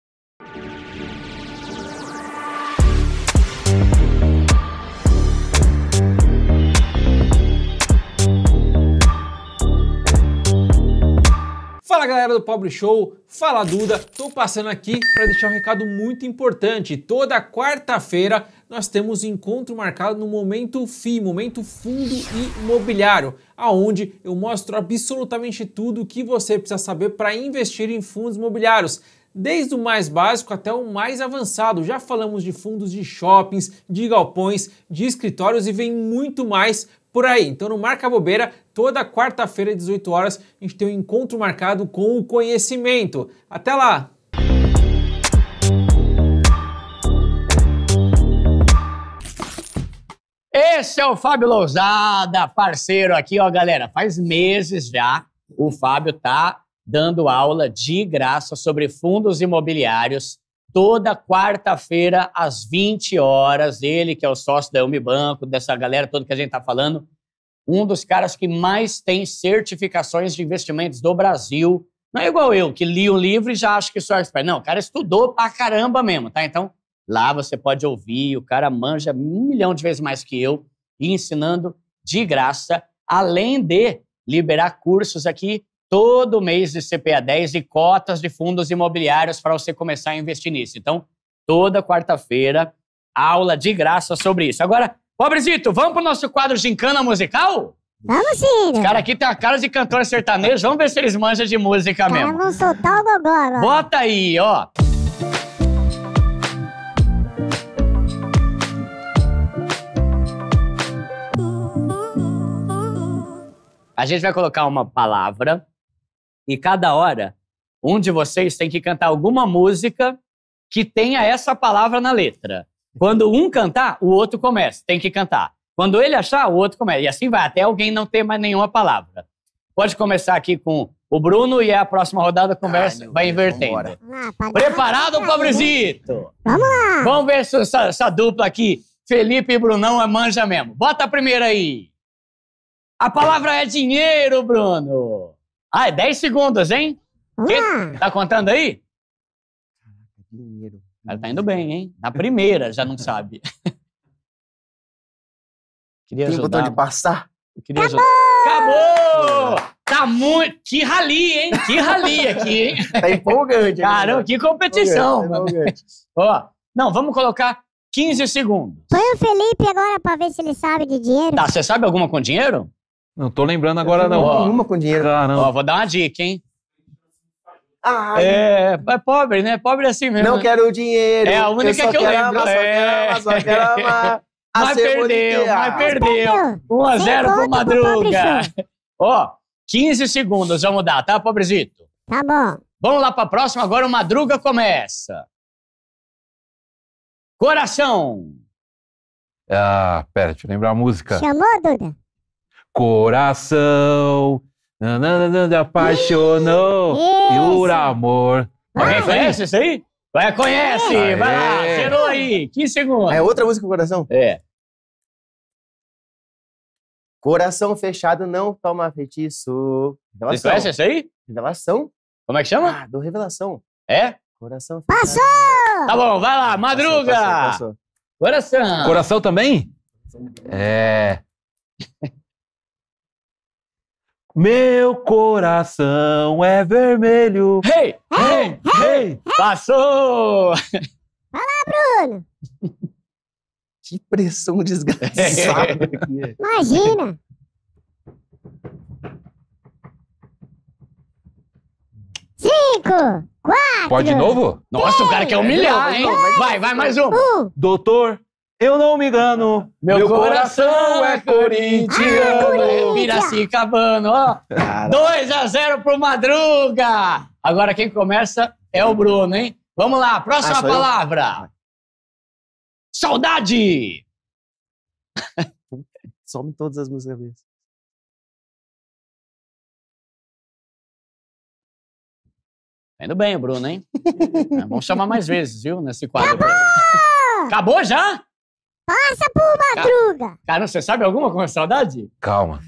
D: Fala galera do Pobre Show, fala Duda, estou passando aqui para deixar um recado muito importante. Toda quarta-feira nós temos encontro marcado no Momento FI, Momento Fundo Imobiliário, aonde eu mostro absolutamente tudo o que você precisa saber para investir em fundos imobiliários desde o mais básico até o mais avançado. Já falamos de fundos de shoppings, de galpões, de escritórios e vem muito mais por aí. Então no Marca Bobeira, toda quarta-feira, às 18 horas, a gente tem um encontro marcado com o
A: conhecimento. Até lá! Esse é o Fábio Lousada, parceiro aqui, ó, galera. Faz meses já o Fábio tá dando aula de graça sobre fundos imobiliários toda quarta-feira, às 20 horas. Ele, que é o sócio da Unibanco, dessa galera toda que a gente está falando, um dos caras que mais tem certificações de investimentos do Brasil. Não é igual eu, que li um livro e já acho que sou expert. Não, o cara estudou pra caramba mesmo, tá? Então, lá você pode ouvir, o cara manja um milhão de vezes mais que eu, e ensinando de graça, além de liberar cursos aqui todo mês de CPA 10 e cotas de fundos imobiliários para você começar a investir nisso. Então, toda quarta-feira, aula de graça sobre isso. Agora, pobrezito, vamos para o nosso quadro Gincana Musical? Vamos sim! Os caras aqui tem a cara de cantor sertanejo, vamos ver se eles manjam de música tá, mesmo.
B: Vamos soltar o gogó agora.
A: Bota aí, ó. A gente vai colocar uma palavra e cada hora, um de vocês tem que cantar alguma música que tenha essa palavra na letra. Quando um cantar, o outro começa, tem que cantar. Quando ele achar, o outro começa. E assim vai, até alguém não ter mais nenhuma palavra. Pode começar aqui com o Bruno e a próxima rodada conversa Ai, vai Deus, invertendo.
B: Vambora. Preparado,
A: pobrezito? Vamos lá! Vamos ver essa, essa dupla aqui. Felipe e Brunão é manja mesmo. Bota a primeira aí. A palavra é dinheiro, Bruno. Ah, é 10 segundos, hein? Ah. Tá contando aí? Dinheiro. O cara tá indo bem, hein? Na primeira, já não sabe.
E: Queria Tem ajudar. botão de passar? Eu queria ajudar.
A: Acabou! Acabou! Tá muito. Que rali, hein? Que rali aqui, hein? Tá empolgante. Né? Caramba, que competição. empolgante. Ó, não, vamos colocar 15
B: segundos. Põe o Felipe agora pra ver se ele sabe de dinheiro. Tá, você sabe alguma com dinheiro?
A: Não tô lembrando agora, não. não. Nenhuma com dinheiro. Caramba. Ó, vou dar uma dica, hein? Ah, é, é pobre, né? Pobre é assim mesmo. Não né? quero dinheiro. É a única eu que eu lembro. Amar, é. quero amar, só quero amar. Mas perdeu, mas perdeu. 1x0 pro Madruga. Ó, 15 segundos, vamos dar, tá, pobrezito? Tá bom.
E: Vamos lá pra próxima, agora o Madruga começa.
B: Coração.
D: Ah, pera, deixa eu lembrar a música.
B: Chamou, Duda?
D: coração. apaixonou
E: por amor. conhece isso aí? Vai, conhece! Aê. Vai lá, zerou aí. 15 segundos. É outra música, coração? É.
C: Coração fechado não toma feitiço. Revelação. conhece isso aí? Revelação. Como é que chama? Ah, do Revelação. É? Coração fechado. Passou! Tá bom, vai lá, Madruga!
A: Passou, passou,
E: passou. Coração. Coração
D: também? É. Meu coração é vermelho.
C: Hey! Hey! Hey! hey! Passou!
B: Vai lá, Bruno!
C: que pressão desgraçada aqui.
E: É.
B: Imagina! Cinco, quatro. Pode de novo? Nossa, o cara quer humilhar, hein? Vai, vai, mais um. um.
D: Doutor eu não me engano. Meu, meu coração, coração, é, é corintiano. Vira-se ah,
A: Piracicabano, ó. 2 a 0 pro Madruga. Agora quem começa é o Bruno, hein? Vamos lá, próxima ah, palavra. Eu?
E: Saudade. Some todas as músicas minhas. Tá indo bem, Bruno, hein? é, vamos chamar mais vezes, viu? Nesse quadro. Acabou!
A: Acabou já?
B: Passa por
A: madruga! Cara, você sabe alguma com saudade?
C: Calma.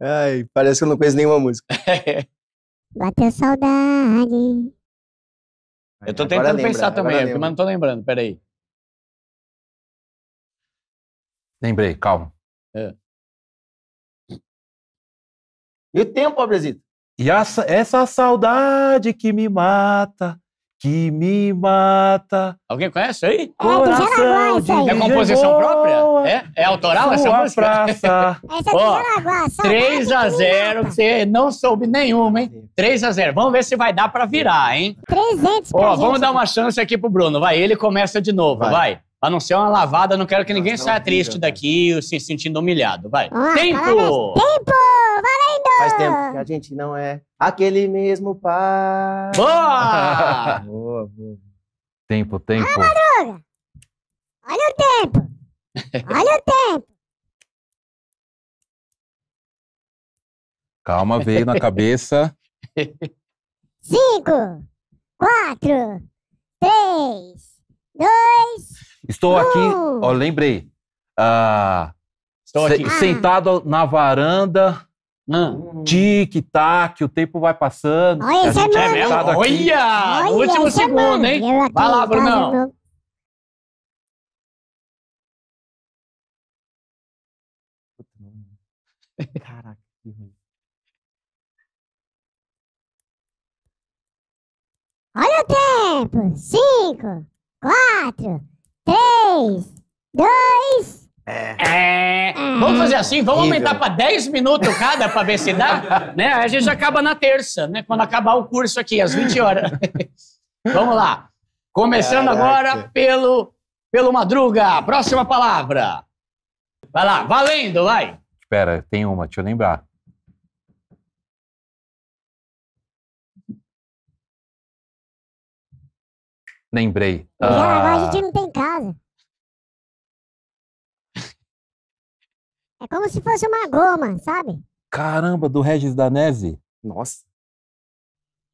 C: Ai, parece que eu não conheço nenhuma música.
B: Bateu saudade.
E: Eu tô tentando lembra, pensar também, lembra. mas não tô lembrando, peraí. Lembrei, calma. É. E o tempo, pobrezito? E essa saudade
D: que me mata que me mata.
E: Alguém conhece aí? Coração
A: é, de é composição própria? É? É autoral essa música? Praça. essa é Ó,
E: 3 x
A: 0 você não soube nenhuma, hein? 3 x 0 Vamos ver se vai dar pra virar, hein? 300 pra Ó, vamos dar uma chance aqui pro Bruno. Vai, ele começa de novo, vai. vai. A não ser uma lavada, não quero que ninguém Nossa, é saia triste vida, daqui ou se sentindo humilhado. Vai. Ah, tempo!
C: Tempo! Valendo! Faz tempo que a gente não é aquele mesmo pai.
E: Boa!
C: boa, boa. Tempo, tempo. Ah,
E: Madruga! Olha o tempo! Olha o tempo!
D: Calma, veio na cabeça.
B: Cinco, quatro, três, dois,
D: Estou aqui, ó, lembrei. Ah, Estou se, aqui. Ah. Sentado na varanda. Hum. Tic-tac, o tempo vai passando. Olha, isso é, é tá mesmo? Olha! Olha último é segundo, hein? Vai lá, Brunão.
E: Caraca, que ruim.
B: Olha o tempo! Cinco, quatro, 3, 2. É. é. Vamos fazer assim, vamos aumentar para 10
A: minutos cada para ver se dá. né? A gente acaba na terça, né? Quando acabar o curso aqui, às 20 horas. vamos lá. Começando Caraca. agora pelo, pelo
E: Madruga. Próxima palavra. Vai lá, valendo, vai.
D: Espera, tem uma,
E: deixa eu lembrar. Lembrei. ah. agora a gente não tem casa.
B: É como se fosse uma goma, sabe?
D: Caramba, do Regis Danese? Nossa.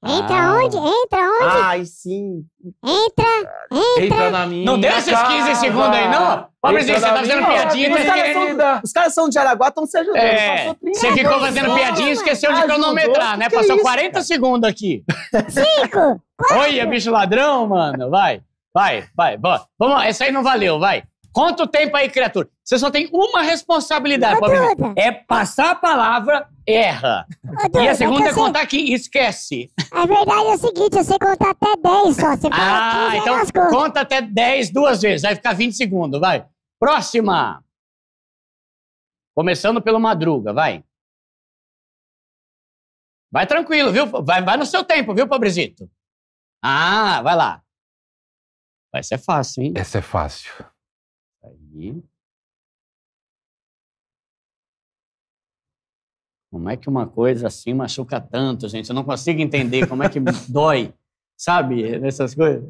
B: Entra ah. onde? Entra onde? Ai, sim. Entra, entra. Entra na minha. Não deu esses 15 segundos aí, não? Ó, presidente, você tá fazendo piadinha, tá querendo.
C: os caras são de Araguá, estão se ajudando. É, você ficou fazendo piadinha e esqueceu de cronometrar, né? Passou é 40
A: segundos aqui. Cinco! Olha, bicho ladrão, mano. Vai, vai, vai. Bora. Vamos lá, essa aí não valeu, vai. Quanto tempo aí, criatura? Você só tem uma responsabilidade. Ô, é passar
B: a palavra, erra.
A: Ô, Duda, e a é segunda é, é contar sei... que esquece.
B: A é verdade é o seguinte, você conta até 10 só. Você fala ah, 15, então conta até 10 duas vezes. Vai ficar
A: 20
E: segundos, vai. Próxima. Começando pelo Madruga, vai. Vai tranquilo, viu? Vai, vai no seu tempo, viu, pobrezito? Ah, vai lá. Essa é fácil, hein? Essa é fácil.
A: Como é que uma coisa assim machuca tanto, gente? Eu não consigo entender como é que
C: dói, sabe? Nessas coisas.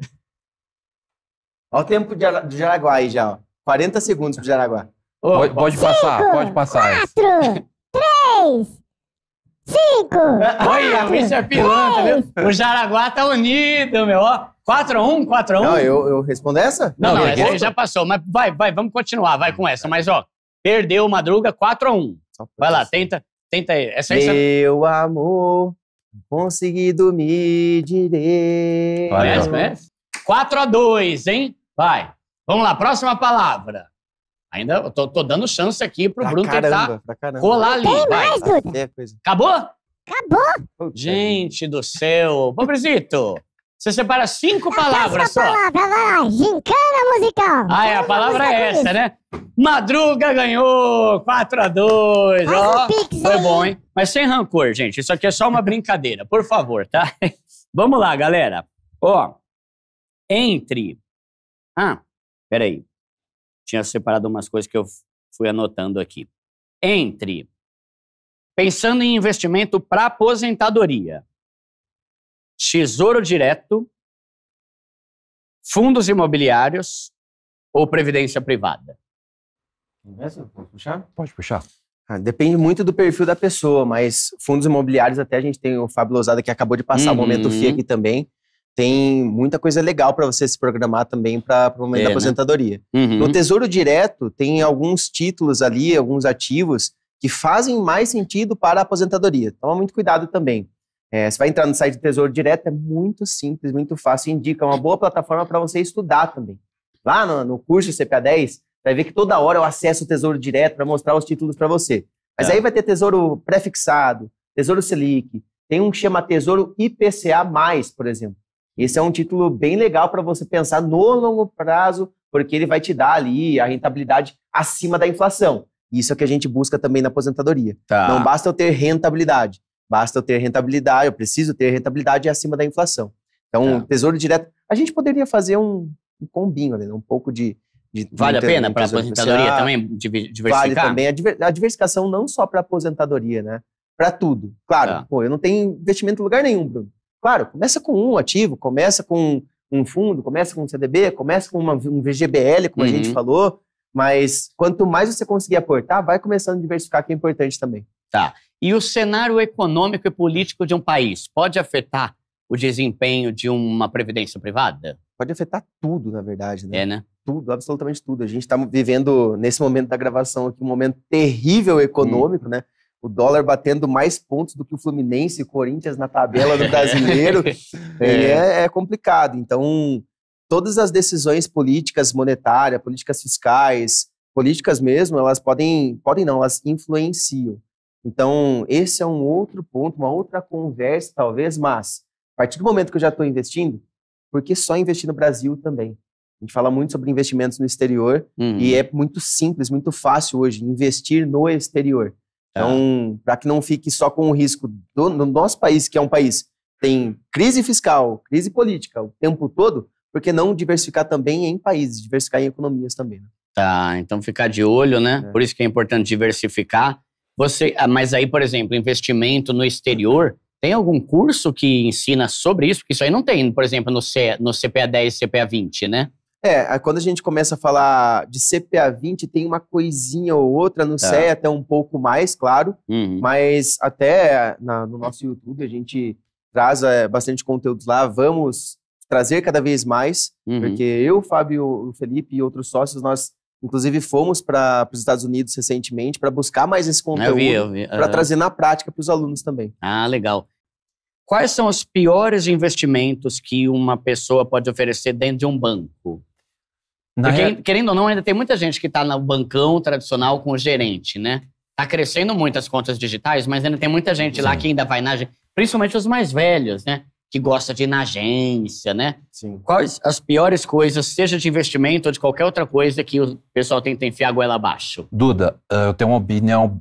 C: Olha o tempo do Jaraguá aí já, ó. 40 segundos pro Jaraguá. Oh, pode, pode cinco, passar, pode passar.
B: 4, três, cinco. Olha, a bicha é pilantra, tá
C: viu? O Jaraguá
A: tá unido, meu. Ó, 4x1,
C: 4x1? Não, eu, eu respondo essa?
E: Não, não, não é essa já
A: passou. Mas vai, vai, vamos continuar, vai com essa. Mas, ó, perdeu o Madruga 4x1. Vai lá, tenta, tenta aí. Essa aí Meu
C: essa... amor, conseguido me direito. Conhece, 4x2, hein? Vai. Vamos lá,
A: próxima palavra. Ainda tô, tô dando chance aqui pro pra Bruno caramba, tentar colar ali. Tem vai. mais, Dudu. Acabou? Acabou. Gente do céu. Pobrezito. Você separa cinco a palavras só. palavra, vai lá. Gincana musical. Ah, é, a palavra é essa, né? Madruga ganhou 4x2. Ó, foi bom, hein? Mas sem rancor, gente. Isso aqui é só uma brincadeira, por favor, tá? Vamos lá, galera. Ó, entre... Ah, peraí. Tinha separado umas coisas que eu fui anotando aqui. Entre...
E: Pensando em investimento para aposentadoria tesouro direto, fundos imobiliários ou
A: previdência privada?
C: Pode puxar? Pode puxar. Ah, depende muito do perfil da pessoa, mas fundos imobiliários, até a gente tem o Fábio Lousada que acabou de passar uhum. o momento uhum. FIA aqui também. Tem muita coisa legal para você se programar também para o momento é, da né? aposentadoria. Né? Uhum. No Tesouro Direto, tem alguns títulos ali, alguns ativos que fazem mais sentido para a aposentadoria. Toma muito cuidado também. É, você vai entrar no site do Tesouro Direto, é muito simples, muito fácil, indica é uma boa plataforma para você estudar também. Lá no, no curso CPA 10, você vai ver que toda hora eu acesso o Tesouro Direto para mostrar os títulos para você. Mas é. aí vai ter Tesouro prefixado, Tesouro Selic, tem um que chama Tesouro IPCA+, por exemplo. Esse é um título bem legal para você pensar no longo prazo, porque ele vai te dar ali a rentabilidade acima da inflação. Isso é o que a gente busca também na aposentadoria. Tá. Não basta eu ter rentabilidade, Basta eu ter rentabilidade, eu preciso ter rentabilidade acima da inflação. Então, é. tesouro direto. A gente poderia fazer um, um combinho, né? um pouco de. de vale a pena para a aposentadoria ah, também?
A: Diversificar? Vale também. A,
C: diver, a diversificação não só para a aposentadoria, né? Para tudo. Claro, tá. pô, eu não tenho investimento em lugar nenhum, Bruno. Claro, começa com um ativo, começa com um fundo, começa com um CDB, começa com uma, um VGBL, como uhum. a gente uhum. falou. Mas quanto mais você conseguir aportar, vai começando a diversificar, que é importante também.
A: Tá. E o cenário econômico e político de um país pode afetar o desempenho de uma previdência privada? Pode
C: afetar tudo, na verdade, né? É, né? Tudo, absolutamente tudo. A gente está vivendo, nesse momento da gravação aqui, um momento terrível econômico, hum. né? o dólar batendo mais pontos do que o Fluminense e o Corinthians na tabela do brasileiro,
E: é. é.
C: é. complicado. Então, todas as decisões políticas monetárias, políticas fiscais, políticas mesmo, elas podem, podem não, elas influenciam. Então, esse é um outro ponto, uma outra conversa, talvez, mas a partir do momento que eu já estou investindo, por que só investir no Brasil também? A gente fala muito sobre investimentos no exterior uhum. e é muito simples, muito fácil hoje investir no exterior. Tá. Então, para que não fique só com o risco do, do nosso país, que é um país que tem crise fiscal, crise política o tempo todo, por que não diversificar também em países, diversificar em economias também? Né?
A: Tá, então ficar de olho, né? É. Por isso que é importante diversificar. Você, ah, mas aí, por exemplo, investimento no exterior, tem algum curso que ensina sobre isso? Porque isso aí não tem, por exemplo, no, C, no CPA 10 e CPA 20, né?
C: É, quando a gente começa a falar de CPA 20, tem uma coisinha ou outra, não tá. sei, é até um pouco mais, claro, uhum. mas até na, no nosso YouTube a gente traz é, bastante conteúdos lá, vamos trazer cada vez mais, uhum. porque eu, o Fábio, o Felipe e outros sócios, nós Inclusive, fomos para os Estados Unidos recentemente para buscar mais esse ah, conteúdo, para trazer na prática para os alunos também.
A: Ah, legal.
C: Quais são os piores
A: investimentos que uma pessoa pode oferecer dentro de um banco?
E: Porque, real...
C: querendo
A: ou não, ainda tem muita gente que está no bancão tradicional com o gerente, né? Está crescendo muito as contas digitais, mas ainda tem muita gente Sim. lá que ainda vai na. Principalmente os mais velhos, né? que gosta de ir na agência, né? Sim. Quais as piores coisas, seja de investimento ou de qualquer outra coisa, que o pessoal tenta enfiar a goela abaixo?
D: Duda, eh, eu tenho uma opinião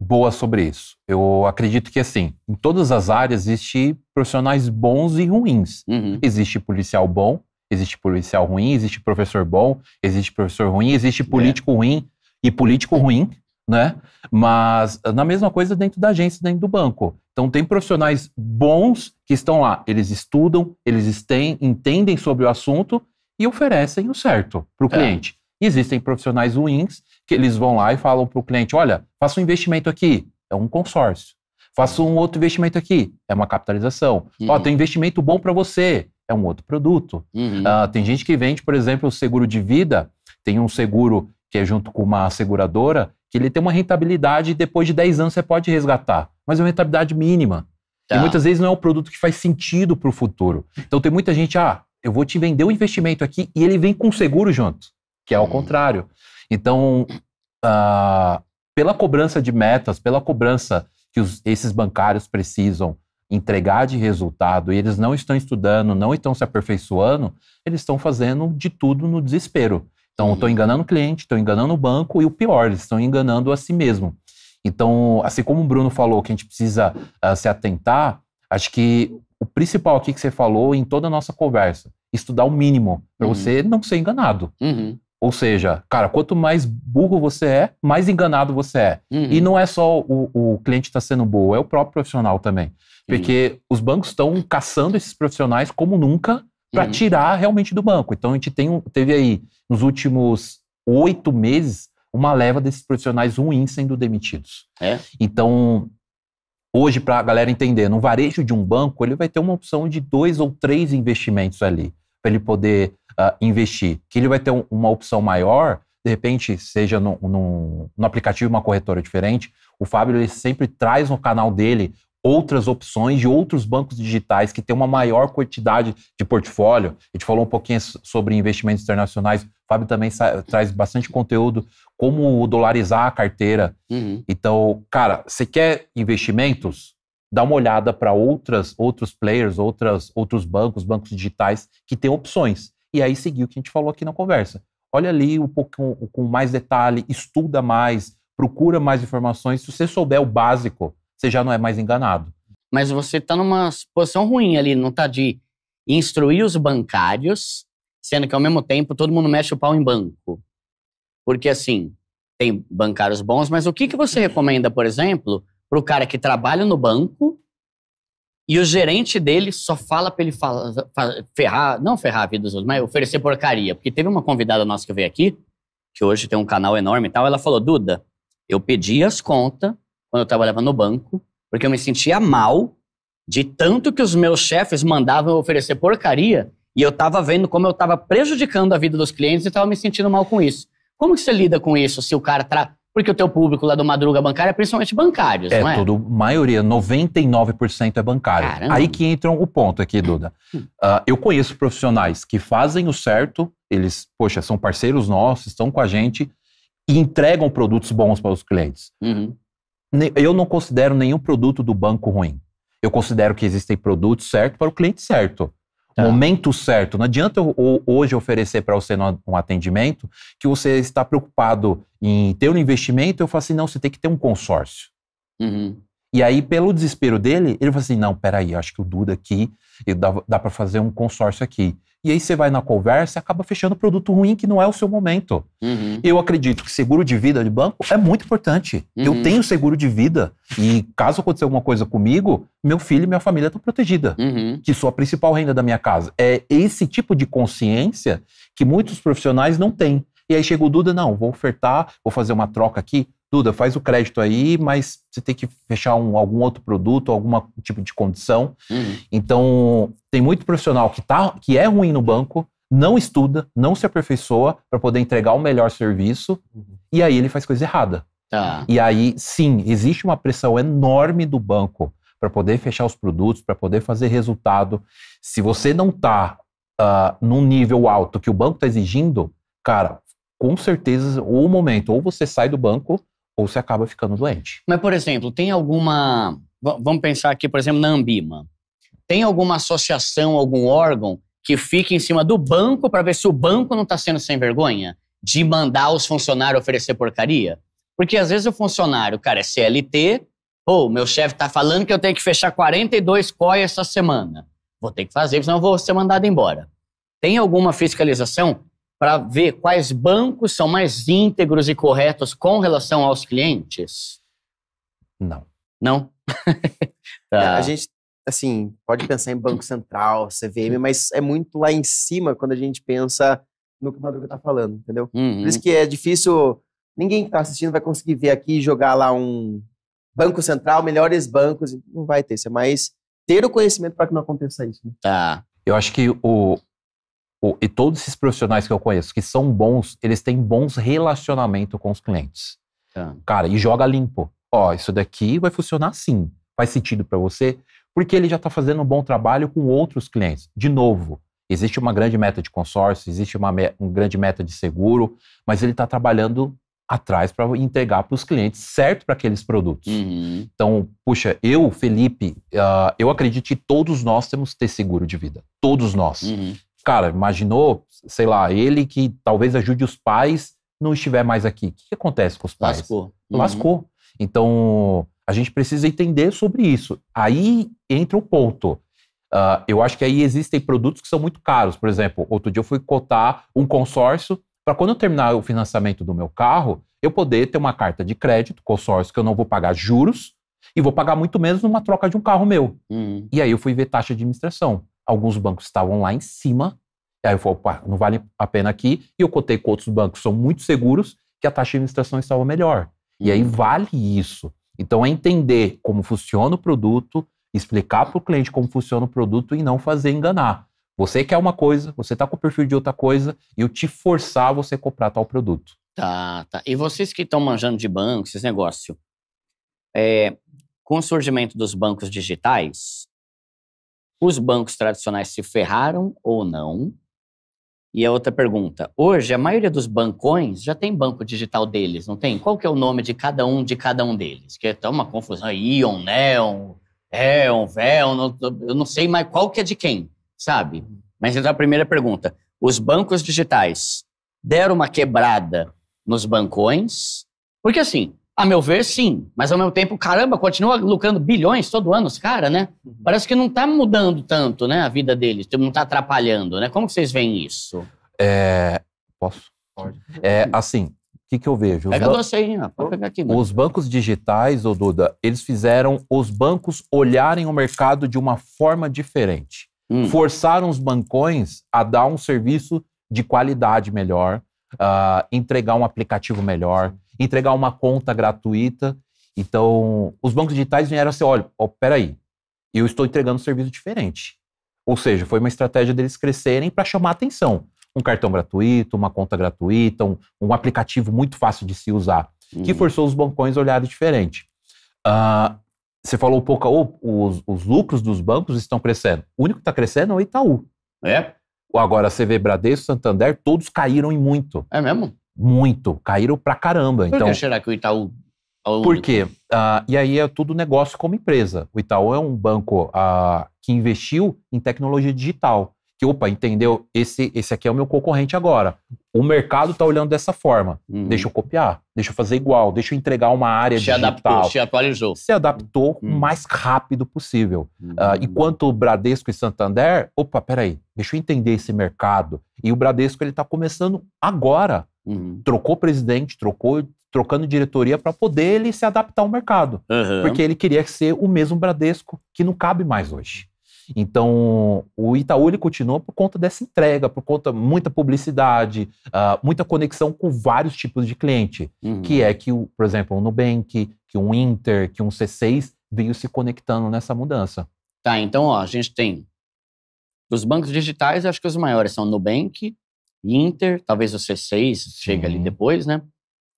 D: boa sobre isso. Eu acredito que, assim, em todas as áreas existe profissionais bons e ruins. Uhum. Existe policial bom, existe policial ruim, existe professor bom, existe professor ruim, existe é. político é. ruim e político ruim, né? Mas na mesma coisa dentro da agência, dentro do banco. Então, tem profissionais bons que estão lá. Eles estudam, eles têm, entendem sobre o assunto e oferecem o certo para o é. cliente. É. Existem profissionais ruins que eles vão lá e falam para o cliente: olha, faça um investimento aqui, é um consórcio. Faça um outro investimento aqui, é uma capitalização. Uhum. Ó, tem investimento bom para você, é um outro produto. Uhum. Uh, tem gente que vende, por exemplo, o seguro de vida, tem um seguro que é junto com uma seguradora, que ele tem uma rentabilidade e depois de 10 anos você pode resgatar mas é uma rentabilidade mínima. Tá. E muitas vezes não é um produto que faz sentido para o futuro. Então tem muita gente, ah, eu vou te vender um investimento aqui e ele vem com seguro junto, que é o hum. contrário. Então, uh, pela cobrança de metas, pela cobrança que os, esses bancários precisam entregar de resultado e eles não estão estudando, não estão se aperfeiçoando, eles estão fazendo de tudo no desespero. Então, estão enganando o cliente, estão enganando o banco e o pior, eles estão enganando a si mesmo. Então, assim como o Bruno falou que a gente precisa uh, se atentar, acho que o principal aqui que você falou em toda a nossa conversa, estudar o mínimo para uhum. você não ser enganado. Uhum. Ou seja, cara, quanto mais burro você é, mais enganado você é. Uhum. E não é só o, o cliente está sendo burro, é o próprio profissional também. Porque os bancos estão caçando esses profissionais como nunca para uhum. tirar realmente do banco. Então a gente tem, teve aí, nos últimos oito meses, uma leva desses profissionais ruins sendo demitidos. É? Então, hoje, para a galera entender, no varejo de um banco, ele vai ter uma opção de dois ou três investimentos ali, para ele poder uh, investir. Que ele vai ter um, uma opção maior, de repente, seja no, no, no aplicativo, uma corretora diferente. O Fábio ele sempre traz no canal dele outras opções de outros bancos digitais que têm uma maior quantidade de portfólio. A gente falou um pouquinho sobre investimentos internacionais. O Fábio também traz bastante conteúdo, como dolarizar a carteira. Uhum. Então, cara, você quer investimentos? Dá uma olhada para outras outros players, outras, outros bancos, bancos digitais que têm opções. E aí seguir o que a gente falou aqui na conversa. Olha ali um pouco com mais detalhe, estuda mais, procura mais informações. Se você souber o
A: básico, você já não é mais enganado. Mas você está numa posição ruim ali, não está de instruir os bancários, sendo que ao mesmo tempo todo mundo mexe o pau em banco. Porque assim, tem bancários bons, mas o que, que você recomenda, por exemplo, para o cara que trabalha no banco e o gerente dele só fala para ele fala, ferrar, não ferrar a vida dos outros, mas oferecer porcaria? Porque teve uma convidada nossa que veio aqui, que hoje tem um canal enorme e tal, ela falou: Duda, eu pedi as contas quando eu trabalhava no banco, porque eu me sentia mal de tanto que os meus chefes mandavam oferecer porcaria e eu estava vendo como eu estava prejudicando a vida dos clientes e estava me sentindo mal com isso. Como que você lida com isso se o cara trata porque o teu público lá do Madruga Bancária é principalmente bancários, é, não é? Tudo,
D: maioria, 99% é bancário. Caramba. Aí que entra o ponto aqui, Duda. Uh, eu conheço profissionais que fazem o certo, eles, poxa, são parceiros nossos, estão com a gente e entregam produtos bons para os clientes. Uhum eu não considero nenhum produto do banco ruim. Eu considero que existem produtos certos para o cliente certo. Tá. Momento certo. Não adianta eu hoje oferecer para você um atendimento que você está preocupado em ter um investimento. Eu falo assim: não, você tem que ter um consórcio. Uhum. E aí, pelo desespero dele, ele fala assim: não, peraí, acho que o Duda aqui, dá, dá para fazer um consórcio aqui. E aí você vai na conversa e acaba fechando produto ruim que não é o seu momento. Uhum. Eu acredito que seguro de vida de banco é muito importante. Uhum. Eu tenho seguro de vida e caso aconteça alguma coisa comigo, meu filho e minha família estão protegida. Uhum. Que sou a principal renda da minha casa. É esse tipo de consciência que muitos profissionais não têm. E aí chega o Duda, não, vou ofertar, vou fazer uma troca aqui. Duda, faz o crédito aí, mas você tem que fechar um, algum outro produto, algum tipo de condição. Uhum. Então, tem muito profissional que, tá, que é ruim no banco, não estuda, não se aperfeiçoa para poder entregar o melhor serviço, uhum. e aí ele faz coisa errada. Tá. E aí, sim, existe uma pressão enorme do banco para poder fechar os produtos, para poder fazer resultado. Se você não está uh, ah, num nível alto que o banco está exigindo, cara, com certeza, ou o momento, ou você sai do banco, ou se acaba ficando doente.
A: Mas, por exemplo, tem alguma. Vamos pensar aqui, por exemplo, na Ambima. Tem alguma associação, algum órgão que fique em cima do banco para ver se o banco não está sendo sem vergonha de mandar os funcionários oferecer porcaria? Porque às vezes o funcionário, cara, é CLT, ou meu chefe está falando que eu tenho que fechar 42 COI essa semana. Vou ter que fazer, senão eu vou ser mandado embora. Tem alguma fiscalização para ver quais bancos são mais íntegros e corretos com relação aos clientes?
C: Não. Não? tá. é, a gente, assim, pode pensar em Banco Central, CVM, mas é muito lá em cima quando a gente pensa no que o Maduro está falando, entendeu? Uhum. Por isso uhum. que é difícil, ninguém que está assistindo vai conseguir ver aqui jogar lá um Banco Central, melhores bancos, não vai ter, isso é mais ter o conhecimento para que não aconteça isso. Né?
E: Tá.
D: Eu acho que o, e todos esses profissionais que eu conheço que são bons, eles têm bons relacionamento com os clientes. É. Cara, e joga limpo. Ó, isso daqui vai funcionar sim. Faz sentido para você, porque ele já está fazendo um bom trabalho com outros clientes. De novo, existe uma grande meta de consórcio, existe uma, grande meta de seguro, mas ele está trabalhando atrás para entregar para os clientes certo para aqueles produtos. Uhum. Então, puxa, eu, Felipe, uh, eu acredito que todos nós temos que ter seguro de vida. Todos nós. Uhum. Cara, imaginou, sei lá, ele que talvez ajude os pais, não estiver mais aqui. O que, que acontece com os pais? Lascou. Uhum. Lascou. Então, a gente precisa entender sobre isso. Aí entra o ponto. Uh, eu acho que aí existem produtos que são muito caros. Por exemplo, outro dia eu fui cotar um consórcio para quando eu terminar o financiamento do meu carro, eu poder ter uma carta de crédito, consórcio, que eu não vou pagar juros e vou pagar muito menos numa troca de um carro meu. Uhum. E aí eu fui ver taxa de administração alguns bancos estavam lá em cima. E aí eu falei, opa, não vale a pena aqui. E eu cotei com outros bancos são muito seguros, que a taxa de administração estava melhor. E aí uhum. vale isso. Então é entender como funciona o produto, explicar para o cliente como funciona o produto e não fazer enganar. Você quer uma coisa, você está com o perfil de outra coisa, e eu te forçar a você comprar tal
A: produto. Tá, tá. E vocês que estão manjando de banco, esses negócios, é, com o surgimento dos bancos digitais, os bancos tradicionais se ferraram ou não? E a outra pergunta, hoje a maioria dos bancões já tem banco digital deles, não tem? Qual que é o nome de cada um de cada um deles? Que é tá uma confusão, é Ion, Neon, Eon, Véon, eu não sei mais qual que é de quem, sabe? Uhum. Mas então a primeira pergunta, os bancos digitais deram uma quebrada nos bancões? Porque assim, a meu ver, sim. Mas ao mesmo tempo, caramba, continua lucrando bilhões todo ano, cara, né? Uhum. Parece que não está mudando tanto, né, a vida deles, tipo, não está atrapalhando, né? Como vocês veem isso?
D: É... Posso? Pode. É, assim, o que, que, eu vejo? Os Pega ban...
A: você, hein? Pode pegar aqui. Os
D: bancos digitais, ô Duda, eles fizeram os bancos olharem o mercado de uma forma diferente. Hum. Forçaram os bancões a dar um serviço de qualidade melhor, uh, entregar um aplicativo melhor, entregar uma conta gratuita. Então, os bancos digitais vieram assim: olha, ó, peraí, eu estou entregando um serviço diferente. Ou seja, foi uma estratégia deles crescerem para chamar atenção. Um cartão gratuito, uma conta gratuita, um, um aplicativo muito fácil de se usar, uhum. que forçou os bancões a olharem diferente. Uh, você falou um pouco, oh, os, os, lucros dos bancos estão crescendo. O único que está crescendo é o Itaú. É? Agora, a CV Bradesco, Santander, todos caíram em muito. É mesmo? muito, caíram pra caramba. Por que então será
A: que o Itaú. Por
D: quê? Ah, e aí é tudo negócio como empresa. O Itaú é um banco ah, que investiu em tecnologia digital. Que, opa, entendeu? Esse, esse aqui é o meu concorrente agora. O mercado está olhando dessa forma. Uhum. Deixa eu copiar, deixa eu fazer igual, deixa eu entregar uma área se digital. Adaptou, se
A: atualizou. Se
D: adaptou uhum. o mais rápido possível. Uhum. Uh, enquanto o Bradesco e Santander, opa, peraí, deixa eu entender esse mercado. E o Bradesco ele está começando agora Uhum. Trocou presidente, trocou trocando diretoria para poder ele se adaptar ao mercado. Uhum. Porque ele queria ser o mesmo Bradesco que não cabe mais hoje. Então, o Itaú ele continua por conta dessa entrega, por conta muita publicidade, uh, muita conexão com vários tipos de cliente, uhum. que é que, por exemplo, o Nubank, que um Inter, que um C6 veio se conectando nessa mudança.
A: Tá, então ó, a gente tem dos bancos digitais, acho que os maiores são Nubank, Inter, talvez o C6 chegue ali uhum. depois, né?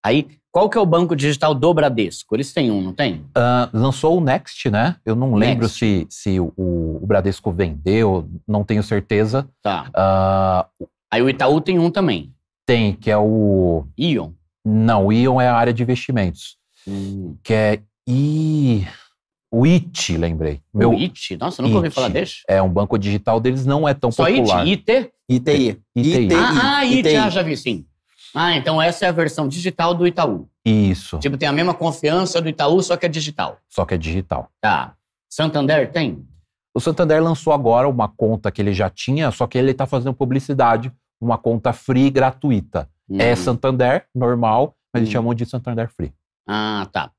A: Aí, qual que é o banco digital do Bradesco? Eles têm um, não tem? Uh,
D: lançou o Next, né? Eu não lembro se, se o, o, Bradesco vendeu, não tenho certeza. Tá. Uh, Aí o Itaú tem um também. Tem, que é o... Ion? Não, o Ion é a área de investimentos. Hum. Que é I... O It, lembrei. Meu, o It? Nossa, nunca It. ouvi falar desse. É, um banco digital deles não é tão Só popular. Só It? IT? ITI. ITI. ITI. Ah, ah ITI. ITI. Ah, já
A: vi, sim. Ah, então essa é a versão digital do Itaú. Isso. Tipo, tem a mesma confiança do Itaú, só que é digital. Só que é digital. Tá. Santander tem? O Santander lançou agora uma conta que ele
D: já tinha, só que ele está fazendo publicidade, uma conta free gratuita. Hum. É uhum. Santander, normal, mas hum. eles uhum. chamam de Santander Free.
A: Ah, tá.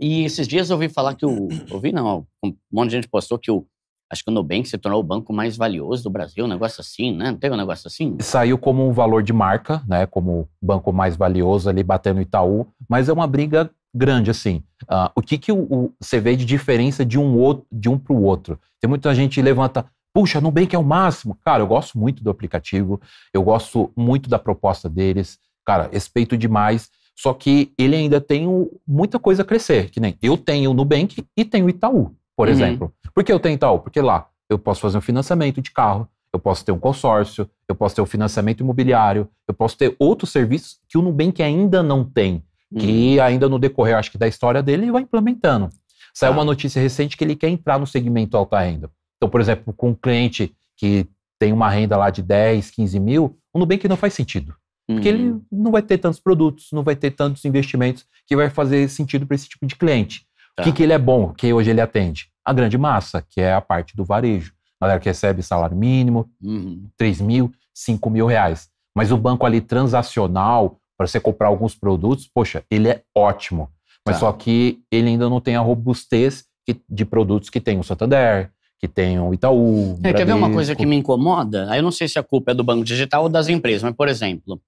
A: E esses dias eu ouvi falar que o. Ouvi não, um monte de gente postou que o. Acho que o Nubank se tornou o banco mais valioso do Brasil, um negócio assim, né? Não teve um negócio assim?
D: Saiu como um valor de marca, né? Como o banco mais valioso ali batendo Itaú, mas é uma briga grande, assim. Uh, o que, que o, o, você vê de diferença de um, outro, de um para o outro? Tem muita gente que levanta, puxa, Nubank é o máximo. Cara, eu gosto muito do aplicativo, eu gosto muito da proposta deles. Cara, respeito demais. Só que ele ainda tem muita coisa a crescer, que nem eu tenho o Nubank e tenho o Itaú, por uhum. exemplo. Por que eu tenho Itaú? Porque lá eu posso fazer um financiamento de carro, eu posso ter um consórcio, eu posso ter um financiamento imobiliário, eu posso ter outros serviços que o Nubank ainda não tem, uhum. que ainda no decorrer, acho que da história dele, vai implementando. Saiu ah. uma notícia recente que ele quer entrar no segmento alta renda. Então, por exemplo, com um cliente que tem uma renda lá de 10, 15 mil, o Nubank não faz sentido. Porque ele uhum. não vai ter tantos produtos, não vai ter tantos investimentos que vai fazer sentido para esse tipo de cliente. Tá. O que, tá. que ele é bom, que hoje ele atende? A grande massa, que é a parte do varejo. A galera que recebe salário mínimo, uhum. 3 mil, 5 mil reais. Mas o banco ali transacional, para você comprar alguns produtos, poxa, ele é ótimo. Mas tá. só que ele ainda não tem a robustez de produtos que tem o Santander, que tem o Itaú. É, quer ver uma coisa que
A: me incomoda? Aí eu não sei se a culpa é do banco digital ou das empresas, mas, por exemplo,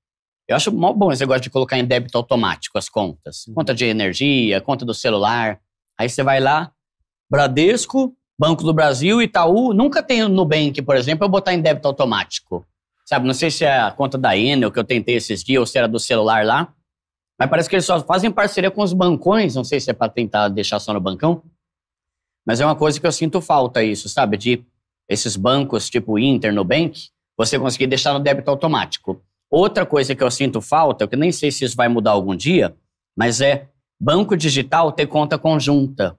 A: eu acho mó bom esse negócio de colocar em débito automático as contas. Uhum. Conta de energia, conta do celular. Aí você vai lá, Bradesco, Banco do Brasil, Itaú. Nunca tem Nubank, por exemplo, eu botar em débito automático. Sabe, não sei se é a conta da Enel que eu tentei esses dias ou se era do celular lá. Mas parece que eles só fazem parceria com os bancões. Não sei se é para tentar deixar só no bancão. Mas é uma coisa que eu sinto falta isso, sabe? De esses bancos tipo Inter, Nubank, você conseguir deixar no débito automático. Outra coisa que eu sinto falta, que nem sei se isso vai mudar algum dia, mas é banco digital ter conta conjunta.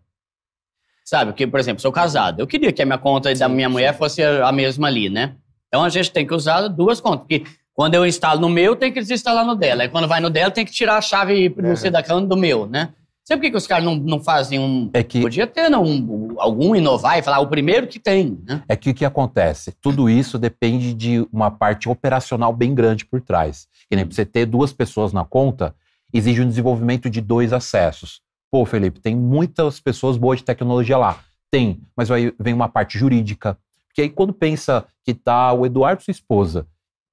A: Sabe? Que por exemplo, sou casado. Eu queria que a minha conta da minha mulher fosse a mesma ali, né? Então a gente tem que usar duas contas. Porque quando eu instalo no meu, tem que desinstalar no dela. E quando vai no dela, tem que tirar a chave, não sei, uhum. da cama do meu, né? Sabe por que, que os caras não, não fazem um. É que, Podia ter não, um, algum inovar e falar o primeiro que tem. Né? É que o que acontece? Tudo
D: isso depende de uma parte operacional bem grande por trás. Que nem você ter duas pessoas na conta exige um desenvolvimento de dois acessos. Pô, Felipe, tem muitas pessoas boas de tecnologia lá. Tem, mas aí vem uma parte jurídica. Porque aí quando pensa que tá o Eduardo e sua esposa,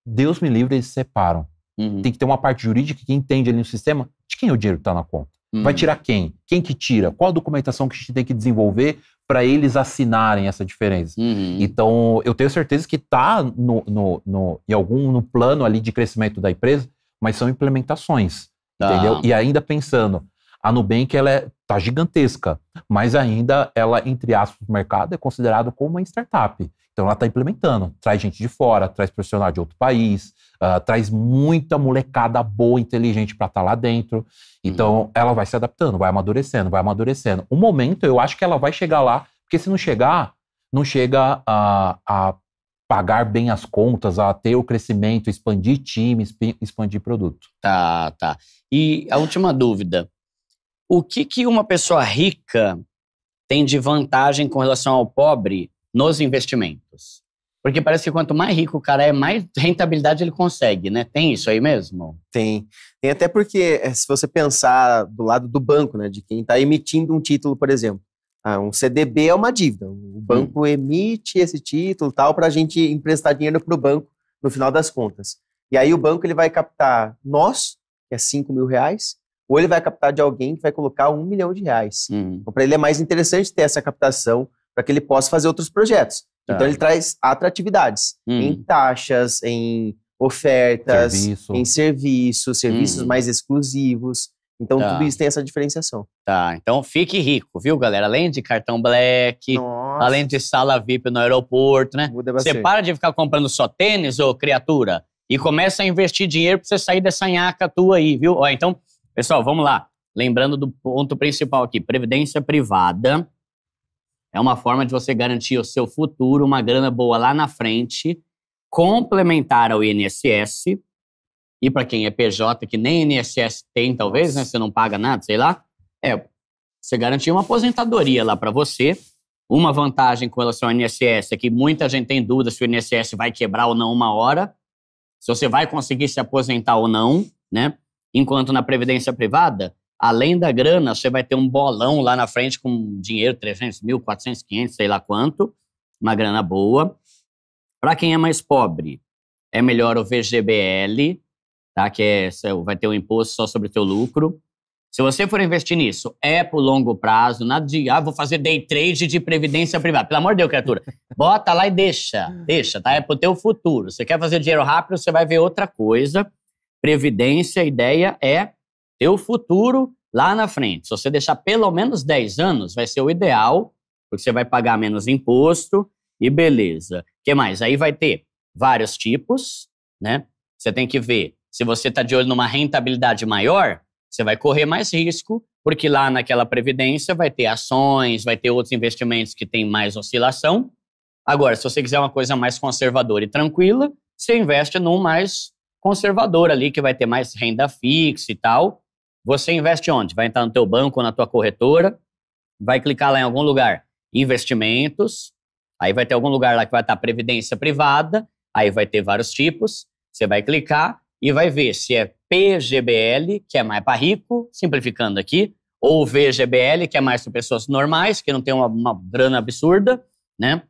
D: Deus me livre, eles se separam. Uhum. Tem que ter uma parte jurídica que entende ali no sistema de quem é o dinheiro está na conta. Hum. Vai tirar quem? Quem que tira? Qual a documentação que a gente tem que desenvolver para eles assinarem essa diferença? Uhum. Então, eu tenho certeza que está no, no, no, em algum no plano ali de crescimento da empresa, mas são implementações, ah. entendeu? E ainda pensando, a Nubank ela é, tá gigantesca, mas ainda ela entre aspas do mercado é considerado como uma startup. Então ela está implementando, traz gente de fora, traz profissional de outro país, uh, traz muita molecada boa, inteligente para estar tá lá dentro. Então uhum. ela vai se adaptando, vai amadurecendo, vai amadurecendo. O momento eu acho que ela vai chegar lá, porque se não chegar, não chega a, a pagar bem as contas, a ter o crescimento, expandir time, expandir produto. Tá,
A: tá. E a última dúvida. O que, que uma pessoa rica tem de vantagem com relação ao pobre nos investimentos? Porque parece que quanto mais rico o cara é, mais rentabilidade ele consegue,
C: né? Tem isso aí mesmo? Tem. Tem até porque, eh, se você pensar do lado do banco, né? De quem está emitindo um título, por exemplo. Ah, um CDB é uma dívida. O banco hum. emite esse título tal para a gente emprestar dinheiro para o banco no final das contas. E aí o banco ele vai captar nós, que é 5 mil reais, ou ele vai captar de alguém que vai colocar um milhão de reais. Hum. Então, para ele é mais interessante ter essa captação para que ele possa fazer outros projetos. Tá. Então ele traz atratividades hum. em taxas, em ofertas, Serviço. em serviços, serviços hum. mais exclusivos. Então, tá. tudo isso tem essa diferenciação.
A: Tá, então fique rico, viu, galera? Além de cartão black, Nossa. além de sala VIP no aeroporto, né? Você para de ficar comprando só tênis, ô criatura, e começa a investir dinheiro pra você sair dessa nhaca tua aí, viu? Ó, então, pessoal, vamos lá. Lembrando do ponto principal aqui: previdência privada é uma forma de você garantir o seu futuro, uma grana boa lá na frente, complementar ao INSS. E para quem é PJ, que nem INSS tem, talvez, né? Você não paga nada, sei lá. É, você garantir uma aposentadoria lá para você. Uma vantagem com relação ao INSS é que muita gente tem dúvida se o INSS vai quebrar ou não uma hora, se você vai conseguir se aposentar ou não, né? Enquanto na previdência privada, Além da grana, você vai ter um bolão lá na frente com dinheiro, 300 mil, 400, 500, sei lá quanto, uma grana boa. Para quem é mais pobre, é melhor o VGBL, tá? que é, vai ter um imposto só sobre o teu lucro. Se você for investir nisso, é pro longo prazo, nada de, ah, vou fazer day trade de previdência privada. Pelo amor de Deus, criatura. Bota lá e deixa, hum. deixa, tá? É pro teu futuro. Você quer fazer dinheiro rápido, você vai ver outra coisa. Previdência, a ideia é teu futuro lá na frente, se você deixar pelo menos 10 anos, vai ser o ideal, porque você vai pagar menos imposto e beleza. O que mais? Aí vai ter vários tipos, né? Você tem que ver se você está de olho numa rentabilidade maior, você vai correr mais risco, porque lá naquela previdência vai ter ações, vai ter outros investimentos que tem mais oscilação. Agora, se você quiser uma coisa mais conservadora e tranquila, você investe num mais conservador ali, que vai ter mais renda fixa e tal, você investe onde? Vai entrar no teu banco, na tua corretora, vai clicar lá em algum lugar, investimentos, aí vai ter algum lugar lá que vai estar previdência privada, aí vai ter vários tipos, você vai clicar e vai ver se é PGBL, que é mais para rico, simplificando aqui, ou VGBL, que é mais para pessoas normais, que não tem uma, uma grana absurda, né?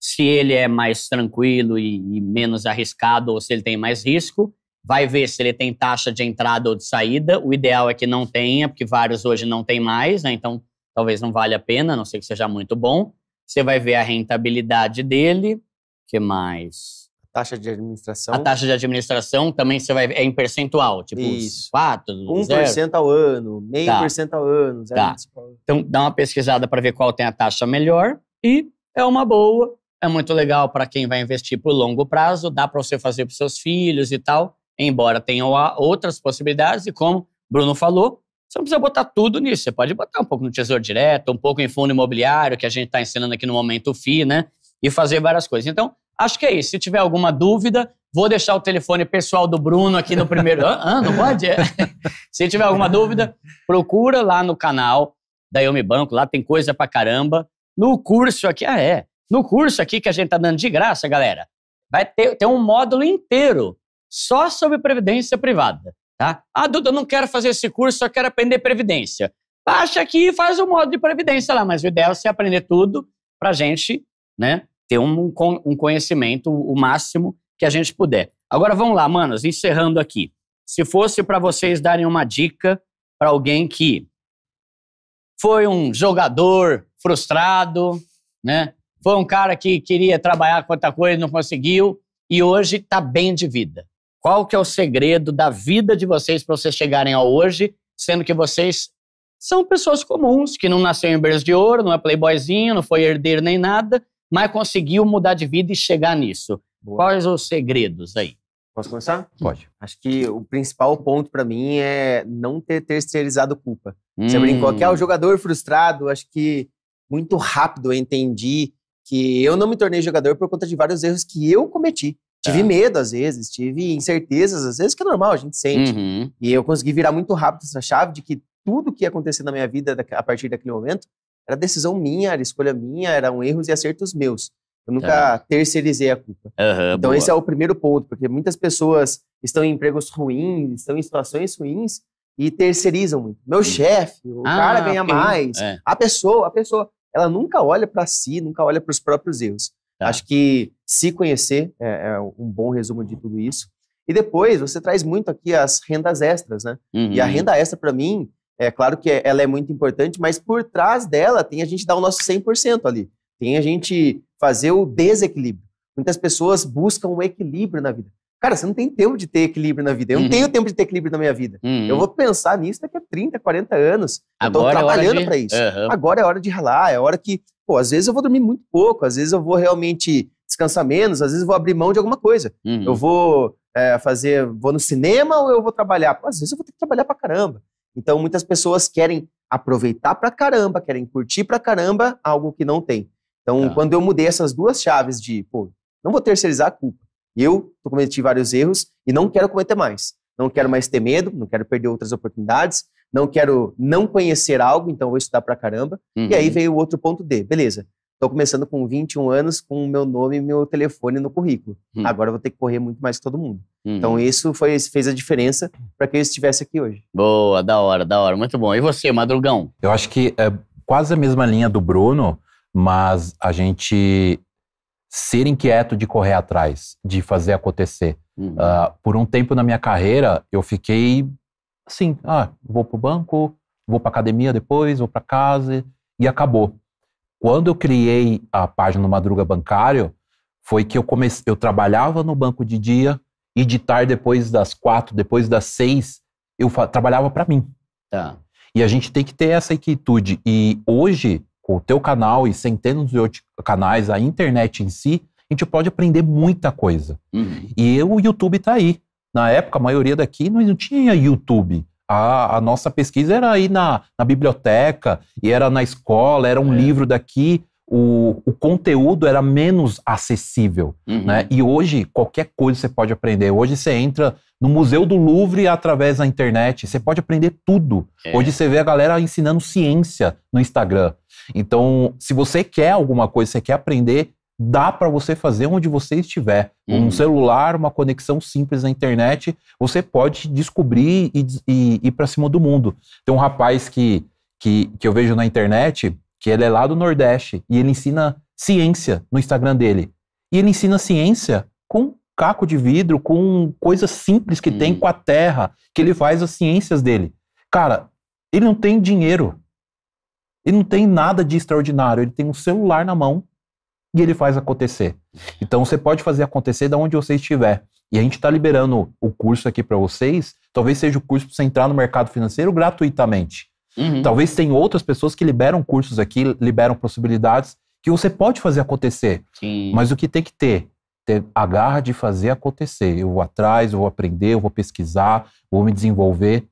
A: Se ele é mais tranquilo e, e menos arriscado ou se ele tem mais risco vai ver se ele tem taxa de entrada ou de saída. O ideal é que não tenha, porque vários hoje não tem mais, né? Então talvez não valha a pena, a não sei que seja muito bom. Você vai ver a rentabilidade dele. que mais? Taxa de administração. A taxa de administração também você vai ver, é em percentual, tipo Isso. 4, 1% zero. ao ano, meio tá. por cento
C: ao ano, 0,25 tá.
A: ao ano. Então dá uma pesquisada para ver qual tem a taxa melhor e é uma boa, é muito legal para quem vai investir por longo prazo, dá para você fazer para seus filhos e tal embora tenham outras possibilidades, e como Bruno falou, você não precisa botar tudo nisso. Você pode botar um pouco no Tesouro Direto, um pouco em fundo imobiliário, que a gente está ensinando aqui no Momento FI, né? E fazer várias coisas. Então, acho que é isso. Se tiver alguma dúvida, vou deixar o telefone pessoal do Bruno aqui no primeiro. ah, não pode? É. Se tiver alguma dúvida, procura lá no canal da Yomi Banco, lá tem coisa pra caramba. No curso aqui, ah, é. No curso aqui que a gente tá dando de graça, galera, vai ter, ter um módulo inteiro só sobre previdência privada, tá? Ah, Duda, eu não quero fazer esse curso, só quero aprender previdência. Baixa aqui e faz um modo de previdência lá, mas o ideal é você aprender tudo para a gente né, ter um, um conhecimento o máximo que a gente puder. Agora vamos lá, manos, encerrando aqui. Se fosse para vocês darem uma dica para alguém que foi um jogador frustrado, né? Foi um cara que queria trabalhar com outra coisa e não conseguiu e hoje está bem de vida. Qual que é o segredo da vida de vocês para vocês chegarem ao hoje, sendo que vocês são pessoas comuns, que não nasceu em berço de ouro, não é playboyzinho, não foi herdeiro nem nada, mas conseguiu mudar de vida e chegar nisso.
C: Boa. Quais os segredos aí? Posso começar? Pode. Acho que o principal ponto para mim é não ter terceirizado culpa. Hum. Você brincou que é o jogador frustrado, acho que muito rápido eu entendi que eu não me tornei jogador por conta de vários erros que eu cometi. Tive tá. medo às vezes, tive incertezas às vezes, que é normal, a gente sente. Uhum. E eu consegui virar muito rápido essa chave de que tudo que ia acontecer na minha vida a partir daquele momento era decisão minha, era escolha minha, eram erros e acertos meus. Eu nunca tá. terceirizei a culpa.
E: Uhum, então, boa. esse
C: é o primeiro ponto, porque muitas pessoas estão em empregos ruins, estão em situações ruins e terceirizam muito. Meu uhum. chefe, o ah, cara ganha okay. mais, é. a pessoa, a pessoa. Ela nunca olha para si, nunca olha para os próprios erros. Tá. Acho que se conhecer é, é, um bom resumo de tudo isso. E depois, você traz muito aqui as rendas extras, né? Uhum. E a uhum. renda extra, para mim, é claro que é, ela é muito importante, mas por trás dela tem a gente dar o nosso 100% ali. Tem a gente fazer o desequilíbrio. Muitas pessoas buscam o um equilíbrio na vida. Cara, você não tem tempo de ter equilíbrio na vida. Eu uhum. não tenho tempo de ter equilíbrio na minha vida. Uhum. Eu vou pensar nisso daqui a 30, 40 anos. Agora eu tô é trabalhando é de... para isso. Uhum. Agora é hora de ralar, é hora que pô, às vezes eu vou dormir muito pouco, às vezes eu vou realmente descansar menos, às vezes eu vou abrir mão de alguma coisa. Uhum. Eu vou é, fazer, vou no cinema ou eu vou trabalhar? Pô, às vezes eu vou ter que trabalhar pra caramba. Então, muitas pessoas querem aproveitar pra caramba, querem curtir pra caramba algo que não tem. Então, tá. quando eu mudei essas duas chaves de, pô, não vou terceirizar a culpa. Eu cometi vários erros e não quero cometer mais. Não quero tá. mais ter medo, não quero perder outras oportunidades, não quero não conhecer algo, então vou estudar pra caramba. Uhum. E aí uhum. veio o outro ponto D, beleza. Estou começando com 21 anos, com o meu nome e meu telefone no currículo. Uhum. Agora vou ter que correr muito mais que todo mundo. Uhum. Então isso foi, fez a diferença para que eu estivesse aqui hoje.
A: Boa, da hora, da hora. Muito bom. E você, Madrugão? Eu acho que é quase a mesma
D: linha do Bruno, mas a gente ser inquieto de correr atrás, de fazer acontecer. Uhum. Uh, por um tempo na minha carreira, eu fiquei assim, ah, vou para o banco, vou para academia depois, vou para casa e acabou. Quando eu criei a página Madruga Bancário, foi que eu comecei, eu trabalhava no banco de dia e de tarde depois das quatro, depois das seis, eu trabalhava para mim. Tá. E a gente tem que ter essa equitude. E hoje, com o teu canal e centenas de outros canais, a internet em si, a gente pode aprender muita coisa. Uhum. E eu, o YouTube está aí. Na época, a maioria daqui não tinha YouTube. A, a nossa pesquisa era aí na, na biblioteca, e era na escola, era um é. livro daqui. O, o, conteúdo era menos acessível. Uhum. Né? E hoje, qualquer coisa você pode aprender. Hoje você entra no Museu do Louvre através da internet, você pode aprender tudo. É. Hoje você vê a galera ensinando ciência no Instagram. Então, se você quer alguma coisa, você quer aprender, dá para você fazer onde você estiver. Hum. Um uhum. celular, uma conexão simples na internet, você pode descobrir e, e, ir para cima do mundo. Tem um rapaz que, que, que eu vejo na internet, que ele é lá do Nordeste, e ele ensina ciência no Instagram dele. E ele ensina ciência com caco de vidro, com coisas simples que hum. tem uhum. com a terra, que ele faz as ciências dele. Cara, ele não tem dinheiro. Ele não tem nada de extraordinário. Ele tem um celular na mão e ele faz acontecer. Então você pode fazer acontecer da onde você estiver. E a gente está liberando o curso aqui para vocês. Talvez seja o curso para você entrar no mercado financeiro gratuitamente. Uhum. Talvez tenha outras pessoas que liberam cursos aqui, liberam possibilidades que você pode fazer acontecer. Sim. Mas o que tem que ter? Ter a garra de fazer acontecer. Eu vou atrás, eu vou aprender, eu vou pesquisar, vou me desenvolver.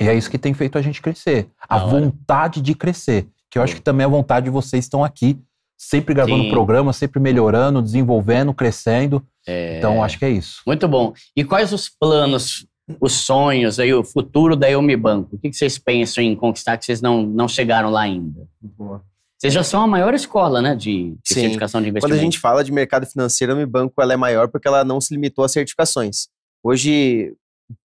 D: E é isso que tem feito a gente crescer. a vontade de crescer. Que eu acho que também é a vontade de vocês estão aqui sempre gravando Sim. programa, sempre melhorando, desenvolvendo, crescendo.
A: É... Então, acho que é isso. Muito bom. E quais os planos, os sonhos, aí, o futuro da Eu Me Banco? O que vocês pensam em conquistar que vocês não, não chegaram lá ainda? Boa. Vocês já são a maior escola, né, de, de certificação de investimento. Quando a gente
C: fala de mercado financeiro, a Mi Banco ela é maior porque ela não se limitou a certificações. Hoje,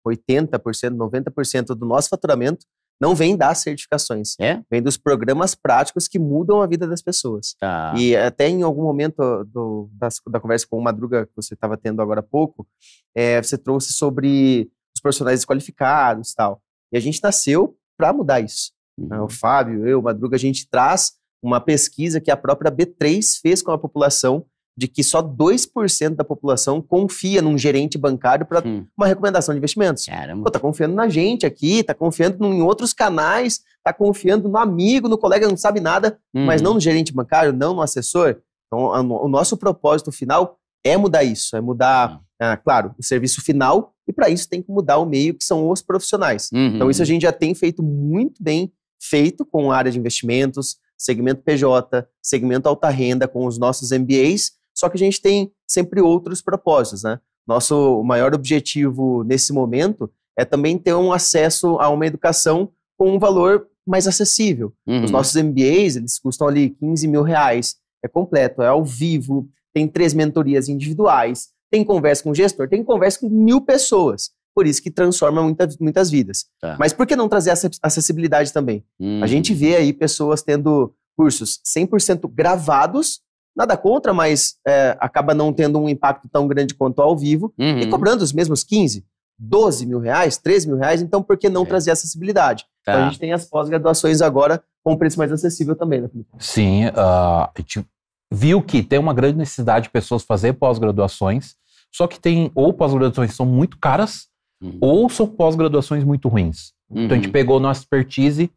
C: 80%, 90% do nosso faturamento não vem das certificações. É? Vem dos programas práticos que mudam a vida das pessoas. Tá. E até em algum momento ah, do, da, da, conversa com o Madruga, que você estava tendo agora há pouco, é, você trouxe sobre os profissionais desqualificados e tal. E a gente nasceu para mudar isso. Né? Uhum. O Fábio, eu, o Madruga, a gente traz uma pesquisa que a própria B3 fez com a população de que só 2% da população confia num gerente bancário para hum. uma recomendação de investimentos. Caramba. Pô, tá confiando na gente aqui, tá confiando em outros canais, tá confiando no amigo, no colega que não sabe nada, uhum. mas não no gerente bancário, não no assessor. Então, a, o nosso propósito final é mudar isso, é mudar, ah, claro, o serviço final, e para isso tem que mudar o meio que são os profissionais. Uhum. Então, isso a gente já tem feito muito bem feito com a área de investimentos, segmento PJ, segmento alta renda, com os nossos MBAs, só que a gente tem sempre outros propósitos, né? Nosso maior objetivo nesse momento é também ter um acesso a uma educação com um valor mais acessível. Uhum. Os nossos MBAs, eles custam ali 15 mil reais. É completo, é ao vivo, tem três mentorias individuais, tem conversa com o gestor, tem conversa com mil pessoas. Por isso que transforma muita, muitas vidas. Tá. Mas por que não trazer essa acessibilidade também? Uhum. A hum. gente vê aí pessoas tendo cursos 100% gravados nada contra, mas é, acaba não tendo um impacto tão grande quanto ao vivo, uhum. e cobrando os mesmos 15, 12 mil reais, 13 mil reais, então por que não é. trazer acessibilidade? Então tá. Então a gente tem as pós-graduações agora com um preço mais acessível também, né, Felipe?
D: Sim, uh, a gente viu que tem uma grande necessidade de pessoas fazer pós-graduações, só que tem ou pós-graduações que são muito caras, uhum. ou são pós-graduações muito ruins. Uhum. Então a gente uhum. pegou nossa expertise,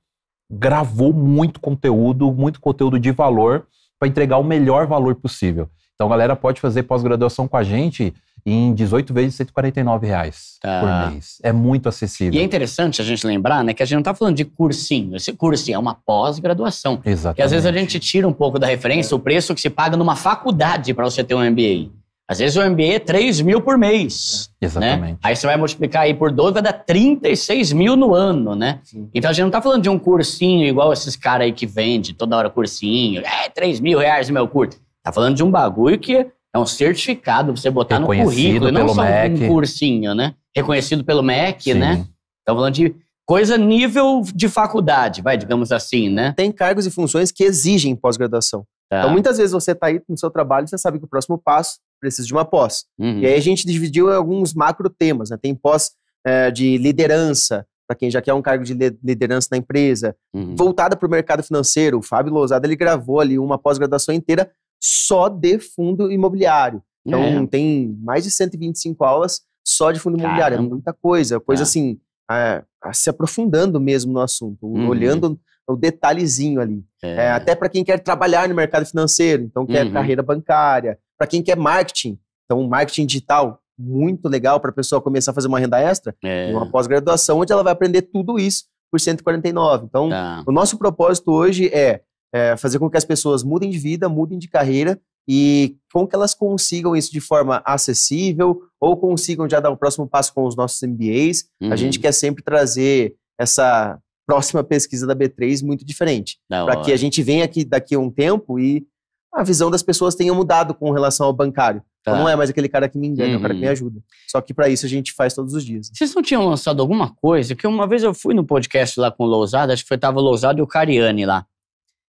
D: gravou muito conteúdo, muito conteúdo de valor, para entregar o melhor valor possível. Então, a galera pode fazer pós-graduação com a gente em 18 vezes 149 reais tá. por mês. É muito acessível.
A: E é interessante a gente lembrar, né, que a gente não está falando de cursinho. Esse cursinho é uma pós-graduação. Exatamente. Porque às vezes a gente tira um pouco da referência é. o preço que se paga numa faculdade para você ter um MBA. Às vezes o MBA é 3 mil por mês. É. Exatamente. Né? Aí você vai multiplicar aí por 12, vai dar 36 mil no ano, né? Sim. Então a gente não tá falando de um cursinho igual esses caras aí que vende toda hora cursinho. É, 3 mil reais no meu curso. Tá falando de um bagulho que é um certificado pra você botar no currículo. Pelo não só MEC. um cursinho, né? Reconhecido pelo MEC, Sim. né? Estamos falando de coisa nível de faculdade, vai, digamos assim, né? Tem cargos e funções que
C: exigem pós-graduação. Então, tá. Então, muitas vezes você está aí no seu trabalho, você sabe que o próximo passo precisa de uma pós. Uhum. E aí a gente dividiu em alguns macro temas. Né? Tem pós é, de liderança, para quem já quer um cargo de liderança na empresa, uhum. voltada para o mercado financeiro. O Fábio Lousada ele gravou ali uma pós-graduação inteira só de fundo imobiliário. Então, é. tem mais de 125 aulas só de fundo imobiliário. É Caramba. É muita coisa, coisa tá. assim, é. assim, se aprofundando mesmo no assunto, uhum. olhando é o detalhezinho ali. É. É, até para quem quer trabalhar no mercado financeiro, então quer uhum. carreira bancária, para quem quer marketing, então marketing digital, muito legal para a pessoa começar a fazer uma renda extra, é. uma pós-graduação onde ela vai aprender tudo isso por 149. Então, tá. o nosso propósito hoje é, é fazer com que as pessoas mudem de vida, mudem de carreira e com que elas consigam isso de forma acessível ou consigam já dar o próximo passo com os nossos MBAs. Uhum. A gente quer sempre trazer essa próxima pesquisa da B3 muito diferente. Para que a gente venha aqui daqui a um tempo e a visão das pessoas tenha mudado com relação ao bancário. Tá. Então não é mais aquele cara que me engana, uhum. é o cara que me uhum. ajuda. Só que para isso a gente faz todos os dias.
A: Vocês não tinham lançado alguma coisa? Que uma vez eu fui no podcast lá com o Lousada, acho que foi tava o Lousada e o Cariani lá.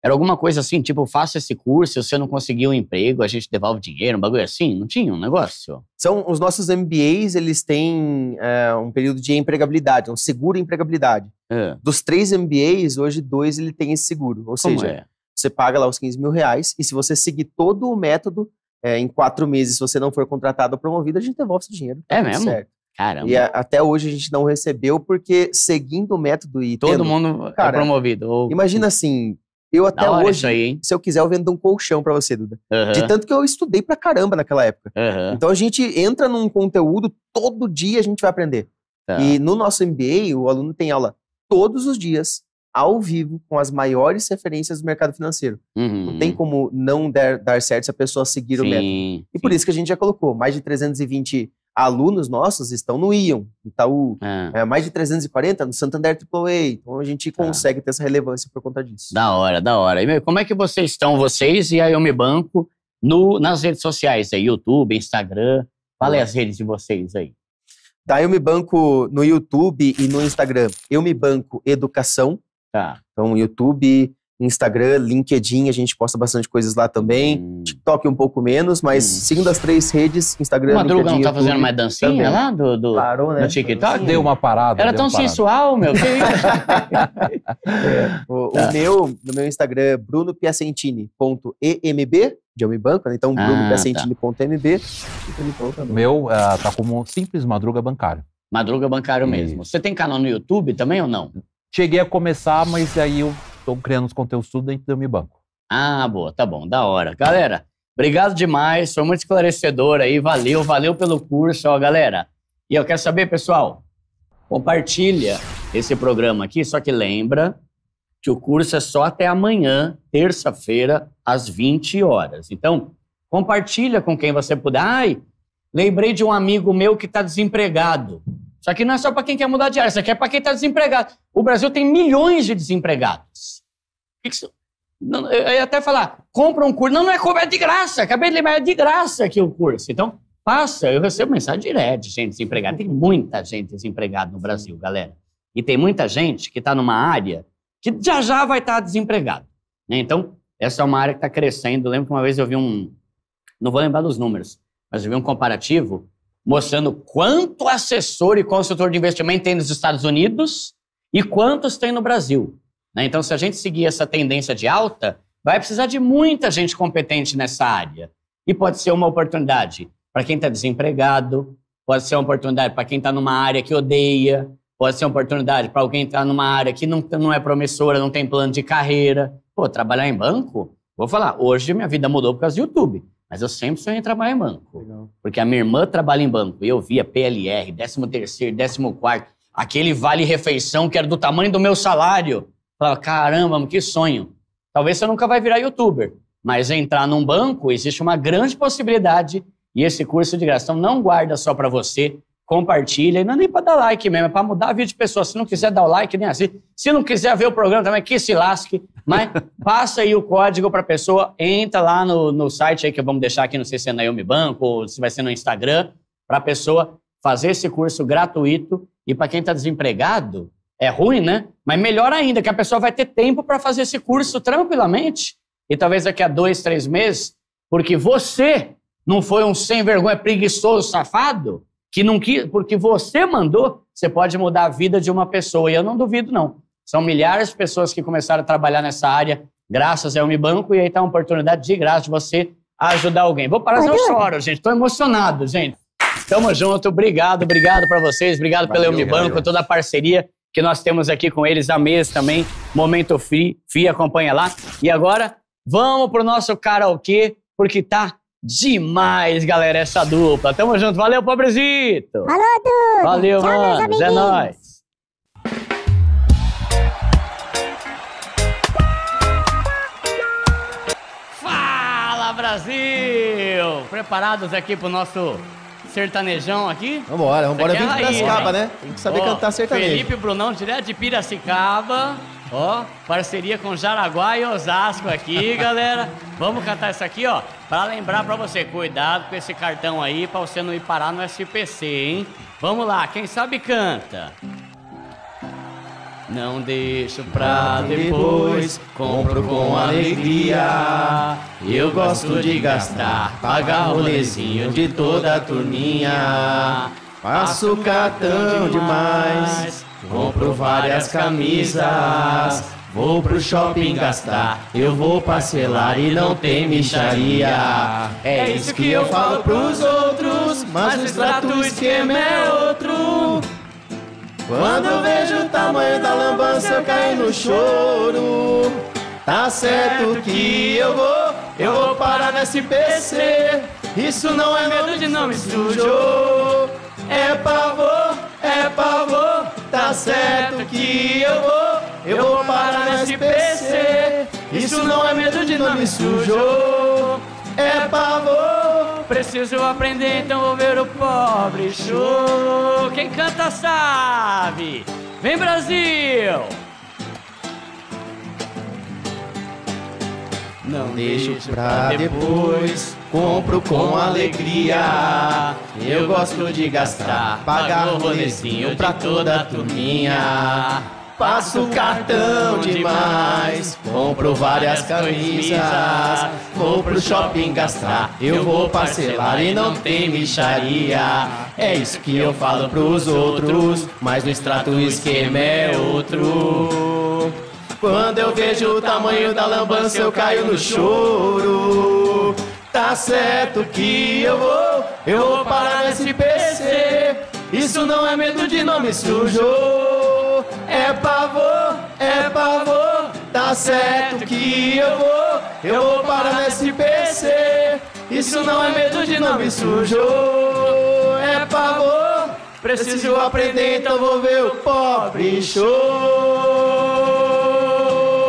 A: Era alguma coisa assim, tipo, faça esse curso, se você não conseguir um emprego, a gente devolve dinheiro, um bagulho assim, não tinha um
E: negócio?
C: São, os nossos MBAs, eles têm é, um período de empregabilidade, um seguro empregabilidade. É. Dos três MBAs, hoje dois ele tem esse seguro, ou Como seja, é? você paga lá os 15 mil reais e se você seguir todo o método, eh, em quatro meses, se você não for contratado ou promovido, a gente devolve esse dinheiro. Tá é mesmo? Certo. Caramba. E a, até hoje a gente não recebeu, porque seguindo o método e. Todo tendo, mundo é cara, é promovido. Ou... Imagina assim: eu até hoje, aí, se eu quiser, eu vendo um colchão para você, Duda. Uhum. De tanto que eu estudei pra caramba naquela época. Uhum. Então a gente entra num conteúdo, todo dia a gente vai aprender. Tá. E no nosso MBA, o aluno tem aula todos os dias, ao vivo, com as maiores referências do mercado financeiro. Uhum. Não tem como não der, dar certo se a pessoa seguir sim, o método. E sim. por isso que a gente já colocou mais de 320 alunos nossos estão no Ion, Itaú, é. É, mais de 340 no Santander AAA. Então a gente tá. consegue é. ter essa relevância por conta disso.
A: Da hora, da hora. E, meu, como é que vocês estão, vocês e a Eu Me Banco, no, nas redes sociais aí, YouTube, Instagram? Qual é as redes de vocês aí?
C: Da Eu Me Banco no YouTube e no Instagram, Eu Me Banco Educação. Tá. Então, YouTube, Instagram, LinkedIn, a gente posta bastante coisas lá também. Hum. TikTok um pouco menos, mas hum. seguindo as três redes, Instagram, Madruga LinkedIn. Madruga não tá fazendo mais dancinha também. lá do, do, Parou, né? do TikTok? Deu uma parada. Era tão sensual, meu. é, o, tá. o, meu, no meu Instagram é brunopiacentini.emb de homem banco, né? Então, ah, brunopiacentini.mb.
A: Tá.
D: Meu uh, tá como simples Madruga Bancário.
A: Madruga Bancário Isso. mesmo. Você tem canal no YouTube também ou não? Cheguei a começar, mas aí eu estou criando os conteúdos tudo dentro do meu Banco. Ah, boa, tá bom, da hora. Galera, obrigado demais, foi muito esclarecedor aí, valeu, valeu pelo curso, ó, galera. E eu quero saber, pessoal, compartilha esse programa aqui, só que lembra que o curso é só até amanhã, terça-feira, às 20 horas. Então, compartilha com quem você puder. Ai, lembrei de um amigo meu que está desempregado. Isso aqui não é só para quem quer mudar de área, isso aqui é para quem está desempregado. O Brasil tem milhões de desempregados que, Não, eu ia até falar, compra um curso. Não, não é compra, é de graça. Acabei de lembrar, é de graça aqui o curso. Então, passa. Eu recebo mensagem direto de gente desempregada. Tem muita gente desempregada no Brasil, galera. E tem muita gente que está numa área que já já vai estar tá desempregado. Né? Então, essa é uma área que está crescendo. Eu lembro que uma vez eu vi um. Não vou lembrar dos números, mas eu vi um comparativo mostrando quanto assessor e consultor de investimento tem nos Estados Unidos e quantos tem no Brasil. Né? Então, se a gente seguir essa tendência de alta, vai precisar de muita gente competente nessa área. E pode ser uma oportunidade para quem está desempregado, pode ser uma oportunidade para quem está numa área que odeia, pode ser uma oportunidade para alguém entrar tá numa área que não, não é promissora, não tem plano de carreira. Pô, trabalhar em banco? Vou falar, hoje minha vida mudou por causa do YouTube. Mas eu sempre sonhei em trabalhar em banco. Legal. Porque a minha irmã trabalha em banco. E eu via PLR, 13 terceiro, 14 quarto. Aquele vale-refeição que era do tamanho do meu salário. Falava, caramba, que sonho. Talvez você nunca vai virar youtuber, mas entrar num banco existe uma grande possibilidade e esse curso de graça. Então não guarda só para você, compartilha. E não é nem para dar like mesmo, é para mudar a vida de pessoas. Se não quiser dar o like, nem assim. Se não quiser ver o programa também, que se lasque. Mas passa aí o código para a pessoa, entra lá no, no site aí que vamos deixar aqui, não sei se é na Yomi Banco ou se vai ser no Instagram, para a pessoa fazer esse curso gratuito. E para quem está desempregado, é ruim, né? Mas melhor ainda, que a pessoa vai ter tempo para fazer esse curso tranquilamente e talvez daqui a dois, três meses, porque você não foi um sem vergonha, preguiçoso, safado, que não quis, porque você mandou, você pode mudar a vida de uma pessoa. E eu não duvido, não. São milhares de pessoas que começaram a trabalhar nessa área, graças ao Unibanco, e aí está uma oportunidade de graça de você ajudar alguém. Vou parar, senão eu choro, gente. Estou emocionado, gente. Tamo junto. Obrigado, obrigado para vocês. Obrigado valeu, pelo Unibanco, toda a parceria que nós temos aqui com eles na mesa também. Momento Free, Free acompanha lá. E agora, vamos pro nosso karaokê, porque tá demais, galera, essa dupla. Tamo junto. Valeu, pobrezito. Falou,
B: tudo. Valeu, Tchau, mano. É nóis.
A: Brasil! Preparados aqui pro nosso sertanejão aqui.
C: Vambora, vambora vir de Piracicaba, né? Tem que saber ó, cantar sertanejo. Felipe
A: Brunão, direto de Piracicaba. Ó, parceria com Jaraguá e Osasco aqui, galera. Vamos cantar isso aqui, ó. Pra lembrar pra você, cuidado com esse cartão aí pra você não ir parar no SPC, hein? Vamos lá, quem sabe canta. Não deixo pra depois, compro com alegria. Eu gosto de gastar, pagar rolezinho de toda
C: a turminha. Passo cartão demais, compro várias camisas. Vou pro shopping gastar, eu vou parcelar e não tem micharia. É isso que eu falo pros outros, mas o extrato esquema é
E: outro.
C: Quando vejo o tamanho da lambança, eu caio no choro. Tá certo que eu vou, eu vou parar nesse PC. Isso não é medo de nome sujo. É pavor, é pavor. Tá certo que eu vou, eu vou parar nesse PC. Isso não é medo
A: de nome sujo. É pavor. Preciso aprender, então vou ver o pobre show. Quem canta sabe. Vem Brasil!
C: Não deixo pra depois, compro com alegria. Eu gosto de gastar, pagar o rolecinho pra toda a turminha. Passo cartão demais, compro várias camisas. Vou pro shopping gastar, eu vou parcelar e não tem micharia. É isso que eu falo pros outros, mas no extrato o esquema é outro. Quando eu vejo o tamanho da lambança, eu caio no choro. Tá certo que eu vou, eu vou parar nesse PC. Isso não é medo de nome sujo é pavor, é pavor. Tá certo que eu vou, eu vou para o SPC. Isso não é medo de nome sujo, é pavor. Preciso aprender, então vou ver o pobre show.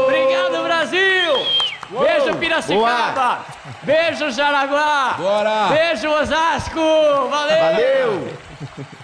B: Obrigado, Brasil!
C: Uou.
A: Beijo, Piracicaba! Boa. Beijo, Jaraguá! Bora! Beijo, Osasco!
C: Valeu! Valeu!